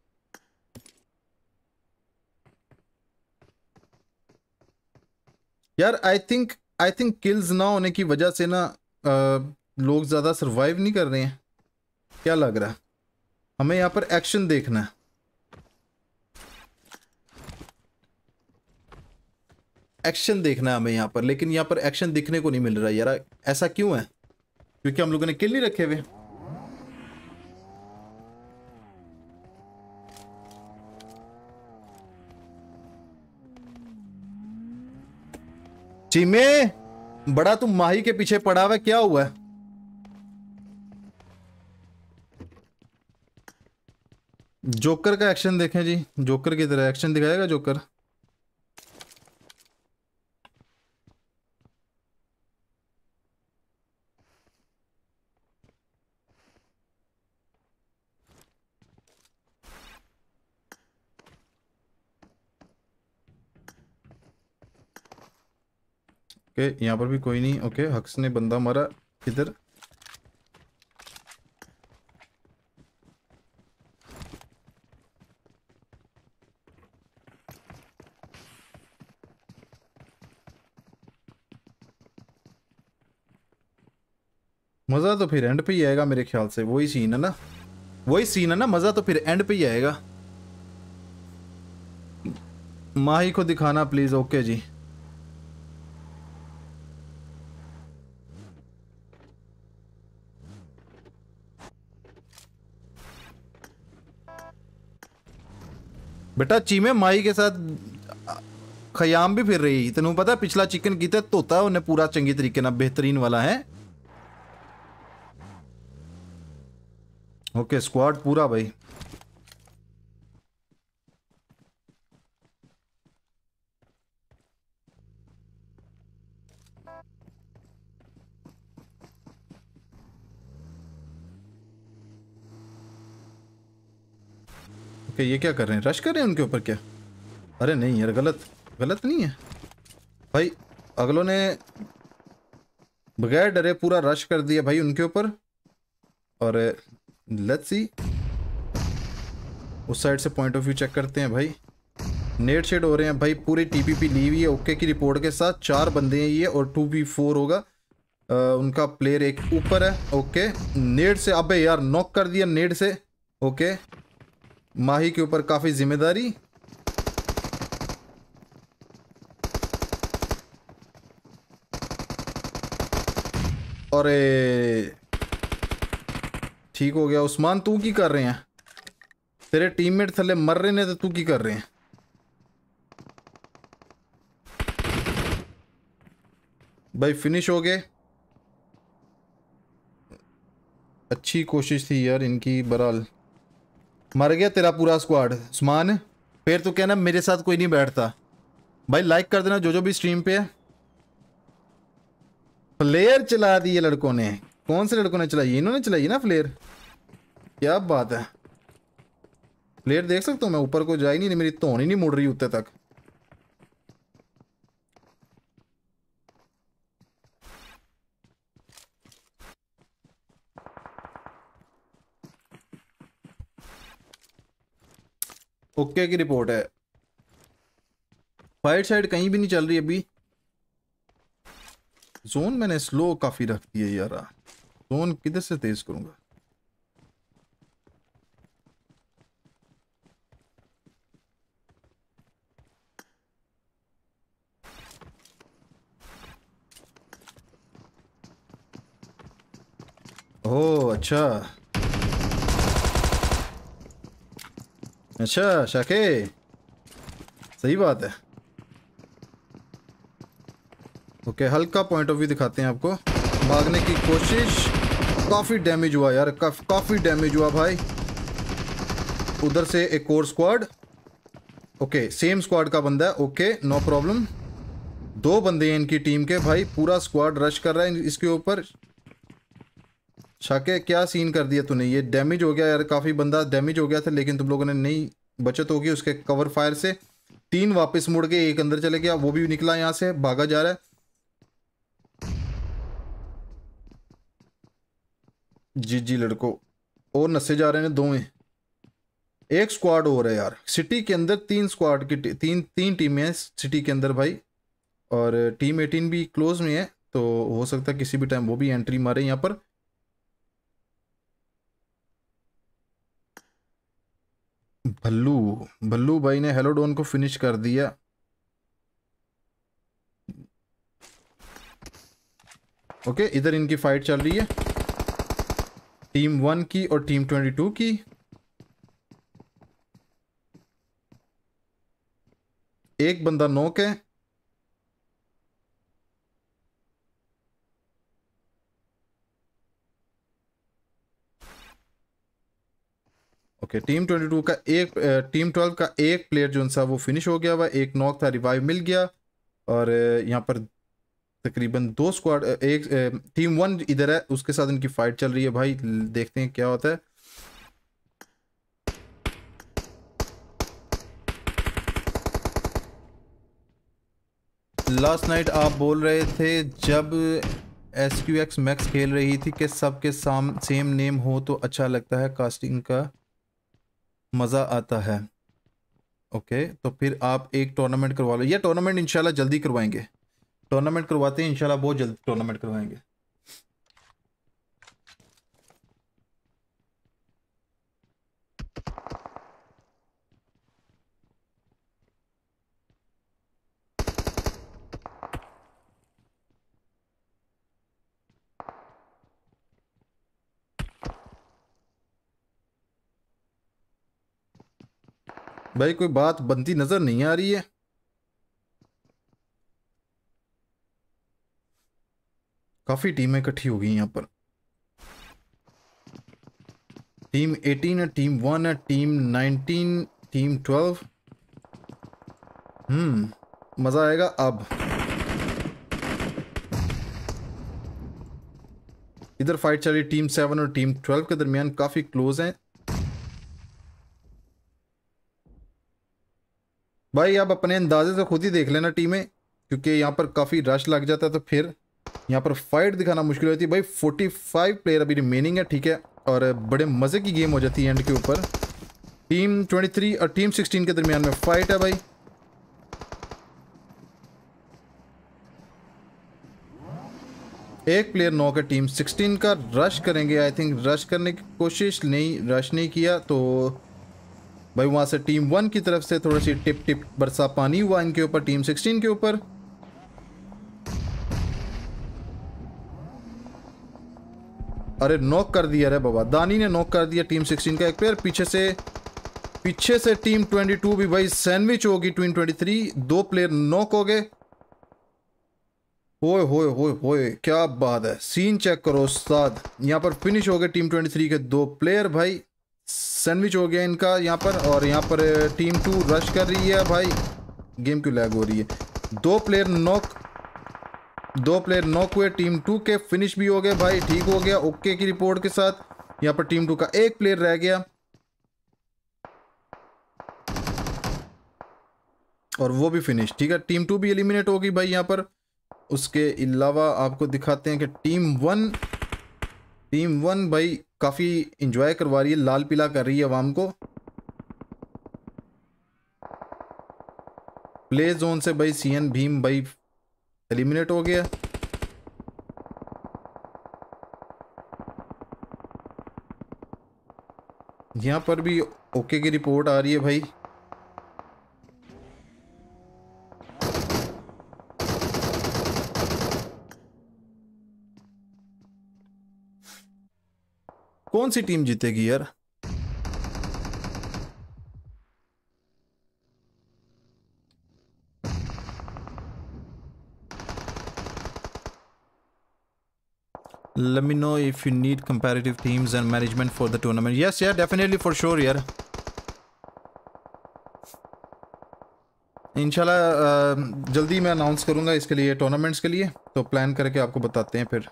यार I think I think kills ना होने की वजह से ना आ, लोग ज़्यादा सरवाइव नहीं कर रहे हैं क्या लग रहा है हमें यहाँ पर एक्शन देखना है एक्शन देखना है हमें यहाँ पर लेकिन यहाँ पर एक्शन दिखने को नहीं मिल रहा यार ऐसा क्यों है क्योंकि हम लोगों ने किल नहीं रखे हुए चीमे बड़ा तुम माही के पीछे पड़ा हुआ क्या हुआ है जोकर का एक्शन देखें जी जोकर की तरह एक्शन दिखाएगा जोकर ओके यहाँ पर भी कोई नहीं ओके हक्स ने बंदा मारा इधर मज़ा तो फिर एंड पे ही आएगा मेरे ख्याल से वही सीन है ना वही सीन है ना मज़ा तो फिर एंड पे ही आएगा माही को दिखाना प्लीज़ ओके जी बेटा चीमे माई के साथ खयाम भी फिर रही तेन पता पिछला चिकन गीता धोता उन्हें पूरा चंगी तरीके ना बेहतरीन वाला है ओके स्क्वाड पूरा भाई ओके ये क्या कर रहे हैं रश कर रहे हैं उनके ऊपर क्या अरे नहीं यार गलत गलत नहीं है भाई अगलों ने बगैर डरे पूरा रश कर दिया भाई उनके ऊपर और लेट्स सी उस साइड से पॉइंट ऑफ व्यू चेक करते हैं भाई नेट शेड हो रहे हैं भाई पूरी टीपीपी ली हुई है ओके की रिपोर्ट के साथ चार बंदे हैं ये और टू वी फोर होगा आ, उनका प्लेयर एक ऊपर है ओके नेट से अबे यार नॉक कर दिया नेट से ओके माही के ऊपर काफ़ी जिम्मेदारी अरे ठीक हो गया उस्मान तू की कर रहे हैं तेरे टीममेट थले मर रहे ने तो तू की कर रहे हैं भाई फिनिश हो गए अच्छी कोशिश थी यार इनकी बहरहाल मर गया तेरा पूरा स्क्वाड सुमान फिर तो कहना मेरे साथ कोई नहीं बैठता भाई लाइक कर देना जो जो भी स्ट्रीम पे है फ्लेयर चला दी है लड़कों ने कौन से लड़कों ने चलाई इन्होंने चलाई ना फ्लेयर क्या बात है फ्लेयर देख सकता हूँ मैं ऊपर को जा ही नहीं मेरी धोन ही नहीं मुड़ रही उत्ते तक ओके की रिपोर्ट है फाइट साइड कहीं भी नहीं चल रही अभी जोन मैंने स्लो काफी रख दी है यार जोन किधर से तेज करूंगा ओह अच्छा अच्छा शाके सही बात है ओके हल्का पॉइंट ऑफ व्यू दिखाते हैं आपको भागने की कोशिश काफ़ी डैमेज हुआ यार काफ़ी डैमेज हुआ भाई उधर से एक और स्क्वाड ओके सेम स्क्वाड का बंदा है ओके नो प्रॉब्लम दो बंदे हैं इनकी टीम के भाई पूरा स्क्वाड रश कर रहा है इसके ऊपर शाके क्या सीन कर दिया तूने ये डैमेज हो गया यार काफ़ी बंदा डैमेज हो गया था लेकिन तुम लोगों ने नहीं बचत होगी उसके कवर फायर से तीन वापस मुड़ के एक अंदर चले गया वो भी निकला यहाँ से भागा जा रहा है जी जी लड़को और नशे जा रहे हैं दो में एक स्क्वाड हो रहा है यार सिटी के अंदर तीन स्क्वाड की तीन तीन टीमें हैं सिटी के अंदर भाई और टीम एटीन भी क्लोज में है तो हो सकता है किसी भी टाइम वो भी एंट्री मारे यहाँ पर भल्लू भल्लू भाई ने हेलो डोन को फिनिश कर दिया ओके इधर इनकी फाइट चल रही है टीम वन की और टीम ट्वेंटी टू की एक बंदा नोक है ओके टीम 22 का एक टीम ट्वेल्व का एक प्लेयर जो सा वो फिनिश हो गया हुआ एक नॉक था रिवाइव मिल गया और यहाँ पर तकरीबन दो स्क्वाड एक टीम वन इधर है उसके साथ इनकी फाइट चल रही है भाई देखते हैं क्या होता है लास्ट नाइट आप बोल रहे थे जब एस क्यू एक्स मैक्स खेल रही थी कि सबके साम सेम नेम हो तो अच्छा लगता है कास्टिंग का मज़ा आता है ओके तो फिर आप एक टूर्नामेंट करवा लो ये टूर्नामेंट इंशाल्लाह जल्दी करवाएंगे टूर्नामेंट करवाते हैं इंशाल्लाह बहुत जल्दी टूर्नामेंट करवाएंगे भाई कोई बात बनती नजर नहीं आ रही है काफी टीमें इकट्ठी हो गई यहां पर टीम 18 है टीम 1 है टीम 19 टीम 12 हम्म मजा आएगा अब इधर फाइट चल रही टीम 7 और टीम 12 के दरमियान काफी क्लोज है भाई आप अपने अंदाजे से खुद ही देख लेना टीमें क्योंकि यहाँ पर काफ़ी रश लग जाता है तो फिर यहाँ पर फाइट दिखाना मुश्किल होती है भाई 45 प्लेयर अभी रिमेनिंग है ठीक है और बड़े मज़े की गेम हो जाती है एंड के ऊपर टीम 23 और टीम 16 के दरमियान में फाइट है भाई एक प्लेयर नौ का टीम 16 का रश करेंगे आई थिंक रश करने की कोशिश नहीं रश नहीं किया तो भाई वहाँ से टीम वन की तरफ से थोड़ी सी टिप टिप बरसा पानी हुआ इनके ऊपर टीम सिक्सटीन के ऊपर अरे नॉक कर दिया रे बाबा दानी ने नॉक कर दिया टीम सिक्सटीन का एक प्लेयर पीछे से पीछे से टीम ट्वेंटी टू भी भाई सैंडविच होगी ट्वीन ट्वेंटी थ्री दो प्लेयर नॉक हो गए होए होए होए होए क्या बात है सीन चेक करो उस्ताद यहाँ पर फिनिश हो गए टीम ट्वेंटी थ्री के दो प्लेयर भाई सैंडविच हो गया इनका यहाँ पर और यहाँ पर टीम टू रश कर रही है भाई गेम क्यों लैग हो रही है दो प्लेयर नॉक दो प्लेयर नॉक हुए टीम टू के फिनिश भी हो गए भाई ठीक हो गया ओके की रिपोर्ट के साथ यहाँ पर टीम टू का एक प्लेयर रह गया और वो भी फिनिश ठीक है टीम टू भी एलिमिनेट होगी भाई यहाँ पर उसके अलावा आपको दिखाते हैं कि टीम वन टीम वन भाई काफ़ी इंजॉय करवा रही है लाल पीला कर रही है आवाम को प्ले जोन से भाई सीएन भीम भाई एलिमिनेट हो गया यहाँ पर भी ओके की रिपोर्ट आ रही है भाई कौन सी टीम जीतेगी यार let me know if you need comparative teams and management for the tournament yes yeah definitely for sure yeah Inshallah, uh, जल्दी मैं अनाउंस करूंगा इसके लिए टूर्नामेंट्स के लिए तो प्लान करके आपको बताते हैं फिर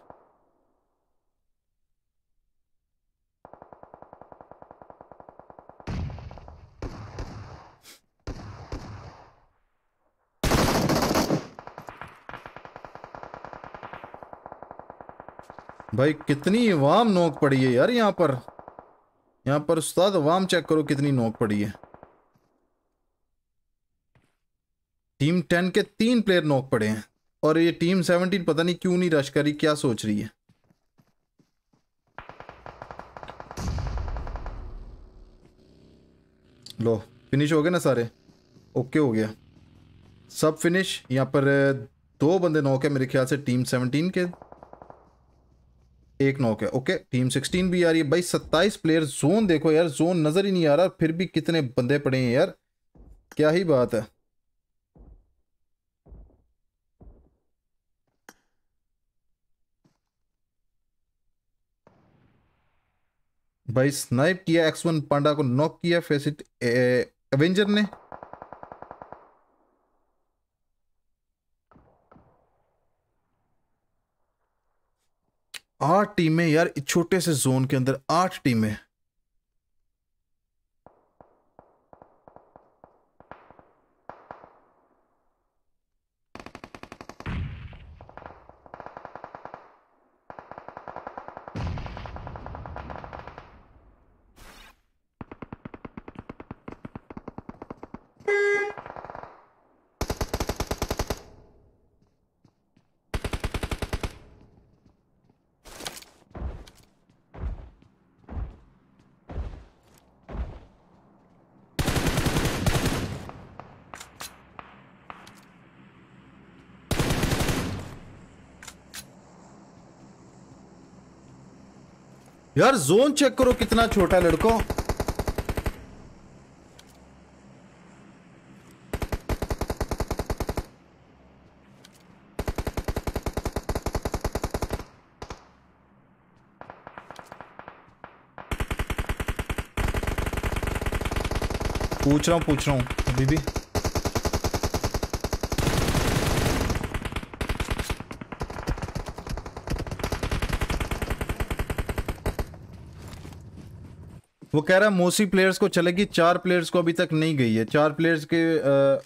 भाई कितनी वाम नोक पड़ी है यार यहाँ पर यहाँ पर उस्ताद वाम चेक करो कितनी नोक पड़ी है टीम टेन के तीन प्लेयर नोक पड़े हैं और ये टीम सेवनटीन पता नहीं क्यों नहीं रश करी क्या सोच रही है लो फिनिश हो गए ना सारे ओके हो गया सब फिनिश यहाँ पर दो बंदे नोक है मेरे ख्याल से टीम सेवनटीन के एक नॉक है ओके टीम सिक्सटीन भी आ रही है भाई सत्ताईस प्लेयर जोन देखो यार जोन नजर ही नहीं आ रहा फिर भी कितने बंदे पड़े हैं यार क्या ही बात है भाई स्नाइप किया एक्स वन पांडा को नॉक किया फेसिट एवेंजर ने आठ टीमें यार छोटे से जोन के अंदर आठ टीमें यार जोन चेक करो कितना छोटा लड़को पूछ रहा हूँ पूछ रहा हूँ अभी भी वो कह रहा है मोसी प्लेयर्स को चलेगी चार प्लेयर्स को अभी तक नहीं गई है चार प्लेयर्स के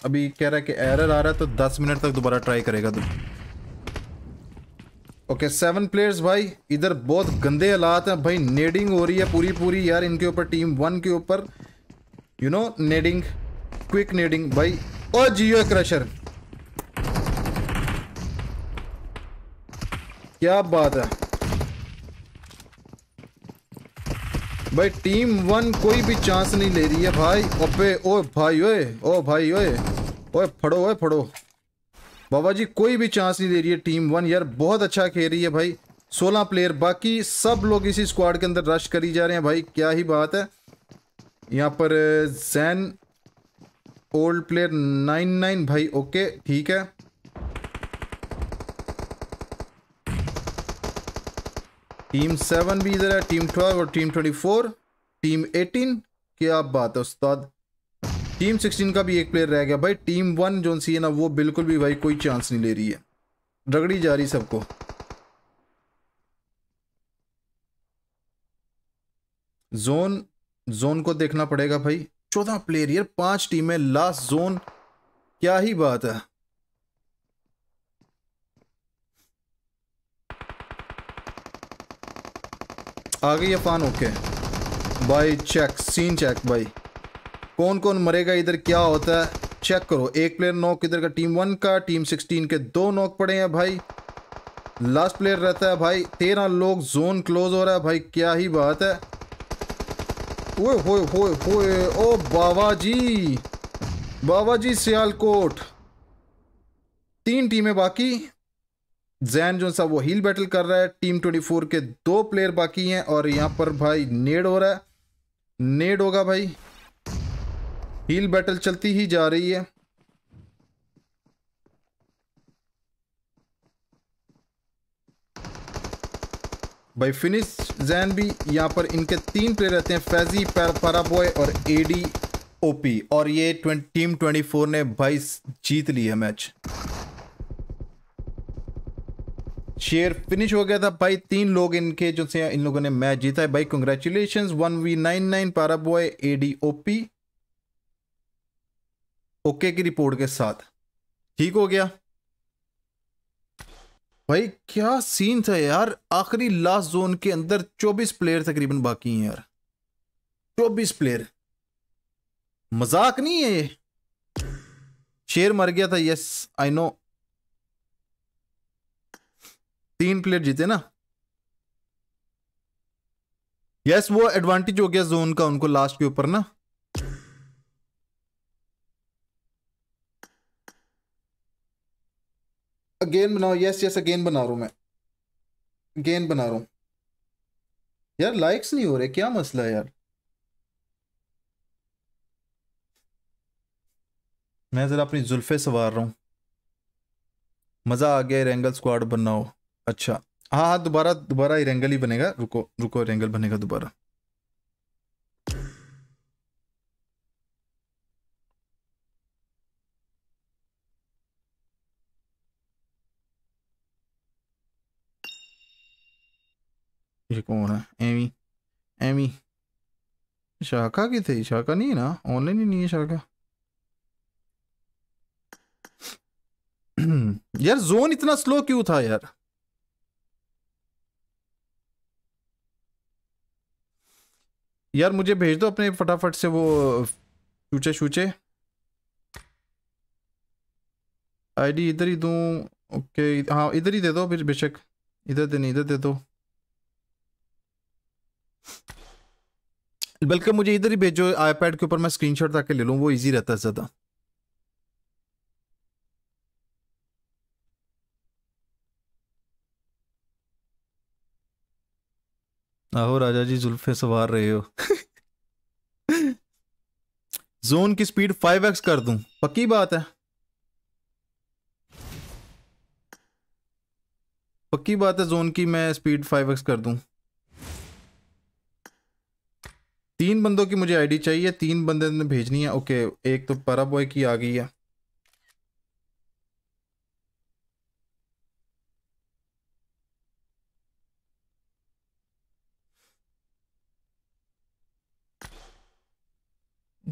अभी कह रहा है कि एरर आ रहा है तो दस मिनट तक दोबारा ट्राई करेगा तो ओके सेवन प्लेयर्स भाई इधर बहुत गंदे हालात हैं भाई नेडिंग हो रही है पूरी पूरी यार इनके ऊपर टीम वन के ऊपर you know needing quick needing भाई और जियो क्रशर क्या बात है भाई टीम वन कोई भी चांस नहीं ले रही है भाई ओपे ओ भाई ओए ओ भाई ओए ओए फड़ो ओए फड़ो बाबा जी कोई भी चांस नहीं दे रही है टीम वन यार बहुत अच्छा खेल रही है भाई सोलह प्लेयर बाकी सब लोग इसी स्क्वाड के अंदर रश करी जा रहे हैं भाई क्या ही बात है यहाँ पर Jain old player nine nine भाई ओके ठीक है टीम सेवन भी इधर है टीम ट्वेल्व और team twenty four team eighteen क्या बात है उस्ताद टीम सिक्सटीन का भी एक प्लेयर रह गया भाई टीम वन जो सी है ना वो बिल्कुल भी भाई कोई चांस नहीं ले रही है रगड़ी जा रही सबको जोन जोन को देखना पड़ेगा भाई चौदह प्लेयर यार पांच टीमें लास्ट जोन क्या ही बात है आ गई अफान ओके भाई चेक सीन चेक भाई कौन कौन मरेगा इधर क्या होता है चेक करो एक प्लेयर नॉक इधर का टीम वन का टीम सिक्सटीन के दो नॉक पड़े हैं भाई लास्ट प्लेयर रहता है भाई तेरह लोग जोन क्लोज हो रहा है भाई क्या ही बात है ओए होए होए होए ओ बाबा जी बाबा जी सियालकोट तीन टीमें बाकी जैन जो सा वो हील बैटल कर रहा है टीम 24 के दो प्लेयर बाकी हैं और यहाँ पर भाई नेड हो रहा है नेड होगा भाई हील बैटल चलती ही जा रही है भाई फिनिश जैन भी यहाँ पर इनके तीन प्लेयर रहते हैं फैजी पैराबॉय और एडी ओपी और ये टीम 24 ने भाई जीत ली है मैच शेयर फिनिश हो गया था भाई तीन लोग इनके जो से इन लोगों ने मैच जीता है भाई congratulation one V nine nine boy A D O P okay की रिपोर्ट के साथ ठीक हो गया भाई क्या सीन था यार आखिरी लास्ट जोन के अंदर 24 प्लेयर तकरीबन बाकी हैं यार 24 प्लेयर मजाक नहीं है ये शेर मर गया था यस आई नो तीन प्लेयर जीते ना यस वो एडवांटेज हो गया जोन का उनको लास्ट के ऊपर ना अगेन बनाओ यस यस अगेन बना रहा हूं मैं अगेन बना रहा हूं यार लाइक्स नहीं हो रहे क्या मसला है यार मैं जरा अपनी जुल्फे सवार रहा हूं मजा आ गया रेंगल स्क्वाड बनाओ अच्छा हाँ हाँ दोबारा दोबारा ही रेंगल ही बनेगा रुको रुको रेंगल बनेगा दोबारा ये कौन है एमी एमी शाखा की थी शाखा नहीं है ना ऑनलाइन ही नहीं है शाखा यार जोन इतना स्लो क्यों था यार यार मुझे भेज दो अपने फटाफट से वो चूचे शूचे आईडी इधर ही दूँ ओके हाँ इधर ही दे दो फिर बेशक इधर दे नहीं इधर दे दो बल्कि मुझे इधर ही भेजो आईपैड के ऊपर मैं स्क्रीनशॉट ताकि ले लूँ वो इजी रहता है ज़्यादा आहो राजा जी जुल्फे सवार रहे हो जोन की स्पीड 5x कर दूं पक्की बात है पक्की बात है जोन की मैं स्पीड 5x कर दूं तीन बंदों की मुझे आईडी चाहिए तीन बंदे ने भेजनी है ओके एक तो बॉय की आ गई है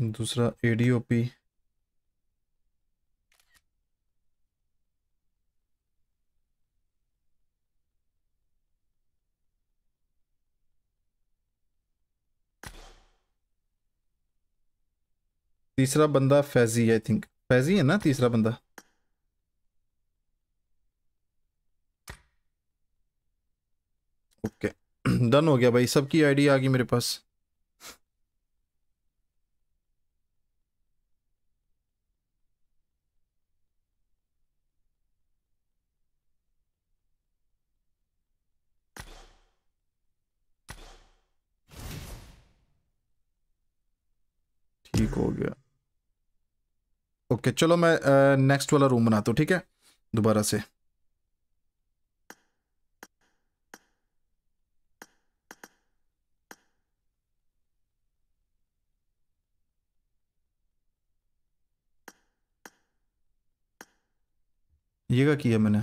दूसरा एडीओपी तीसरा बंदा फैजी आई थिंक फैजी है ना तीसरा बंदा ओके okay. डन हो गया भाई सबकी आईडी आ गई मेरे पास ठीक हो गया ओके okay, चलो मैं नेक्स्ट uh, वाला रूम बनाता हूँ ठीक है दोबारा से ये क्या किया मैंने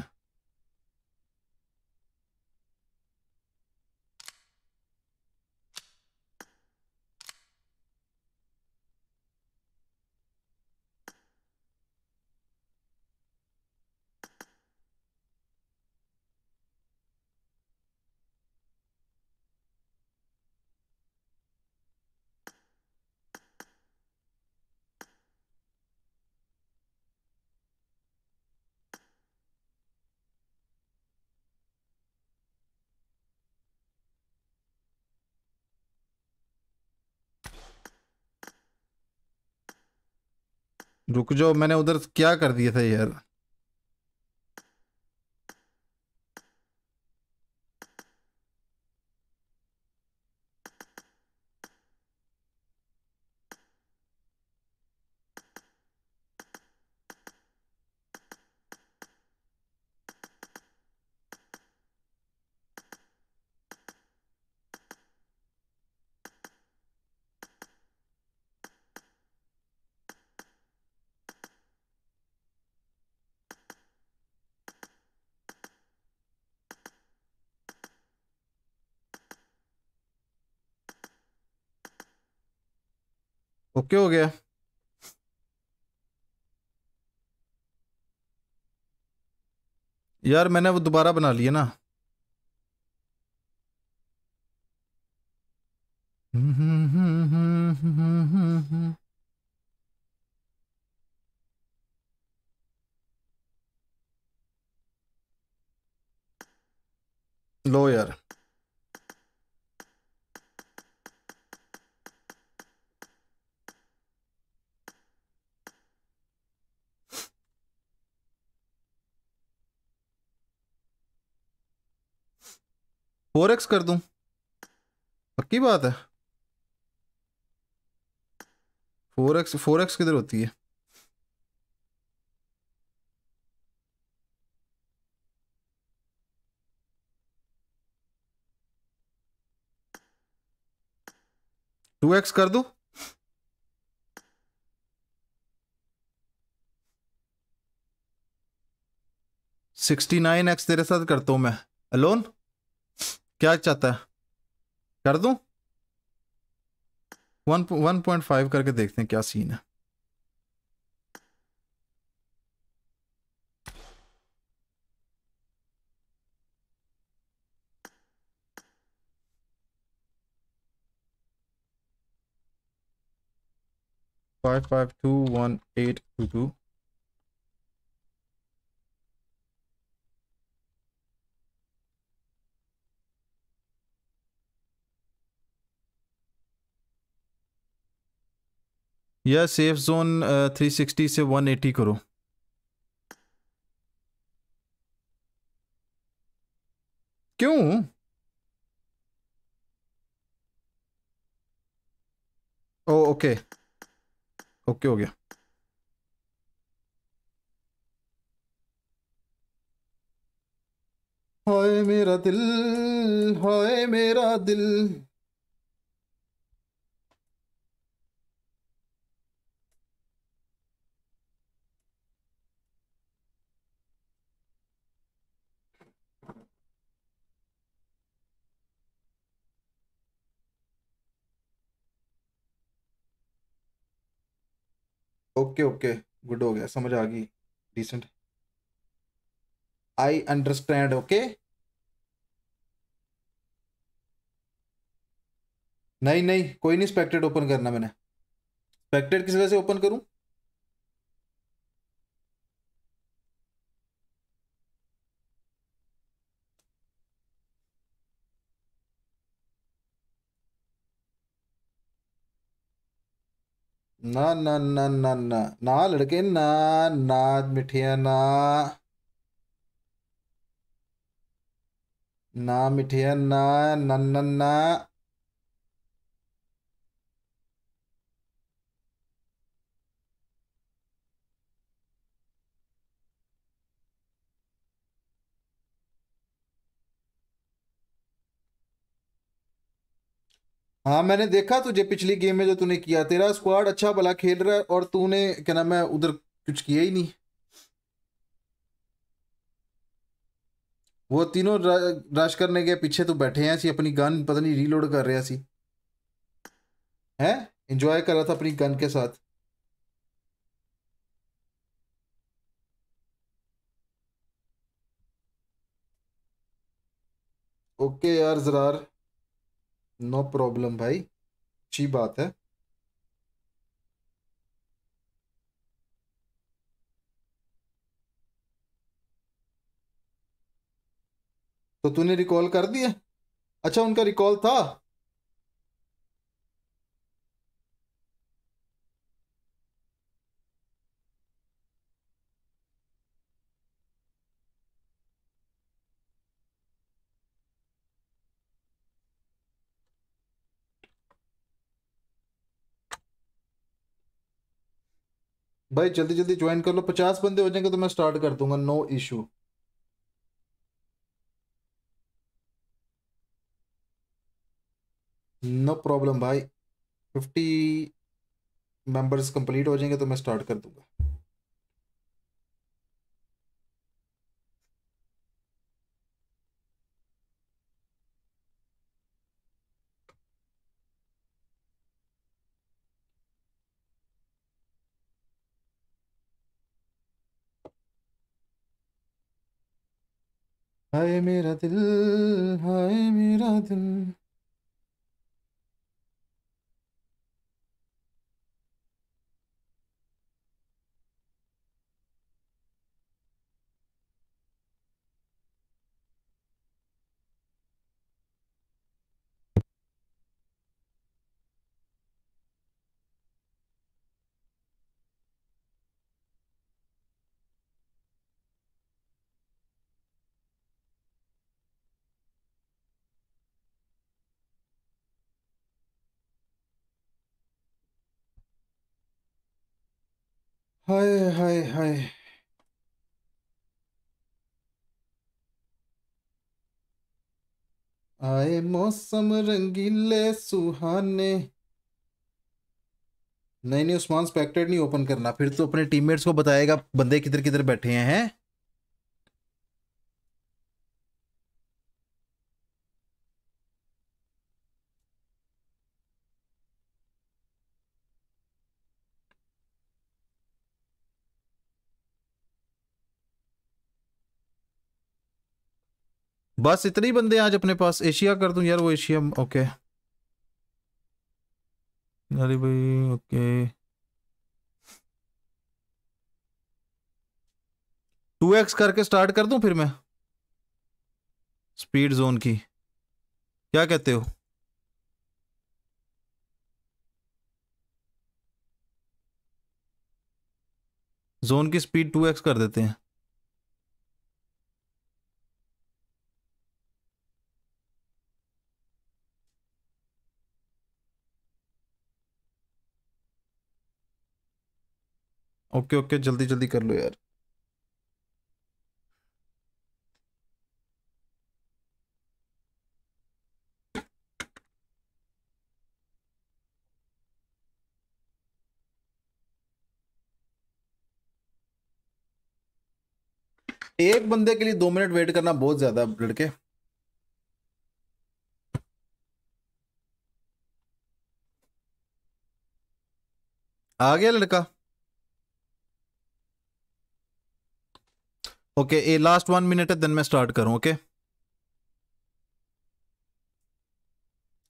रुक जाओ मैंने उधर क्या कर दिया था यार ओके हो गया यार मैंने वो दोबारा बना लिया ना लो यार फोर एक्स कर दूं पक्की बात है फोर एक्स फोर एक्स किधर होती है टू एक्स कर दूं सिक्सटी नाइन एक्स तेरे साथ करता हूं मैं अलोन क्या चाहता है कर दू वन वन पॉइंट फाइव करके देखते हैं क्या सीन है five five two one eight two two या सेफ जोन थ्री सिक्सटी से वन एटी करो क्यों ओ ओके ओके हो गया हाय मेरा दिल हाय मेरा दिल ओके ओके गुड हो गया समझ आ गई डिसेंट आई अंडरस्टैंड ओके नहीं नहीं कोई नहीं स्पेक्टेड ओपन करना मैंने स्पेक्टेड किस वजह से ओपन करूं ना ना ना ना ना ना लड़के ना नाद मिठिया ना ना मिठिया ना ना ना ना हाँ मैंने देखा तुझे तो पिछली गेम में जो तूने किया तेरा स्क्वाड अच्छा भला खेल रहा है और तूने क्या नाम है उधर कुछ किया ही नहीं वो तीनों रश करने के पीछे तो बैठे हैं सी अपनी गन पता नहीं रीलोड कर रहा सी है एंजॉय कर रहा था अपनी गन के साथ ओके यार जरार नो प्रॉब्लम भाई अच्छी बात है तो तूने रिकॉल कर दिया अच्छा उनका रिकॉल था भाई जल्दी जल्दी ज्वाइन कर लो पचास बंदे हो जाएंगे तो मैं स्टार्ट कर दूंगा नो इशू नो प्रॉब्लम भाई फिफ्टी मेंबर्स कंप्लीट हो जाएंगे तो मैं स्टार्ट कर दूंगा Hay miradil, hay miradil. हाय हाय हाय आए मौसम रंगीले सुहाने नहीं नहीं उस्मान स्पेक्टेड नहीं ओपन करना फिर तो अपने टीममेट्स को बताएगा बंदे किधर किधर बैठे हैं बस इतने ही बंदे आज अपने पास एशिया कर दूं यार वो एशिया ओके अरे भाई ओके टू एक्स करके स्टार्ट कर दूं फिर मैं स्पीड जोन की क्या कहते हो जोन की स्पीड टू एक्स कर देते हैं ओके ओके जल्दी जल्दी कर लो यार एक बंदे के लिए दो मिनट वेट करना बहुत ज्यादा है लड़के आ गया लड़का ओके ये लास्ट वन मिनट है देन मैं स्टार्ट करूं ओके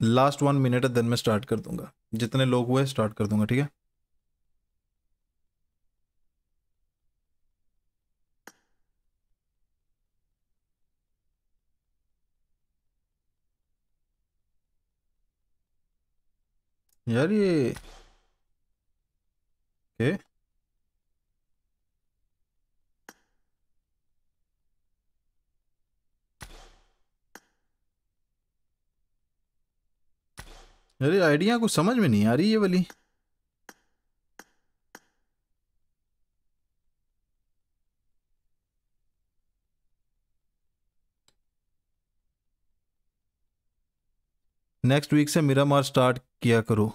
लास्ट वन मिनट है देन मैं स्टार्ट कर दूंगा जितने लोग हुए स्टार्ट कर दूंगा ठीक है यार ये ओके अरे आइडिया कुछ समझ में नहीं आ रही ये वाली नेक्स्ट वीक से मेरा मार स्टार्ट किया करो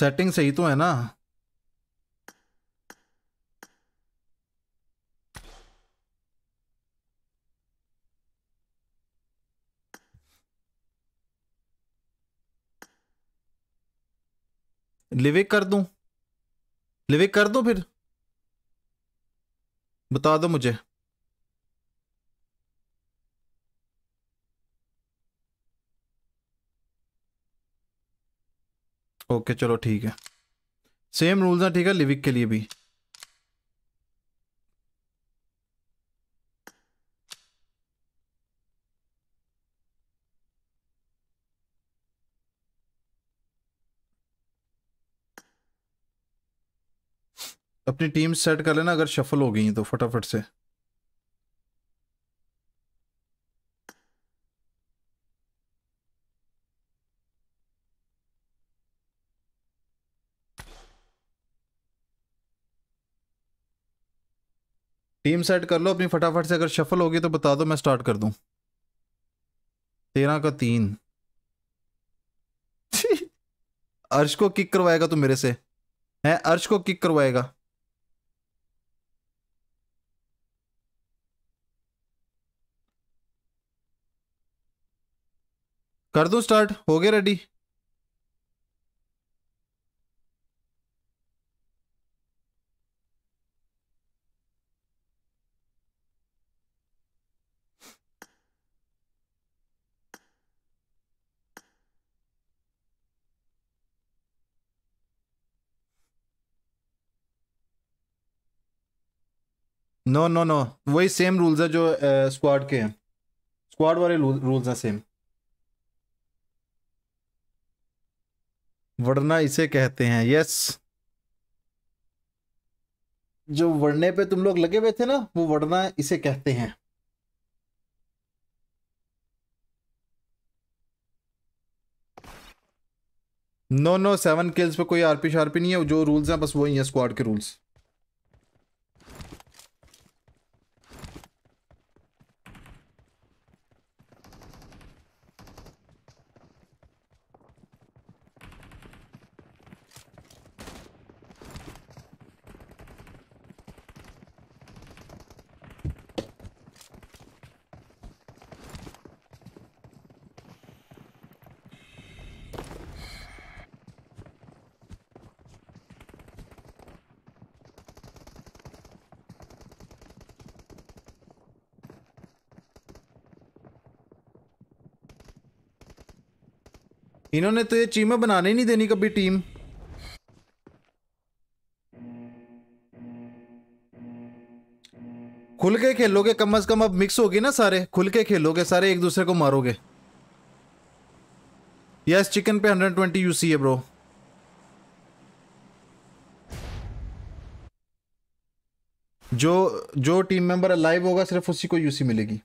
सेटिंग सही तो है ना लिविक कर दूं लिविक कर दूं फिर बता दो मुझे ओके चलो ठीक है सेम रूल्स हैं ठीक है लिविक के लिए भी अपनी टीम सेट कर लेना अगर शफल हो गई तो फटाफट से टीम सेट कर लो अपनी फटाफट से अगर शफल होगी तो बता दो मैं स्टार्ट कर दूं तेरह का तीन अर्श को किक करवाएगा तू मेरे से है अर्श को किक करवाएगा कर दूं स्टार्ट हो गया रेडी नो नो नो वही सेम रूल्स है जो स्क्वाड uh, के हैं स्क्वाड वाले रूल्स हैं सेम वरना इसे कहते हैं यस जो वरने पे तुम लोग लगे हुए थे ना वो वरना इसे कहते हैं नो नो सेवन किल्स पे कोई आरपी शारपी नहीं है जो रूल्स हैं बस वही है स्क्वाड के रूल्स इन्होंने तो ये चीमा बनाने नहीं देनी कभी टीम खुल के खेलोगे कम अज कम अब मिक्स होगी ना सारे खुल के खेलोगे सारे एक दूसरे को मारोगे यस चिकन पे 120 यूसी है ब्रो जो जो टीम मेंबर लाइव होगा सिर्फ उसी को यूसी मिलेगी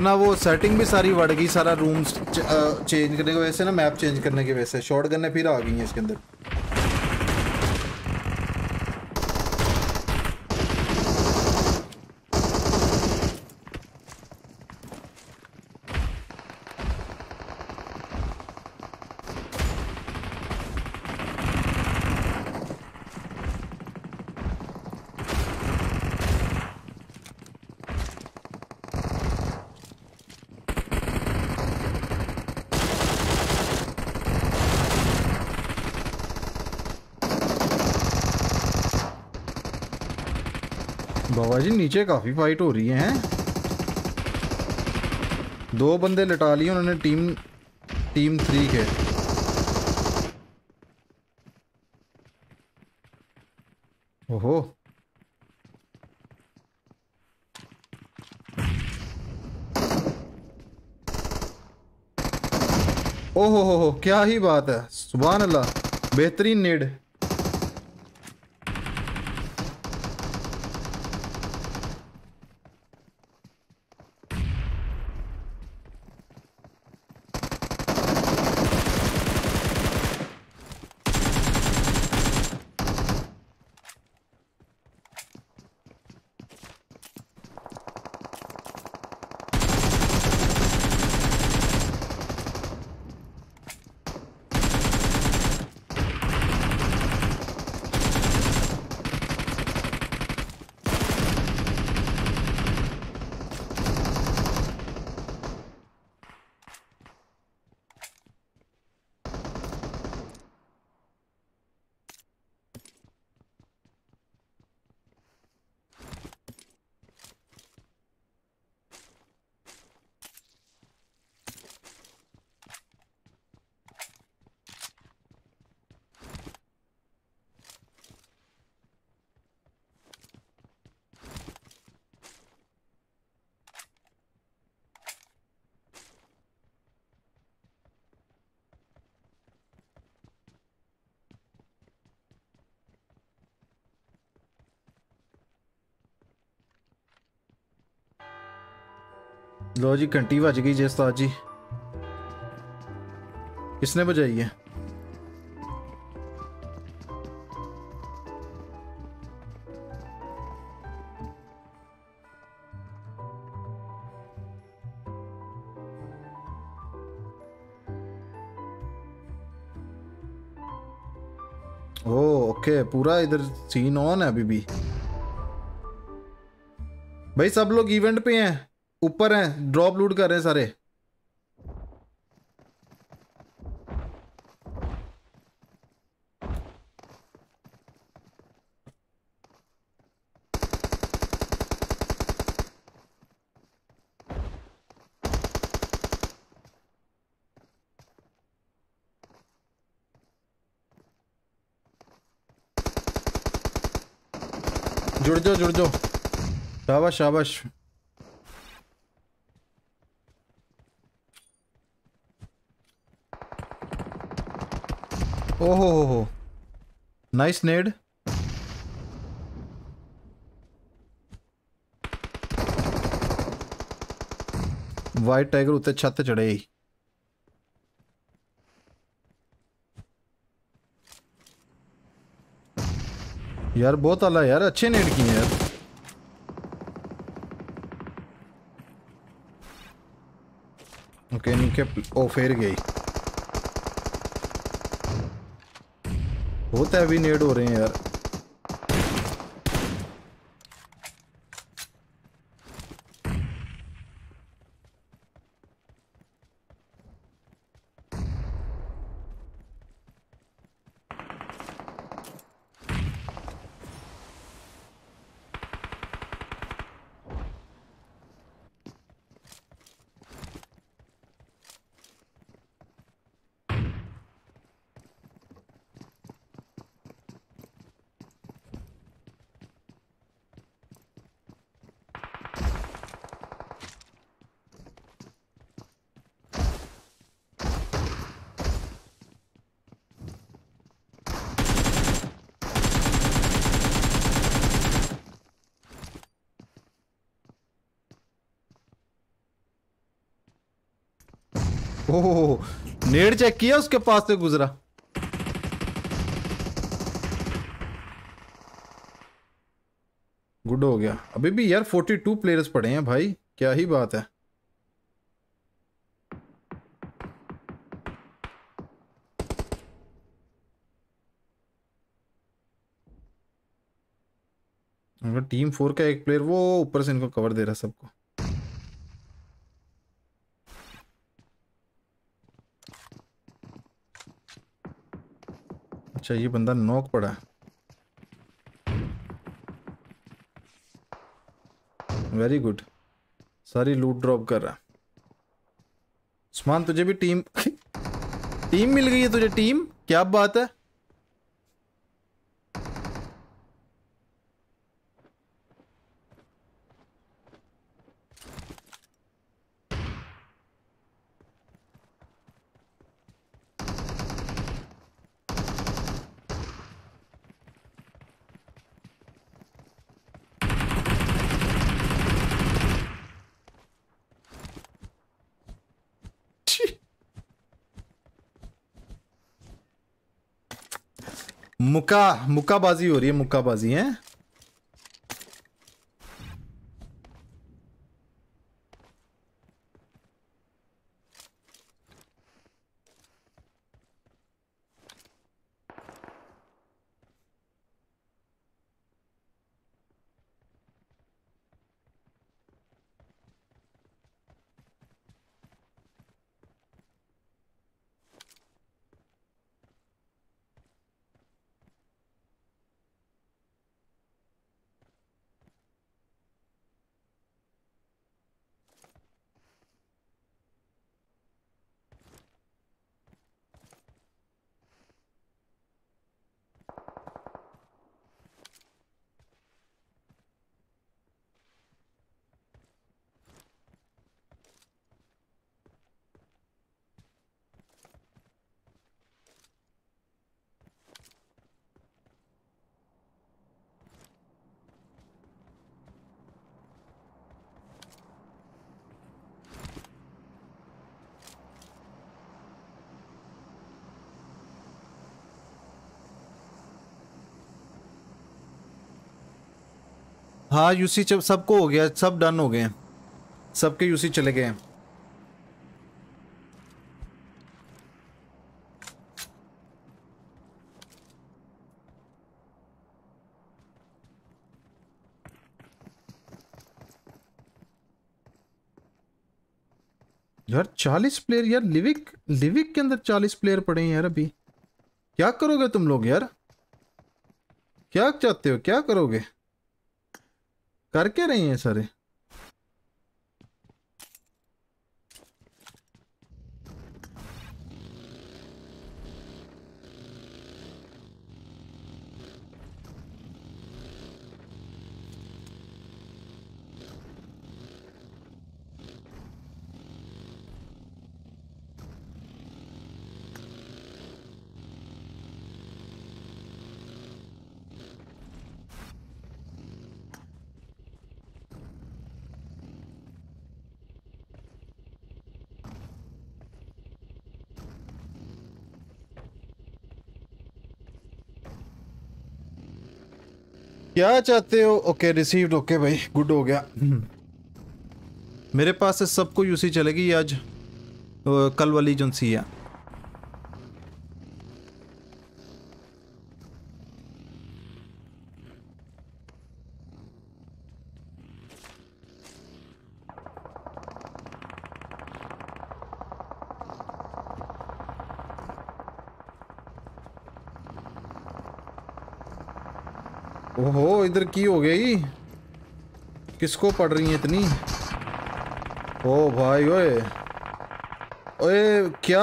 अपना वो सेटिंग भी सारी बढ़ गई सारा रूम चेंज करने की वजह से ना मैप चेंज करने की वजह से शॉर्ट करने फिर आ गई हैं इसके अंदर नीचे काफ़ी फाइट हो रही है हैं दो बंदे लटा लिए उन्होंने टीम टीम थ्री के ओहो ओहो हो क्या ही बात है सुबह अल्लाह बेहतरीन नेड लो जी घंटी बज गई ਜੀ ਉਸਤਾਦ जी किसने बजाई है ओके पूरा इधर सीन ऑन है अभी भी भाई सब लोग इवेंट पे हैं ऊपर हैं ड्रॉप लूट कर रहे हैं सारे जुड़ जाओ जुड़ जाओ शाबाश शाबाश ओहो हो हो नाइस नेड वाइट टाइगर उत्ते छत चढ़े ही यार बहुत आला यार अच्छे नेड किए यार ओके नीचे ओ फिर गई बहुत हैवी नेड हो रहे हैं यार चेक किया उसके पास से गुजरा गुड हो गया अभी भी यार 42 प्लेयर्स पड़े हैं भाई क्या ही बात है टीम फोर का एक प्लेयर वो ऊपर से इनको कवर दे रहा है सबको अच्छा ये बंदा नोक पड़ा वेरी गुड सारी लूट ड्रॉप कर रहा सामान तुझे भी टीम टीम मिल गई है तुझे टीम क्या बात है मुक्का मुक्काबाजी हो रही है मुक्काबाजी है हाँ यूसी सबको हो गया सब डन हो गए सबके यूसी चले गए यार चालीस प्लेयर यार लिविक लिविक के अंदर चालीस प्लेयर पड़े हैं यार अभी क्या करोगे तुम लोग यार क्या चाहते हो क्या करोगे करके रही हैं सर क्या चाहते हो ओके रिसीव्ड ओके भाई गुड हो गया मेरे पास सबको यूसी चलेगी आज कल वाली जो सी है ओहो इधर की हो गई किसको पड़ रही है इतनी ओ भाई ओए ओए क्या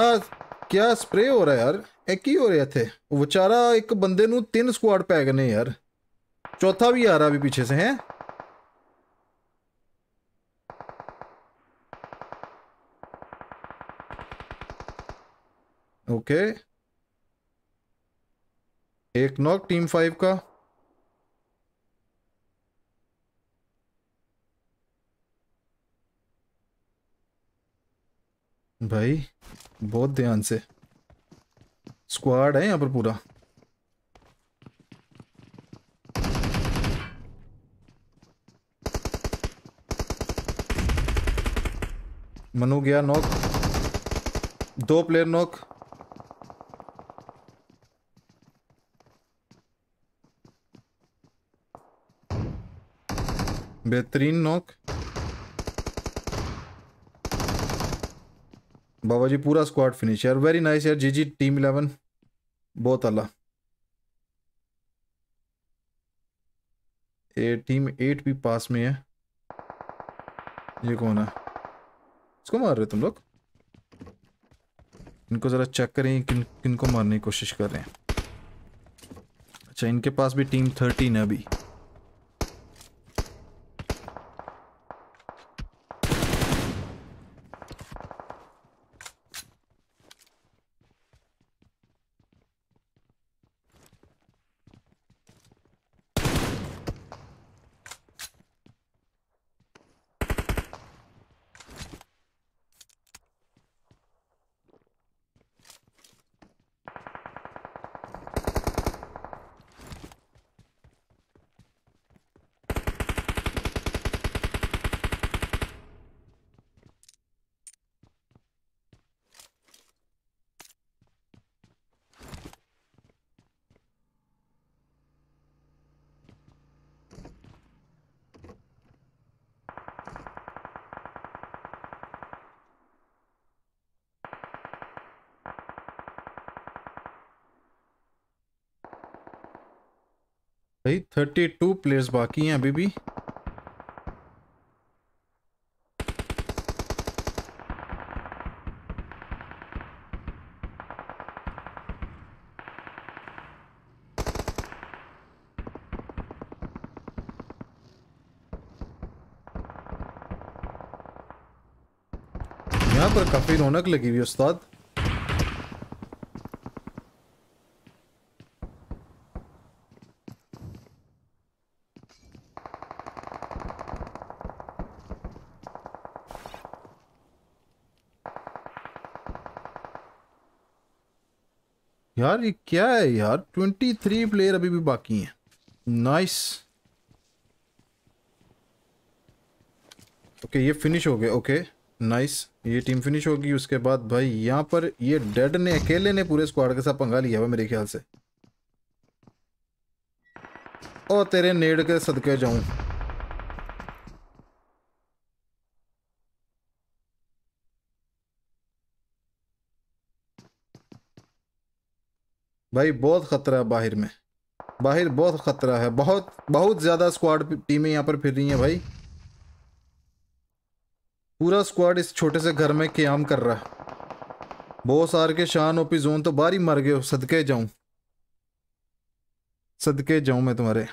क्या स्प्रे हो रहा है यार एक ही हो रहा है थे बेचारा एक बंदे ਨੂੰ तीन स्क्वाड पै गए यार चौथा भी आ रहा ਰਿਹਾ पीछे से ਸੇ ओके एक नॉक टीम फाइव का भाई बहुत ध्यान से स्क्वाड है यहाँ पर पूरा मनु गया नॉक दो प्लेयर नॉक बेहतरीन नॉक बाबा जी पूरा स्क्वाड फिनिश यार वेरी नाइस यार जी जी टीम इलेवन बहुत अला ए टीम एट भी पास में है ये कौन है इसको मार रहे तुम लोग इनको ज़रा चेक करें किन किन को मारने की कोशिश कर रहे हैं अच्छा इनके पास भी टीम थर्टीन है अभी थर्टी टू प्लेयर्स बाकी हैं अभी भी यहाँ पर काफी रौनक लगी हुई उस्ताद यार ये क्या है यार ट्वेंटी थ्री प्लेयर अभी भी बाकी हैं नाइस ओके ये फिनिश हो गया ओके नाइस ये टीम फिनिश होगी उसके बाद भाई यहाँ पर ये डेड ने अकेले ने पूरे स्क्वाड के साथ पंगा लिया हुआ मेरे ख्याल से और तेरे नेड के सदके जाऊं भाई बहुत खतरा है बाहर में बाहर बहुत खतरा है बहुत बहुत ज़्यादा स्क्वाड टीमें यहाँ पर फिर रही हैं भाई पूरा स्क्वाड इस छोटे से घर में क्याम कर रहा है बहुत सार के शान ओपी जोन तो बारी मर गए सदके जाऊं सदके जाऊं मैं तुम्हारे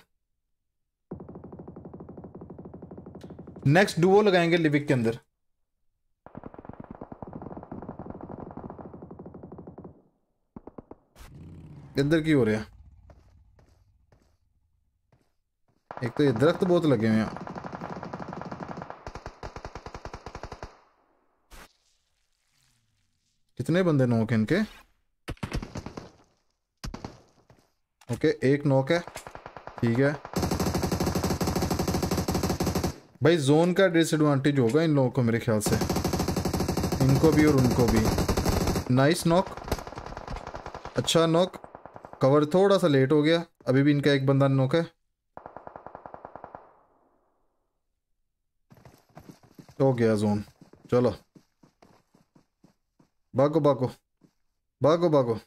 नेक्स्ट डुओ लगाएंगे लिविक के अंदर इधर की हो रहा एक तो ये दरख्त बहुत लगे हुए हैं कितने बंदे नोक हैं इनके ओके एक नोक है ठीक है भाई जोन का डिसएडवांटेज होगा इन लोगों को मेरे ख्याल से इनको भी और उनको भी नाइस नॉक अच्छा नॉक कवर थोड़ा सा लेट हो गया अभी भी इनका एक बंदा नोक है हो गया जोन चलो भागो भागो भागो भागो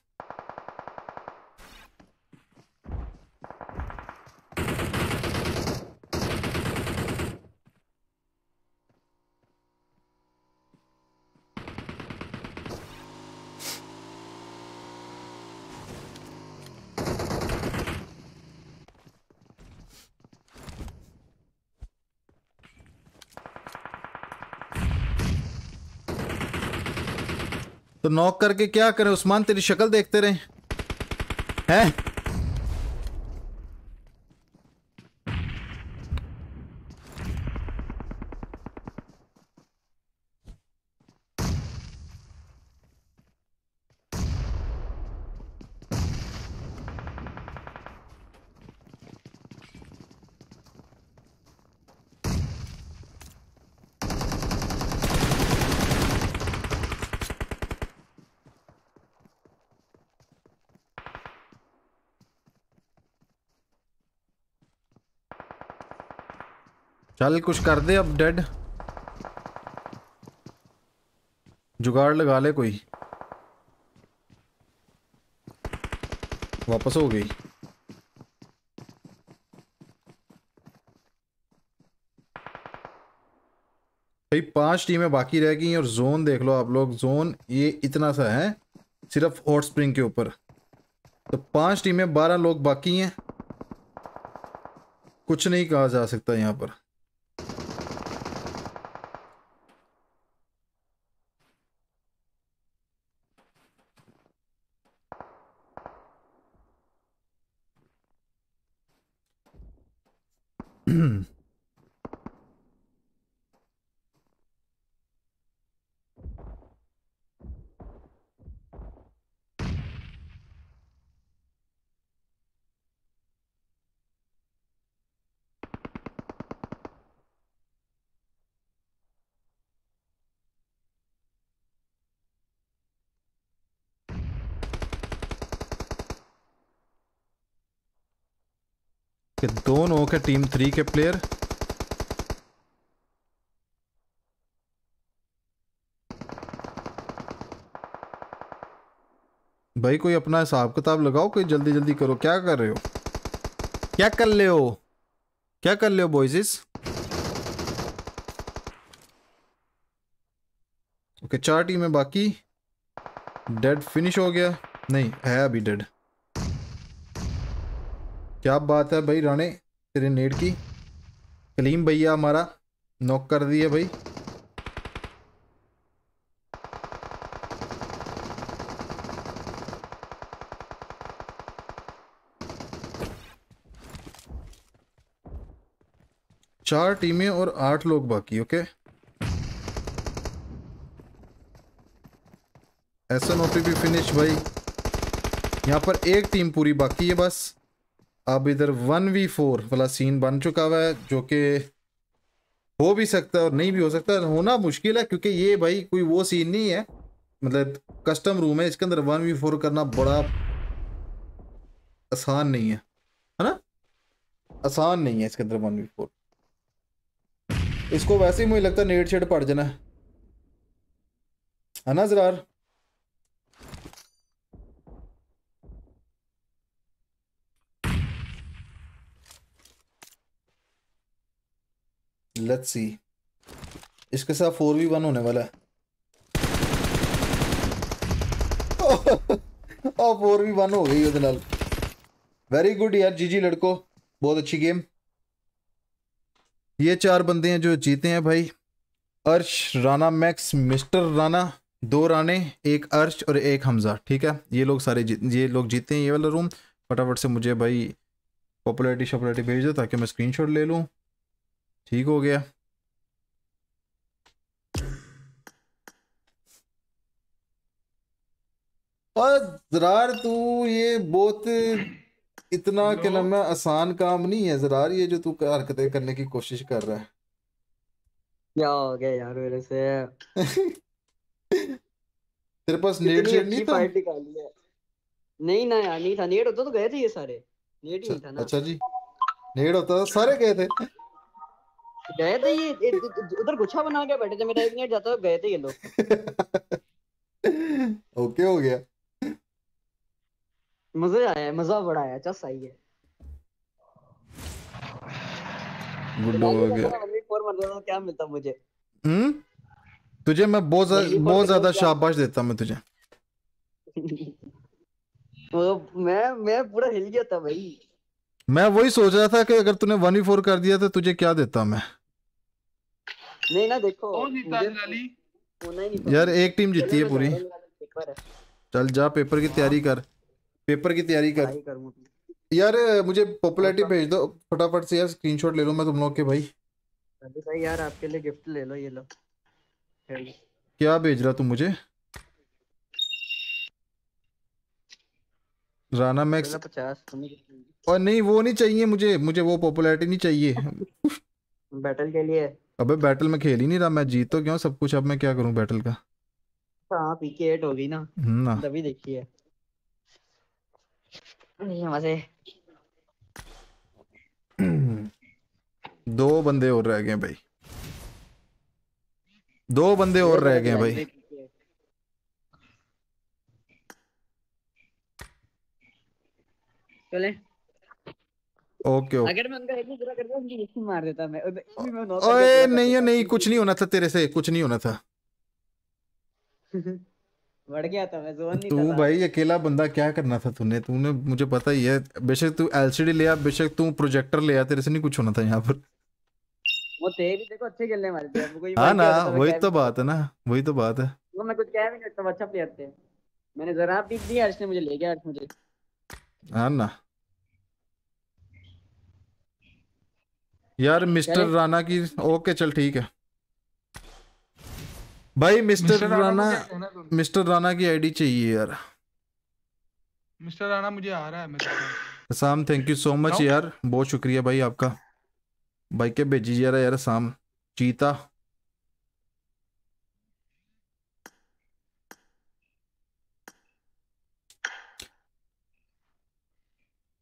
तो नॉक करके क्या करें उस्मान तेरी शक्ल देखते रहे हैं चल कुछ कर दे अब डेड जुगाड़ लगा ले कोई वापस हो गई भाई पांच टीमें बाकी रह गई और जोन देख लो आप लोग जोन ये इतना सा है सिर्फ हॉट स्प्रिंग के ऊपर तो पांच टीमें बारह लोग बाकी हैं कुछ नहीं कहा जा सकता यहां पर दोनों के टीम थ्री के प्लेयर भाई कोई अपना हिसाब किताब लगाओ कोई जल्दी जल्दी करो क्या कर रहे हो क्या कर ले हो क्या कर ले हो बॉयजिस ओके चार टीमें बाकी डेड फिनिश हो गया नहीं है अभी डेड क्या बात है भाई राणे तेरे नेट की कलीम भैया हमारा नॉक कर दिया भाई चार टीमें और आठ लोग बाकी okay S N O P भी फिनिश भाई यहाँ पर एक टीम पूरी बाकी है बस अब इधर वन वी फोर वाला सीन बन चुका हुआ है जो कि हो भी सकता है और नहीं भी हो सकता होना मुश्किल है क्योंकि ये भाई कोई वो सीन नहीं है मतलब कस्टम रूम है इसके अंदर वन वी फोर करना बड़ा आसान नहीं है है ना आसान नहीं है इसके अंदर वन वी फोर इसको वैसे ही मुझे लगता है नेट शेट पड़ जाना है ना जरार लेट्स सी इसके साथ फोर वी वन होने वाला है फोर वी वन हो गई ਉਹਦੇ वेरी गुड यार जी जी लड़को बहुत अच्छी गेम ये चार बंदे हैं जो जीते हैं भाई अर्श राना मैक्स मिस्टर राना दो राने एक अर्श और एक हमजा ठीक है ये लोग सारे ये लोग जीते हैं ये वाला रूम फटाफट से मुझे भाई पॉपुलरिटी शॉपुलरिटी भेज दो ताकि मैं स्क्रीनशॉट ले लूँ ठीक हो गया जरार तू ये बहुत इतना क्या नाम है आसान काम नहीं है जरार ये जो तू हरकते करने की कोशिश कर रहा है क्या हो गया यार मेरे से तेरे पास नेट नहीं था नहीं ना यार नहीं था नेट होता तो गए थे ये सारे नेट ही अच्छा, था ना अच्छा जी नेट होता तो सारे गए थे गए थे ये उधर गुच्छा बना के बैठे थे मेरा एक मिनट जाता गए थे ये लोग ओके हो गया मजा आया मजा बड़ा आया चस आई है बुड्ढा हो गया मर क्या मिलता मुझे हम्म तुझे मैं बहुत बहुत ज्यादा शाबाश देता मैं तुझे मैं मैं पूरा हिल गया था भाई मैं वही सोच रहा था कि अगर तूने वन फोर कर दिया तो तुझे क्या देता मैं नहीं ना देखो कौन जीता लाली यार एक टीम जीती है पूरी चल जा पेपर की तैयारी कर पेपर की तैयारी कर यार मुझे पॉपुलैरिटी भेज दो फटाफट से यार स्क्रीनशॉट ले लो मैं तुम लोग के भाई अरे भाई यार आपके लिए गिफ्ट ले लो ये लो क्या भेज रहा तुम मुझे राना मैक्स और नहीं वो नहीं चाहिए मुझे मुझे वो पॉपुलैरिटी नहीं चाहिए बैटल के लिए अबे बैटल में खेल ही नहीं रहा मैं जीत तो क्यों सब कुछ अब मैं क्या करूं बैटल का हाँ पीके 8 हो गई ना हम्म ना तभी मजे दो बंदे और रह गए भाई दो बंदे और रह गए भाई चले ओके ओके अगर मैं उनका मार देता मैं ओए नहीं नहीं कुछ नहीं होना था तेरे से कुछ नहीं होना था बढ़ गया था मैं जोन नहीं तू भाई अकेला बंदा क्या करना था तूने तूने मुझे पता ही है बेशक तू एलसीडी ले आ बेशक तू प्रोजेक्टर ले आ तेरे से नहीं कुछ होना था यहाँ पर वो भी देखो अच्छे खेलने वाले थे हाँ ना तो वही तो बात है ना वही तो बात है वो मैं कुछ कह भी नहीं सकता अच्छा प्लेयर थे मैंने जरा पिक दिया अर्श ने मुझे ले गया अर्श मुझे हाँ ना यार मिस्टर राणा की ओके चल ठीक है भाई मिस्टर राणा मिस्टर राणा की आईडी चाहिए यार मिस्टर राणा मुझे आ रहा है शाम थैंक यू सो मच यार बहुत शुक्रिया भाई आपका भाई के भेजी जा रहा है यार शाम चीता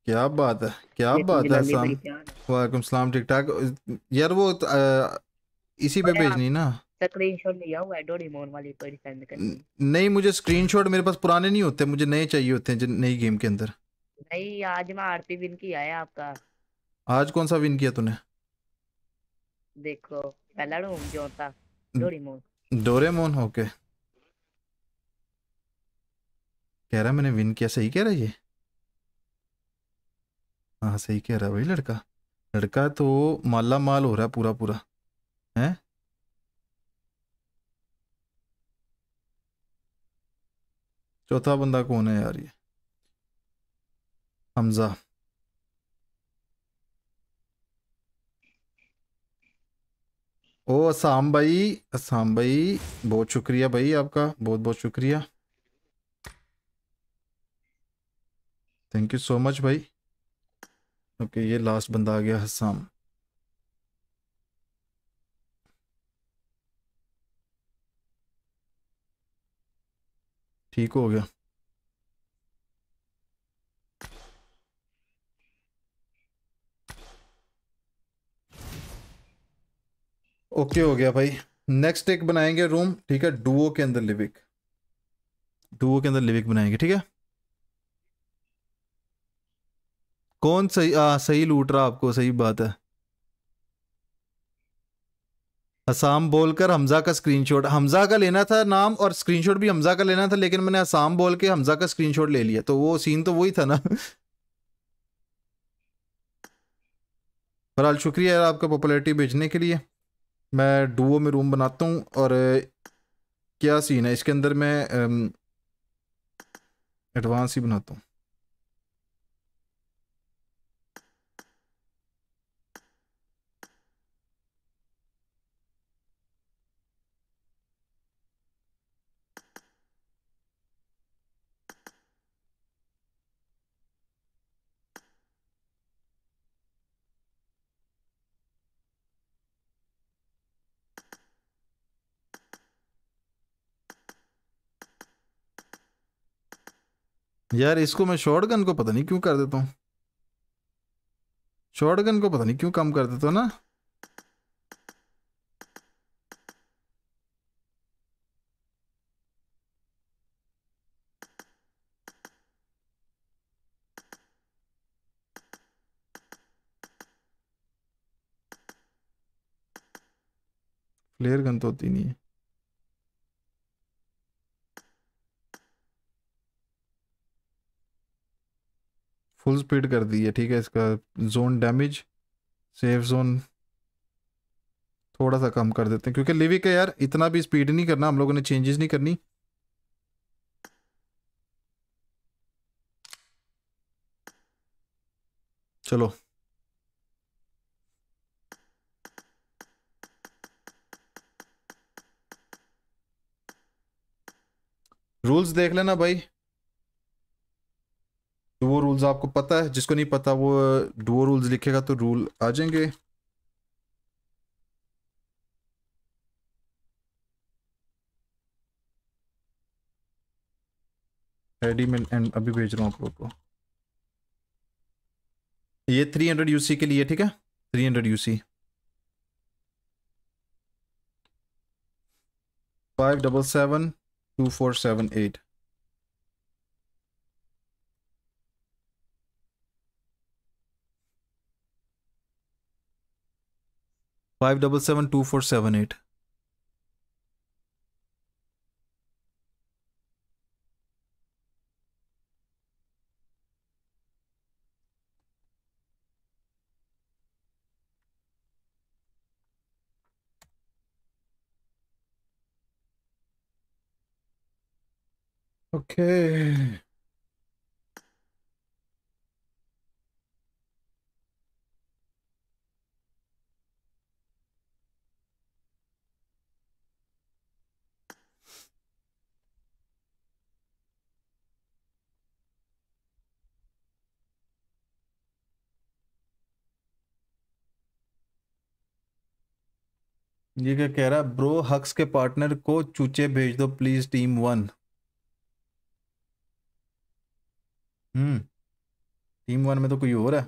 क्या बात है क्या तो बात है सलाम वालेकुम सलाम ठीक ठाक यार वो आ, इसी पे भेजनी ना स्क्रीनशॉट लिया हुआ एडो रिमोन वाली पर सेंड कर नहीं मुझे स्क्रीनशॉट मेरे पास पुराने नहीं होते मुझे नए चाहिए होते हैं नई गेम के अंदर नहीं आज मैं आरपी विन किया है आपका आज कौन सा विन किया तूने देखो पहला रूम जो था डोरेमोन डोरेमोन ओके कह रहा मैंने विन किया सही कह रहा है ये हाँ, हाँ सही कह रहा है भाई लड़का लड़का तो माला माल हो रहा है पूरा पूरा है चौथा बंदा कौन है यार ये हमजा ओ असाम भाई असाम भाई बहुत शुक्रिया भाई आपका बहुत बहुत शुक्रिया थैंक यू सो मच भाई ओके ये लास्ट बंदा आ गया हसाम ठीक हो गया ओके हो गया भाई नेक्स्ट एक बनाएंगे रूम ठीक है डुओ के अंदर लिविक डुओ के अंदर लिविक बनाएंगे ठीक है कौन सही आ, सही लूट रहा आपको सही बात है असाम बोलकर हमजा का स्क्रीनशॉट हमजा का लेना था नाम और स्क्रीनशॉट भी हमजा का लेना था लेकिन मैंने असाम बोल के हमजा का स्क्रीनशॉट ले लिया तो वो सीन तो वही था ना बहरहाल शुक्रिया यार आपका पॉपुलैरिटी भेजने के लिए मैं डुओ में रूम बनाता हूँ और क्या सीन है इसके अंदर मैं एडवांस ही बनाता हूँ यार इसको मैं गन को पता नहीं क्यों कर देता हूँ गन को पता नहीं क्यों कम कर देता हूँ ना फ्लेयर गन तो होती नहीं है फुल स्पीड कर दी है ठीक है इसका जोन डैमेज सेफ जोन थोड़ा सा कम कर देते हैं क्योंकि लिविक का यार इतना भी स्पीड नहीं करना हम लोगों ने चेंजेस नहीं करनी चलो रूल्स देख लेना भाई डुओ रूल्स आपको पता है जिसको नहीं पता वो डुओ रूल्स लिखेगा तो रूल आ जाएंगे रेडी एंड अभी भेज रहा हूँ आप लोग को ये 300 यूसी के लिए ठीक है 300 UC five double seven two four seven eight Five double seven two four seven eight. Okay. ये क्या कह रहा है ब्रो हक्स के पार्टनर को चूचे भेज दो please team one hmm team one में तो कोई और है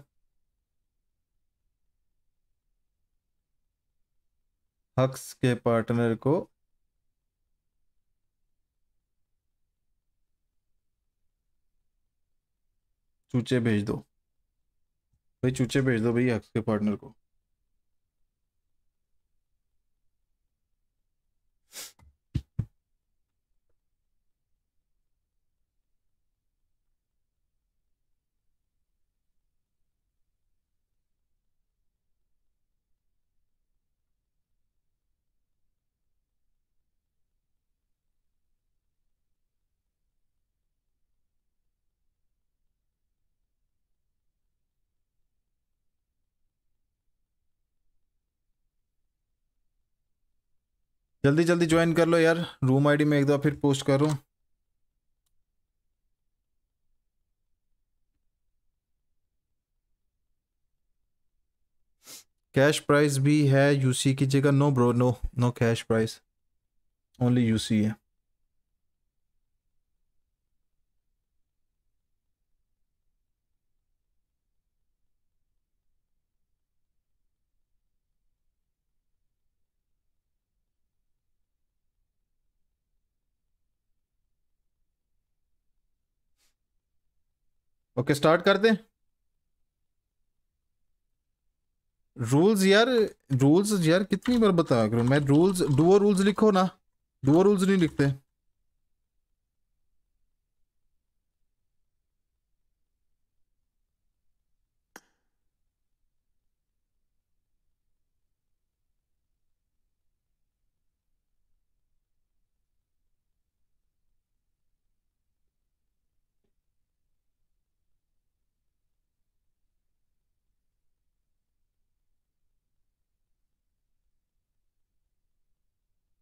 हक्स के पार्टनर को चूचे भेज दो भाई चूचे भेज दो भाई हक्स के पार्टनर को जल्दी जल्दी ज्वाइन कर लो यार रूम आईडी में एक बार फिर पोस्ट करूँ कैश प्राइस भी है यूसी की जगह no bro no no cash price only UC है ओके स्टार्ट कर दें रूल्स यार रूल्स यार कितनी बार बताया करो मैं रूल्स डुओ रूल्स लिखो ना डुओ रूल्स नहीं लिखते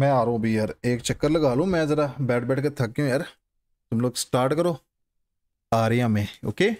मैं आ रहा हूँ भी यार एक चक्कर लगा लूँ मैं ज़रा बैठ बैठ के थक गया यार तुम लोग स्टार्ट करो आ रही हमें ओके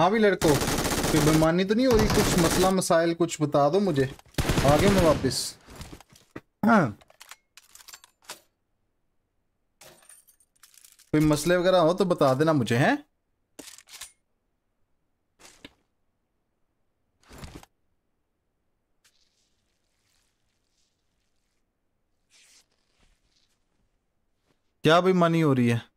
हाँ भी लड़को कोई बेमानी तो नहीं हो रही कुछ मसला मसाइल कुछ बता दो मुझे आ गया मैं वापिस हाँ कोई मसले वगैरह हो तो बता देना मुझे हैं क्या बेमानी हो रही है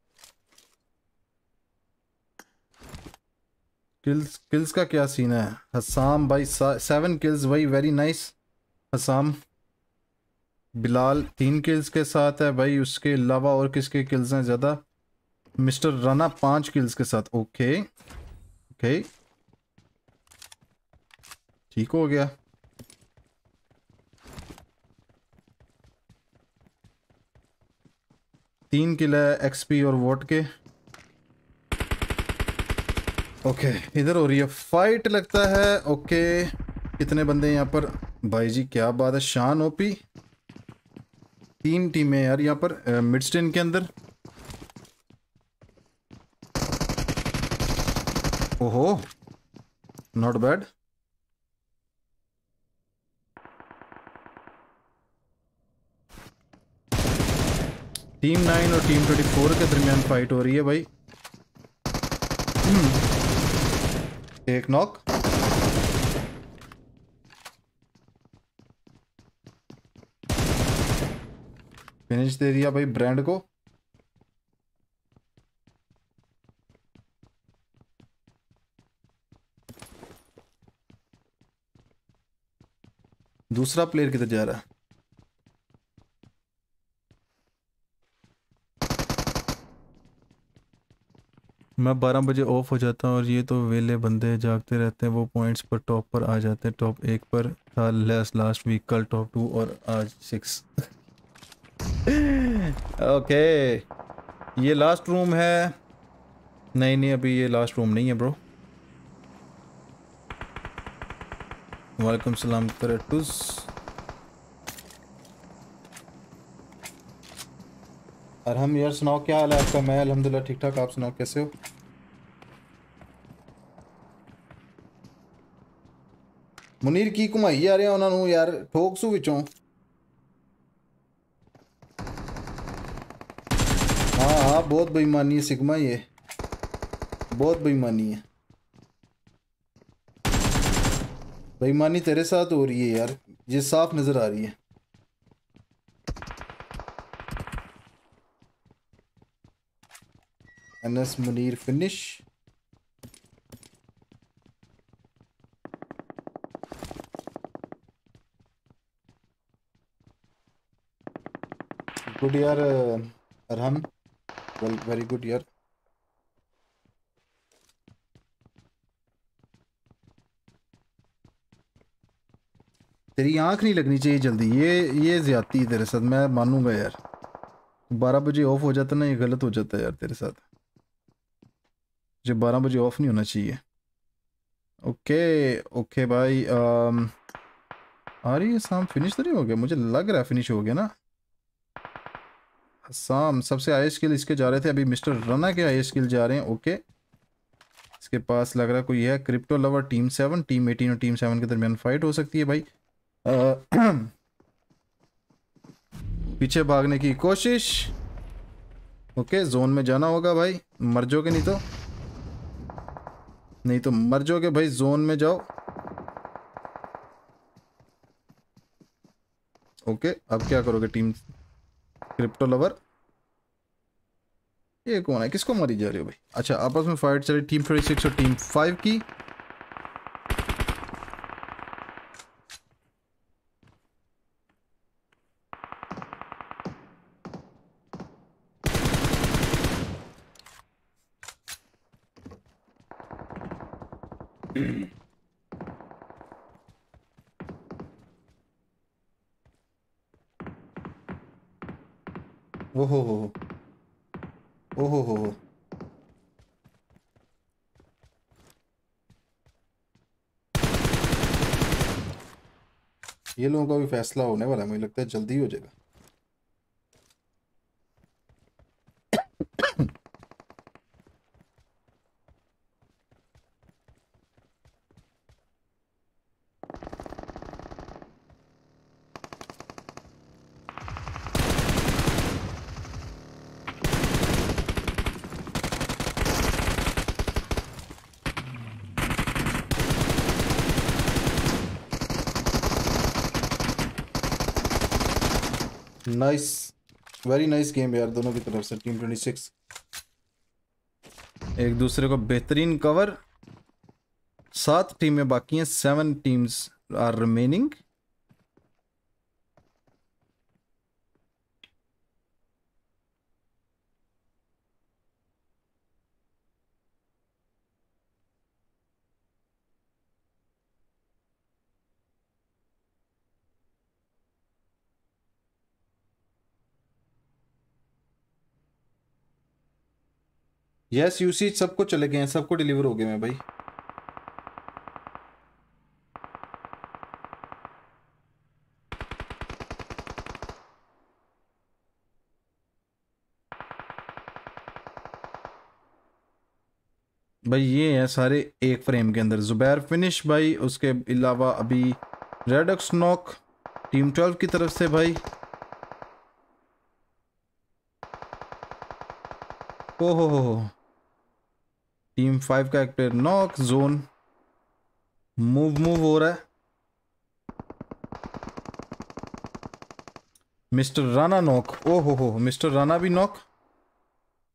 किल्स किल्स का क्या सीन है हसाम भाई सेवन किल्स भाई वेरी नाइस हसाम बिलाल तीन किल्स के साथ है भाई उसके अलावा और किसके किल्स हैं ज़्यादा मिस्टर राना पांच किल्स के साथ ओके ओके ठीक हो गया तीन किल है एक्सपी और वोट के ओके okay, इधर हो रही है फाइट लगता है ओके okay, कितने बंदे यहाँ पर भाई जी क्या बात है शान ओपी तीन टीमें यार यहाँ पर मिड स्टेन के अंदर ओहो नॉट बैड टीम नाइन और टीम ट्वेंटी फोर के दरमियान फाइट हो रही है भाई hmm. एक नॉक फिनिश दे दिया भाई ब्रांड को दूसरा प्लेयर किधर जा रहा है मैं बारह बजे ऑफ हो जाता हूँ और ये तो वेले बंदे जागते रहते हैं वो पॉइंट्स पर टॉप पर आ जाते हैं टॉप एक पर था लेस लास्ट वीक कल टॉप टू और आज सिक्स ओके ये लास्ट रूम है नहीं नहीं अभी ये लास्ट रूम नहीं है ब्रो वालेकुम सलाम करटुस और हम यार सुनाओ क्या हाल है आपका मैं अलहमदिल्ला ठीक ठाक आप सुनाओ कैसे हो मुनीर की घुमाई जा रहा उन्होंने यार ਯਾਰ ਠੋਕਸੂ ਵਿੱਚੋਂ हाँ हाँ बहुत बेईमानी है सिगमा ये बहुत बेईमानी है बेईमानी तेरे साथ हो रही है यार ये साफ नज़र आ रही है N S Munir finish good यार uh, वेल वेरी गुड यार तेरी आंख नहीं लगनी चाहिए जल्दी ये ये ज्यादती है तेरे साथ मैं मानूंगा यार बारह बजे ऑफ हो जाता ना ये गलत हो जाता है यार तेरे साथ जब बारह बजे ऑफ नहीं होना चाहिए ओके ओके भाई आ रही है शाम फिनिश तो नहीं हो गया मुझे लग रहा है फिनिश हो गया ना शाम सबसे हाई स्किल इसके जा रहे थे अभी मिस्टर रना के हाई स्किल जा रहे हैं ओके इसके पास लग रहा कोई है crypto lover team seven team eighteen और टीम सेवन के दरमियान फाइट हो सकती है भाई आ, पीछे भागने की कोशिश ओके जोन में जाना होगा भाई मर जाओगे नहीं तो नहीं तो मर जाओगे भाई जोन में जाओ ओके अब क्या करोगे टीम क्रिप्टो लवर ये कौन है किसको मारी जा रही हो भाई अच्छा आपस में फाइट रही टीम थर्टी सिक्स और टीम फाइव की का भी फैसला होने वाला है मुझे लगता है जल्दी हो जाएगा वेरी नाइस गेम यार दोनों की तरफ से टीम ट्वेंटी सिक्स एक दूसरे को बेहतरीन कवर सात टीमें बाकी हैं seven teams are remaining yes UC सबको चले गए हैं सबको डिलीवर हो गए मैं भाई भाई ये हैं सारे एक फ्रेम के अंदर ज़ुबैर फिनिश भाई उसके अलावा अभी रेडक्स नॉक टीम ट्वेल्व की तरफ से भाई ओ हो हो टीम फाइव का एक player knock zone move move हो रहा है मिस्टर राना नॉक ओ हो हो मिस्टर राना भी knock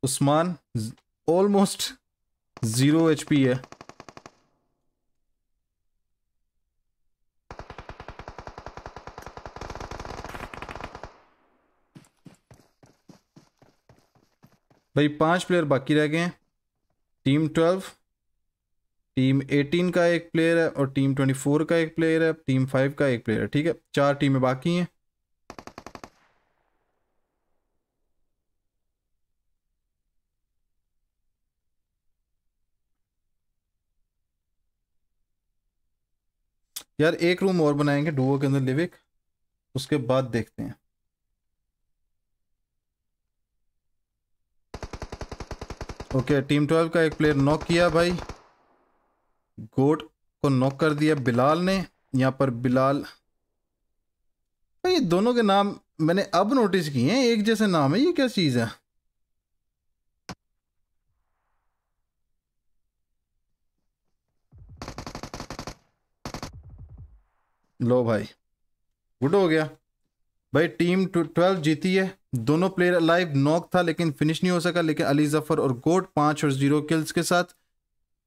Usman almost zero HP है भाई पांच प्लेयर बाकी रह गए हैं टीम ट्वेल्व टीम एटीन का एक प्लेयर है और टीम ट्वेंटी फोर का एक प्लेयर है टीम फाइव का एक प्लेयर है ठीक है चार टीमें बाकी हैं यार एक रूम और बनाएंगे डुओ के अंदर लिविक उसके बाद देखते हैं ओके टीम ट्वेल्व का एक प्लेयर नॉक किया भाई गोट को नॉक कर दिया बिलाल ने यहाँ पर बिलाल भाई दोनों के नाम मैंने अब नोटिस किए हैं एक जैसे नाम है ये क्या चीज़ है लो भाई गुड हो गया भाई टीम ट्वेल्व जीती है दोनों प्लेयर लाइव नॉक था लेकिन फिनिश नहीं हो सका लेकिन अली जफर और गोट पाँच और जीरो किल्स के साथ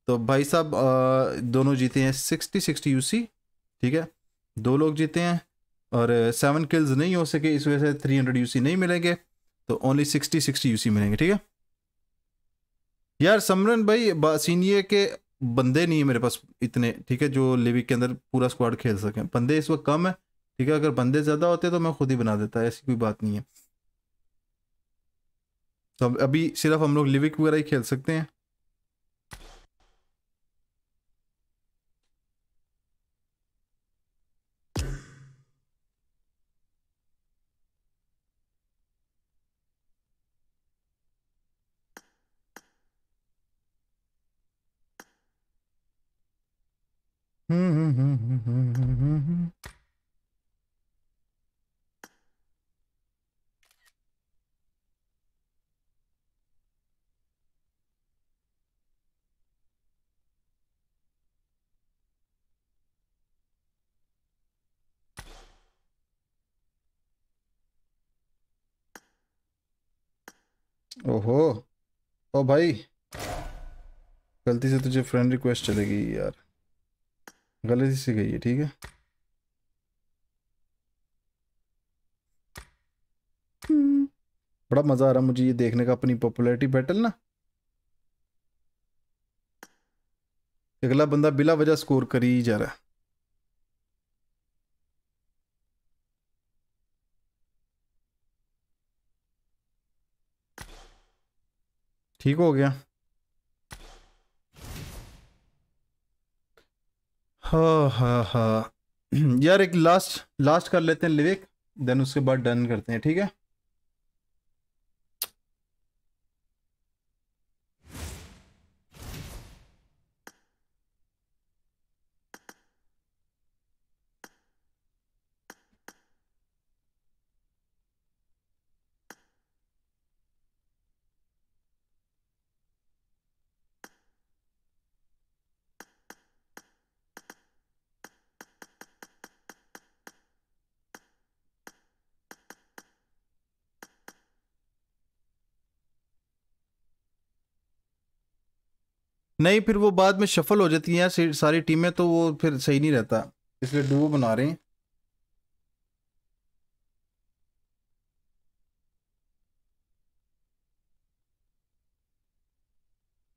तो भाई साहब दोनों जीते हैं सिक्सटी सिक्सटी यूसी ठीक है दो लोग जीते हैं और सेवन किल्स नहीं हो सके इस वजह से थ्री हंड्रेड यूसी नहीं मिलेंगे तो ओनली सिक्सटी सिक्सटी यूसी मिलेंगे ठीक है यार समरन भाई सीनियर के बंदे नहीं है मेरे पास इतने ठीक है जो लिविक के अंदर पूरा स्क्वाड खेल सकें बंदे इस वक्त कम है ठीक है अगर बंदे ज़्यादा होते तो मैं खुद ही बना देता ऐसी कोई बात नहीं है तो अभी सिर्फ हम लोग लिविक वगैरह ही खेल सकते हैं हम्म हम्म हम्म हम्म, हम्म। ओहो ओ भाई गलती से तुझे फ्रेंड रिक्वेस्ट चलेगी यार गलती से गई है ठीक है हम्म। बड़ा मज़ा आ रहा मुझे ये देखने का अपनी पॉपुलैरिटी बैटल ना अगला बंदा बिला वजह स्कोर कर ही जा रहा है ठीक हो गया हाँ हाँ हाँ यार एक लास्ट लास्ट कर लेते हैं लिविक देन उसके बाद डन करते हैं ठीक है नहीं फिर वो बाद में शफल हो जाती हैं सारी टीमें तो वो फिर सही नहीं रहता इसलिए डुओ बना रहे हैं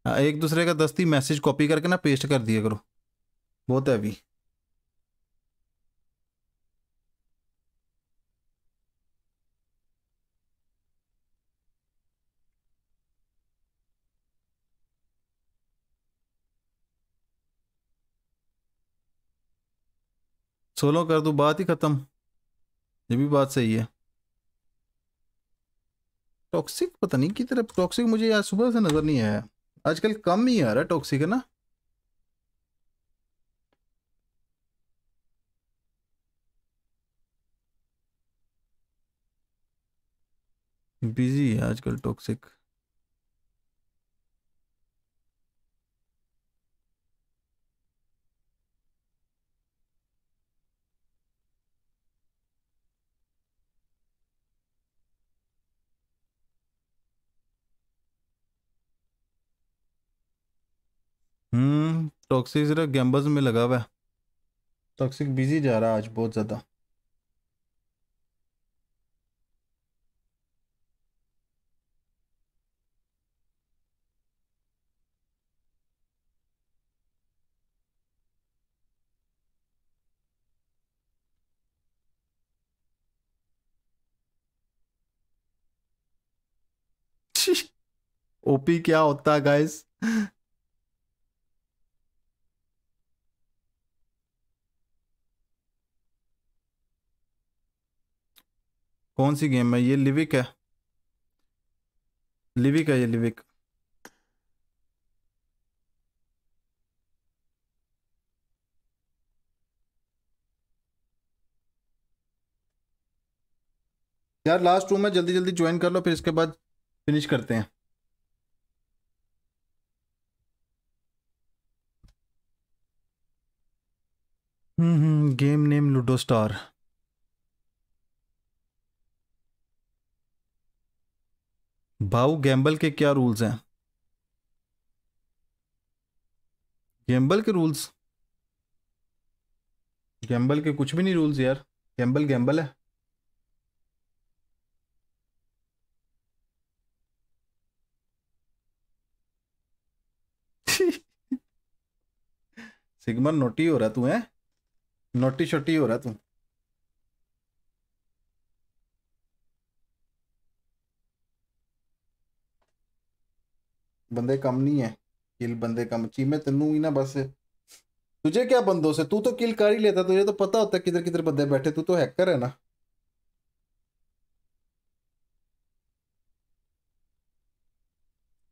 हाँ, एक दूसरे का दस्ती मैसेज कॉपी करके ना पेस्ट कर दिया करो बहुत है अभी सोलो कर दो बात ही ख़त्म ये भी बात सही है टॉक्सिक पता नहीं की तरफ टॉक्सिक मुझे यार सुबह से नज़र नहीं आया आजकल कम ही आ रहा है टॉक्सिक है ना बिजी है आजकल टॉक्सिक टॉक्सिक ज़रा गैम्बज में लगा हुआ है टॉक्सिक बिजी जा रहा है आज बहुत ज़्यादा ओपी क्या होता गाइस कौन सी गेम है ये लिविक है लिविक है ये लिविक यार लास्ट रूम है जल्दी जल्दी ज्वाइन कर लो फिर इसके बाद फिनिश करते हैं hmm game name ludo star भाऊ गैम्बल के क्या रूल्स हैं गैम्बल के रूल्स गैम्बल के कुछ भी नहीं रूल्स यार गैम्बल गैम्बल है सिगमर नोटी हो रहा तू है नोटी छोटी हो रहा तू बंदे कम नहीं है किल बंदे कम चीमे तेनू ही ना बस तुझे क्या बंदों से तू तो किल कर ही लेता तुझे तो पता होता किधर किधर बंदे बैठे तू तो हैकर है ना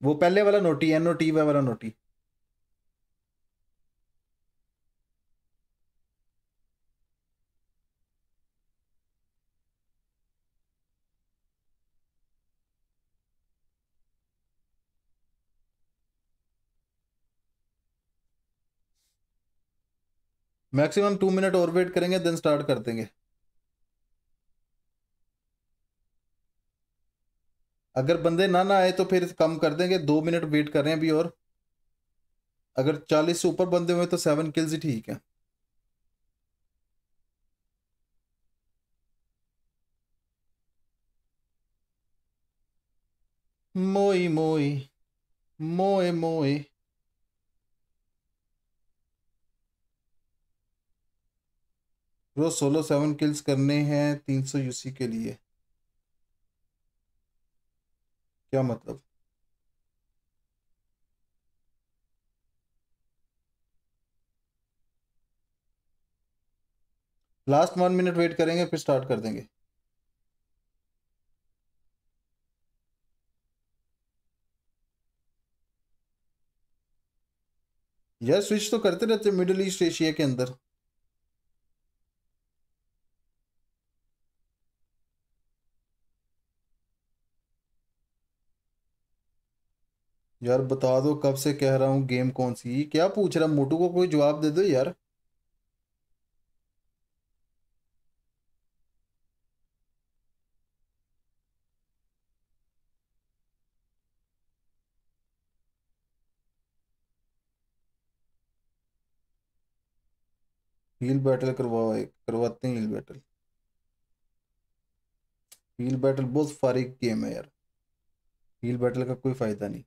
वो पहले वाला नोटी एन ओ टी वाला नोटी मैक्सिमम टू मिनट और वेट करेंगे देन स्टार्ट कर देंगे अगर बंदे ना ना आए तो फिर कम कर देंगे दो मिनट वेट कर रहे हैं अभी और अगर चालीस से ऊपर बंदे हुए तो सेवन किल्स ही ठीक है मोई मोई मोए मोए ब्रो सोलो सेवन किल्स करने हैं तीन सौ यूसी के लिए क्या मतलब लास्ट वन मिनट वेट करेंगे फिर स्टार्ट कर देंगे यह स्विच तो करते रहते मिडिल ईस्ट एशिया के अंदर यार बता दो कब से कह रहा हूँ गेम कौन सी क्या पूछ रहा मोटू को कोई जवाब दे दो यार हील बैटल करवा करवाते हैं हील बैटल हील बैटल बहुत फारिक गेम है यार हील बैटल का कोई फ़ायदा नहीं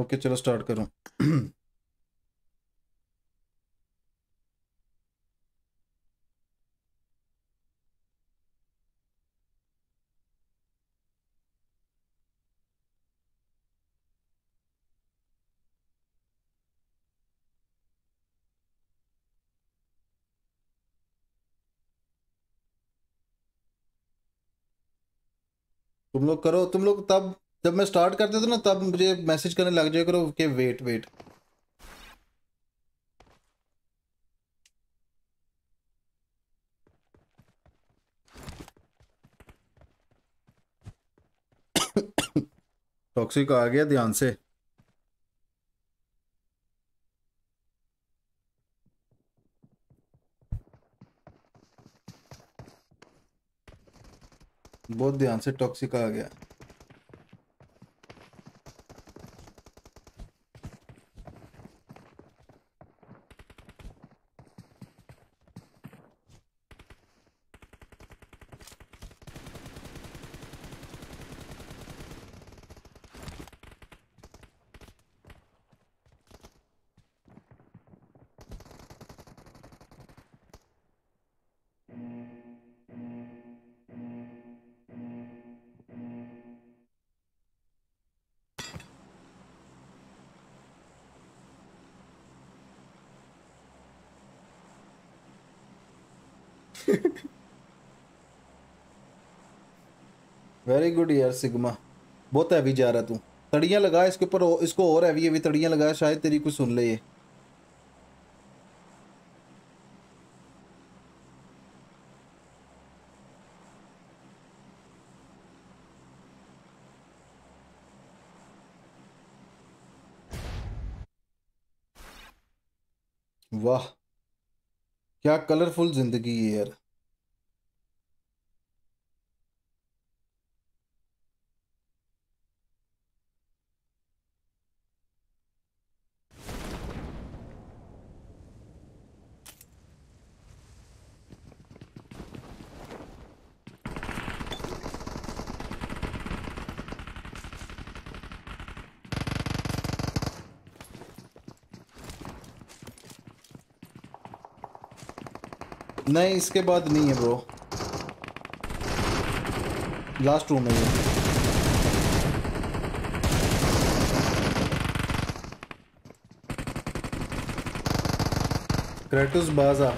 ओके चलो स्टार्ट करूँ तुम लोग करो तुम लोग तब जब मैं स्टार्ट करते थे ना तब मुझे मैसेज करने लग जाए करो के वेट वेट टॉक्सिक आ गया ध्यान से बहुत ध्यान से टॉक्सिक आ गया गुड यार सिग्मा बहुत हैवी जा रहा तू तड़ियाँ लगा इसके ऊपर इसको और हैवी हैवी तड़ियाँ लगा शायद तेरी कुछ सुन ले ये वाह क्या कलरफुल ज़िंदगी है यार नहीं इसके बाद नहीं है ब्रो लास्ट रूम है ये क्रेटस बाजा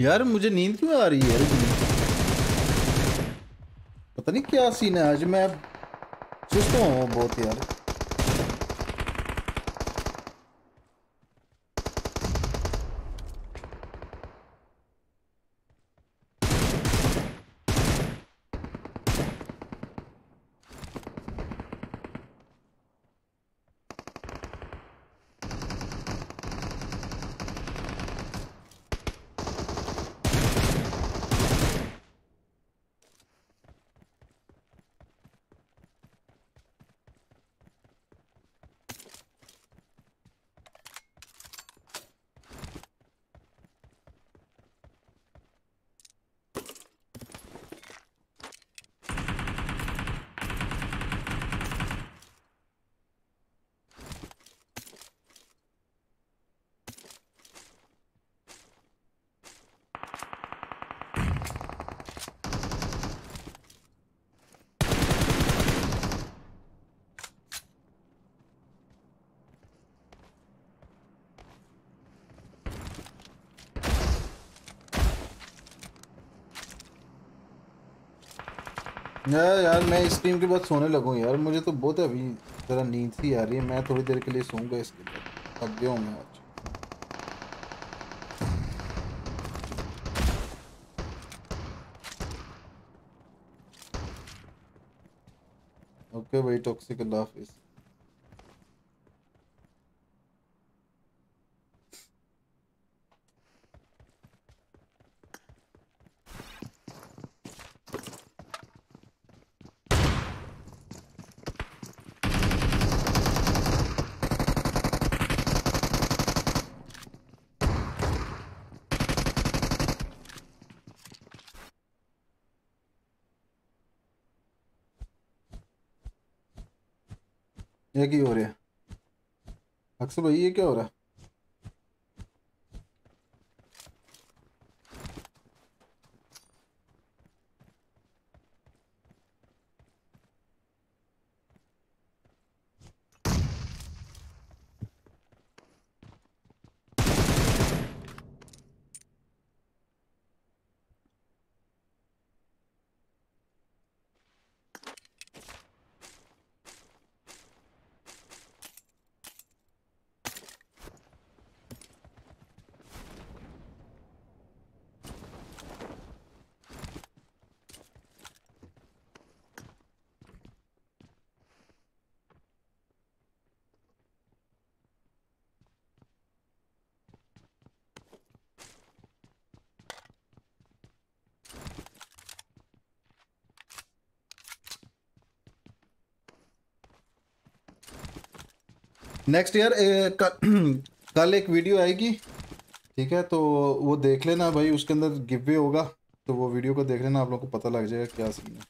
यार मुझे नींद क्यों आ रही है पता नहीं क्या सीन है आज मैं सुस्त हूँ बहुत यार यार यार मैं इस टीम के बाद सोने लगूँ यार मुझे तो बहुत अभी ज़रा नींद सी आ रही है मैं थोड़ी देर के लिए सोऊंगा इसके बाद थक गया हूँ मैं आज ओके भाई टॉक्सिक लाफ हाफिज़ एक ही हो रहा है अक्सर भाई ये क्या हो रहा है नेक्स्ट ईयर कल एक वीडियो आएगी ठीक है तो वो देख लेना भाई उसके अंदर गिव वे होगा तो वो वीडियो को देख लेना आप लोग को पता लग जाएगा क्या सीन है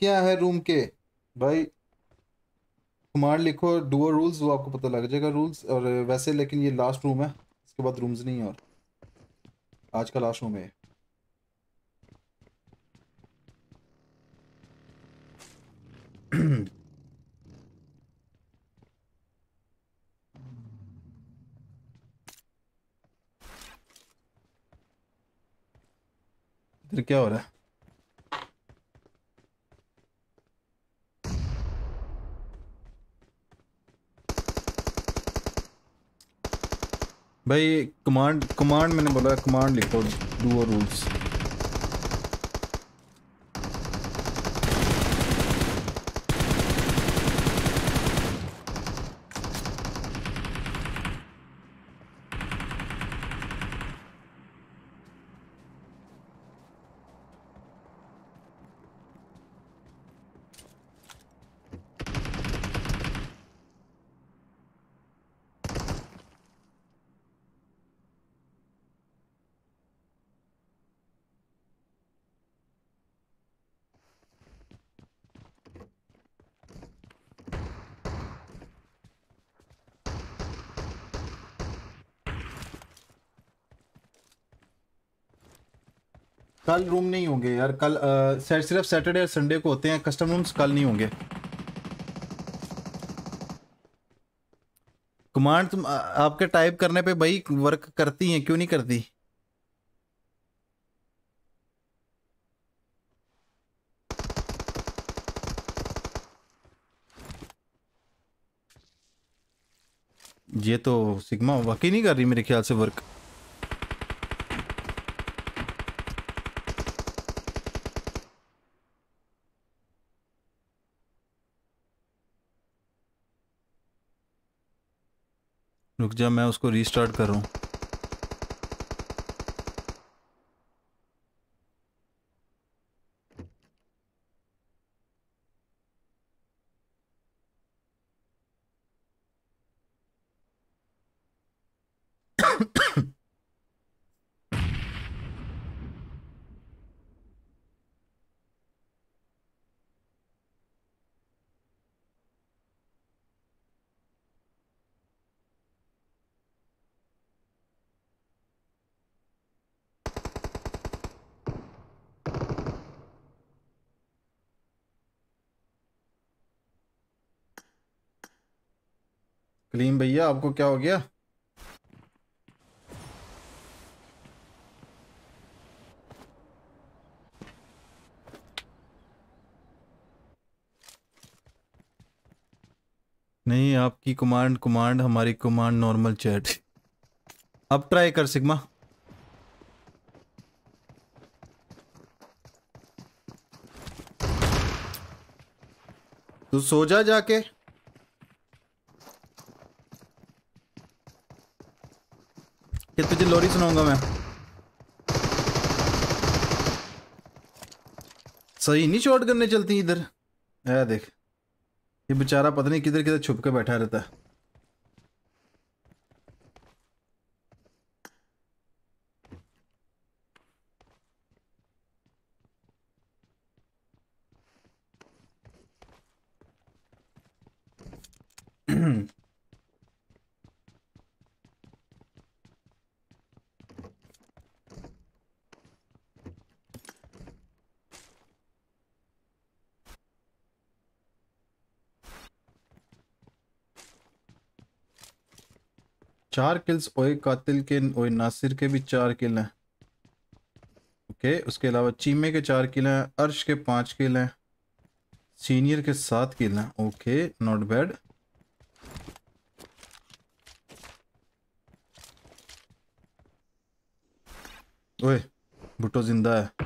क्या है रूम के भाई कुमार लिखो डुअ रूल्स वो आपको पता लग जाएगा रूल्स और वैसे लेकिन ये लास्ट रूम है इसके बाद रूम्स नहीं है और आज का लास्ट रूम है क्या हो रहा है भाई कमांड कमांड मैंने बोला कमांड लिखो डू रूल्स रूम नहीं होंगे यार कल आ, सिर्फ सैटरडे और संडे को होते हैं कस्टम रूम्स कल नहीं होंगे कमांड तुम आपके टाइप करने पे भाई वर्क करती हैं क्यों नहीं करती ये तो सिग्मा वाकई नहीं कर रही मेरे ख्याल से वर्क रुक जा मैं उसको रीस्टार्ट कर रहा हूँ क्लीम भैया आपको क्या हो गया नहीं आपकी कमांड कमांड हमारी कमांड नॉर्मल चैट अब ट्राई कर सिग्मा तू सो जा जाके आज लोरी सुनाऊंगा मैं सही नहीं शॉर्ट करने चलती इधर है देख ये बेचारा पता नहीं किधर किधर छुप के बैठा रहता है चार किल्स ओए कातिल के ओए नासिर के भी चार किल हैं ओके उसके अलावा चीमे के चार किल हैं अर्श के पांच किल हैं सीनियर के सात किल हैं ओके नॉट बैड ओए भुट्टो जिंदा है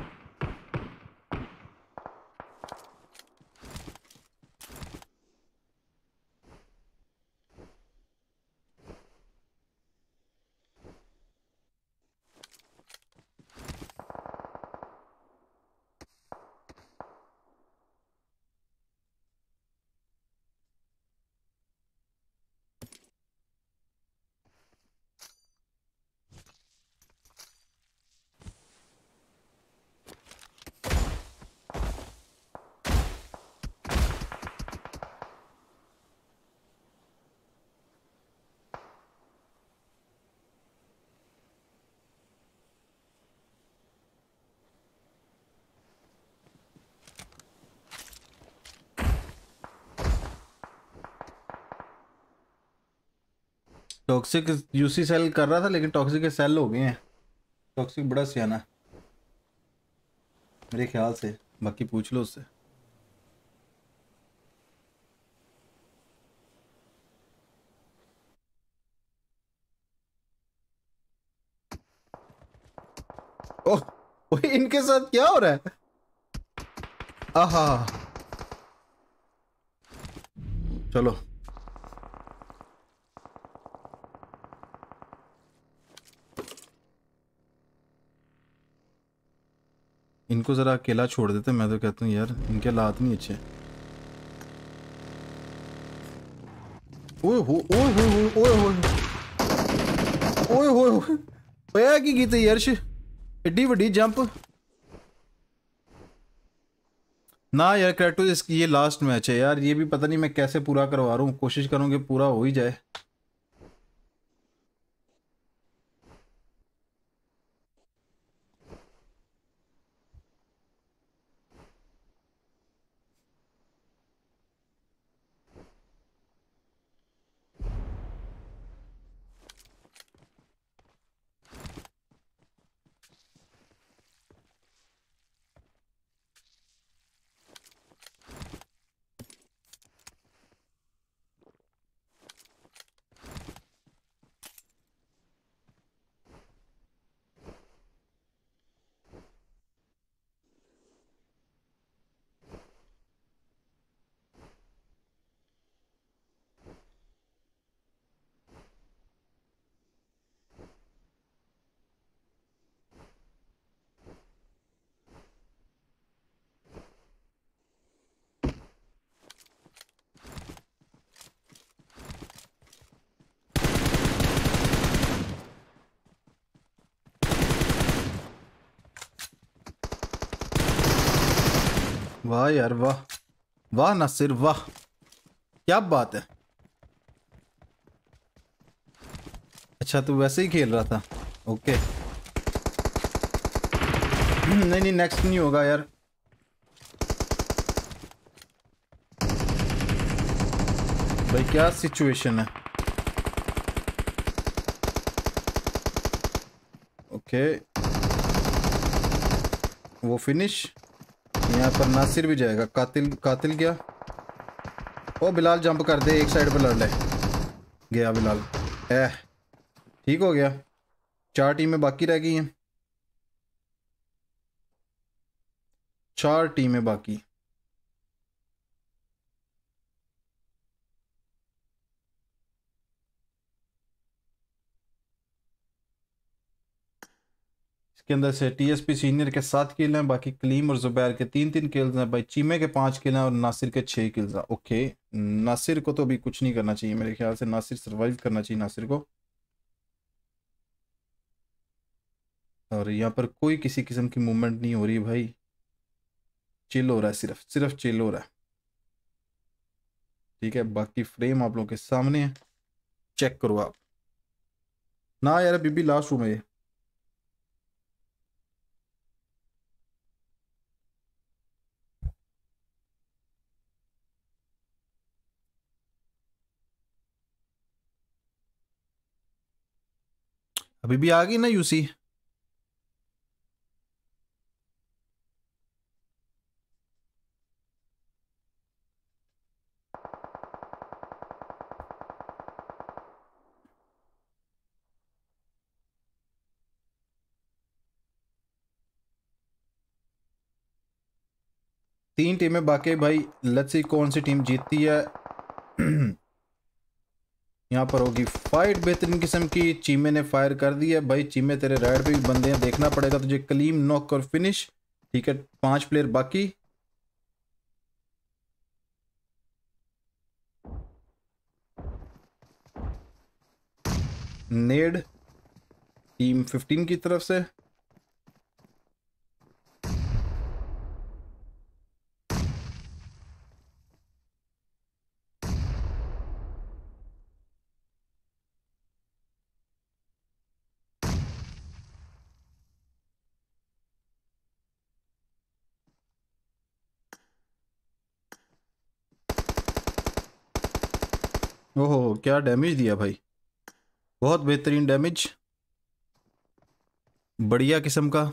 टॉक्सिक यूसी सेल कर रहा था लेकिन टॉक्सिक के सेल हो गए हैं टॉक्सिक बड़ा सियाना मेरे ख्याल से बाकी पूछ लो उससे ओह इनके साथ क्या हो रहा है आहा चलो इनको ज़रा अकेला छोड़ देते मैं तो कहता हूँ यार इनके हालात नहीं अच्छे ओए हो ओए हो ओए यर्श एड्डी वड्डी जंप ना यार क्रैटो इसकी ये लास्ट मैच है यार ये भी पता नहीं मैं कैसे पूरा करवा रहा हूँ कोशिश करूँ कि पूरा हो ही जाए वाह यार वाह वाह सिर वाह क्या बात है अच्छा तू वैसे ही खेल रहा था ओके हम्म, नहीं नहीं नेक्स्ट नहीं होगा यार भाई क्या सिचुएशन है ओके वो फिनिश यहाँ पर नासिर भी जाएगा कातिल कातिल गया ओ बिलाल जंप कर दे एक साइड पर लड़ ले गया बिलाल ऐह ठीक हो गया चार टीमें बाकी रह गई हैं चार टीमें बाकी इसके अंदर से टीएसपी सीनियर के सात किल हैं बाकी कलीम और जुबैर के तीन तीन किल्स हैं भाई चीमे के पाँच किल हैं और नासिर के छः किल्स हैं ओके नासिर को तो अभी कुछ नहीं करना चाहिए मेरे ख्याल से नासिर सर्वाइव करना चाहिए नासिर को और यहाँ पर कोई किसी किस्म की मूवमेंट नहीं हो रही भाई चिल हो रहा है सिर्फ सिर्फ चिल हो रहा है ठीक है बाकी फ्रेम आप लोग के सामने है चेक करो आप ना यार बीबी लास्ट रूम है अभी भी आ गई ना यूसी तीन टीमें बाकी भाई लत्सी कौन सी टीम जीतती है यहाँ पर होगी फाइट बेहतरीन किस्म की चीमे ने फायर कर है भाई चीमे तेरे राइड पे भी बंदे हैं देखना पड़ेगा तुझे क्लीम नॉक और फिनिश ठीक है पांच प्लेयर बाकी नेड टीम 15 की तरफ से क्या डैमेज दिया भाई बहुत बेहतरीन डैमेज बढ़िया किस्म का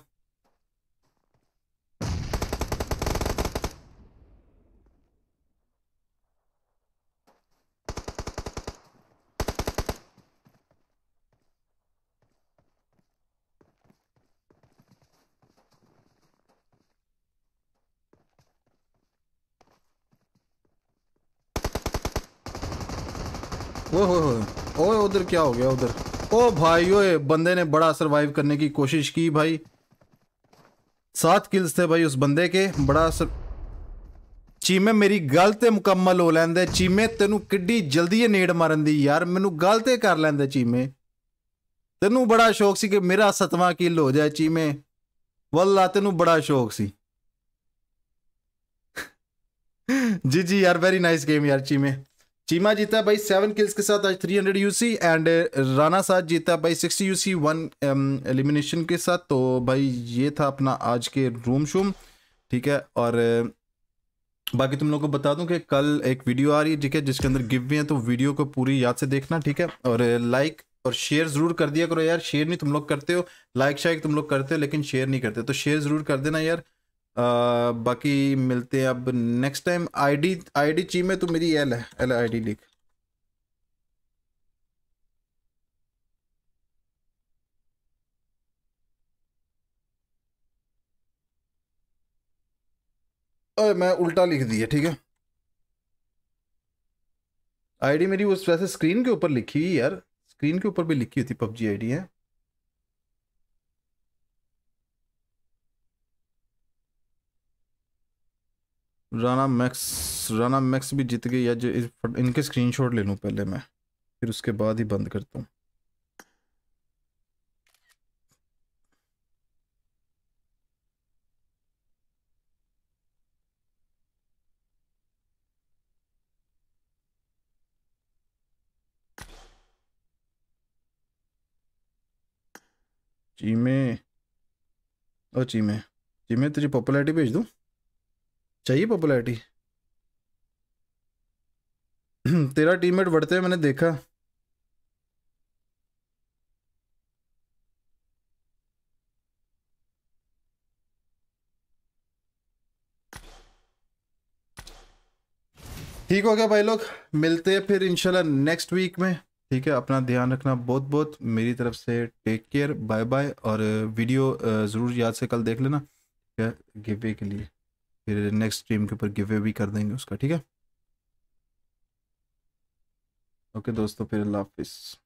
क्या हो गया उधर ओ भाई ओए बंदे ने बड़ा सरवाइव करने की कोशिश की भाई सात किल्स थे भाई उस बंदे के बड़ा सर... ਚੀਮੇ ਮੇਰੀ ਗੱਲ ਤੇ ਮੁਕੰਮਲ ਹੋ ਲੈਂਦੇ ਚੀਮੇ ਤੈਨੂੰ ਕਿੱਡੀ ਜਲਦੀ ਇਹ ਨੇੜ ਮਾਰਨ ਦੀ ਯਾਰ ਮੈਨੂੰ ਗੱਲ ਤੇ ਕਰ ਲੈਂਦੇ ਚੀਮੇ ਤੈਨੂੰ ਬੜਾ ਸ਼ੌਕ ਸੀ ਕਿ ਮੇਰਾ ਸਤਵਾਂ ਕਿਲ ਹੋ ਜਾਏ ਚੀਮੇ ਵੱਲਾ ਤੈਨੂੰ ਬੜਾ ਸ਼ੌਕ ਸੀ ਜੀ ਜੀ ਯਾਰ ਵੈਰੀ ਨਾਈਸ ਗੇਮ ਯਾਰ ਚੀਮੇ चीमा जीता भाई सेवन किल्स के साथ आज three hundred UC and Rana साथ जीता भाई सिक्सटी यूसी वन एलिमिनेशन के साथ तो भाई ये था अपना आज के रूम शूम ठीक है और uh, बाकी तुम लोगों को बता दूं कि कल एक वीडियो आ रही है ठीक है जिसके अंदर गिव भी है तो वीडियो को पूरी याद से देखना ठीक है और लाइक uh, और शेयर ज़रूर कर दिया करो यार शेयर नहीं तुम लोग करते हो लाइक शाइक तुम लोग करते हो लेकिन शेयर नहीं करते तो शेयर ज़रूर कर देना यार बाकी मिलते हैं अब next time ID ID D में तो मेरी एल है एल आईडी लिख अरे मैं उल्टा लिख दिया ठीक है आईडी मेरी उस वैसे स्क्रीन के ऊपर लिखी हुई यार स्क्रीन के ऊपर भी लिखी हुई थी पबजी आईडी है राना मैक्स राना मैक्स भी जीत गई है जो इनके स्क्रीनशॉट ले लूँ पहले मैं फिर उसके बाद ही बंद करता हूँ चीमे और चीमे चीमे तुझे पॉपुलैरिटी भेज दूँ चाहिए पॉपुलैरिटी तेरा टीममेट बढ़ते हुए मैंने देखा ठीक हो गया भाई लोग मिलते हैं फिर इंशाल्लाह नेक्स्ट वीक में ठीक है अपना ध्यान रखना बहुत बहुत मेरी तरफ से टेक केयर बाय बाय और वीडियो ज़रूर याद से कल देख लेना गिवे के लिए फिर नेक्स्ट स्ट्रीम के ऊपर गिवे भी कर देंगे उसका ठीक है ओके दोस्तों फिर अल्लाह हाफिज़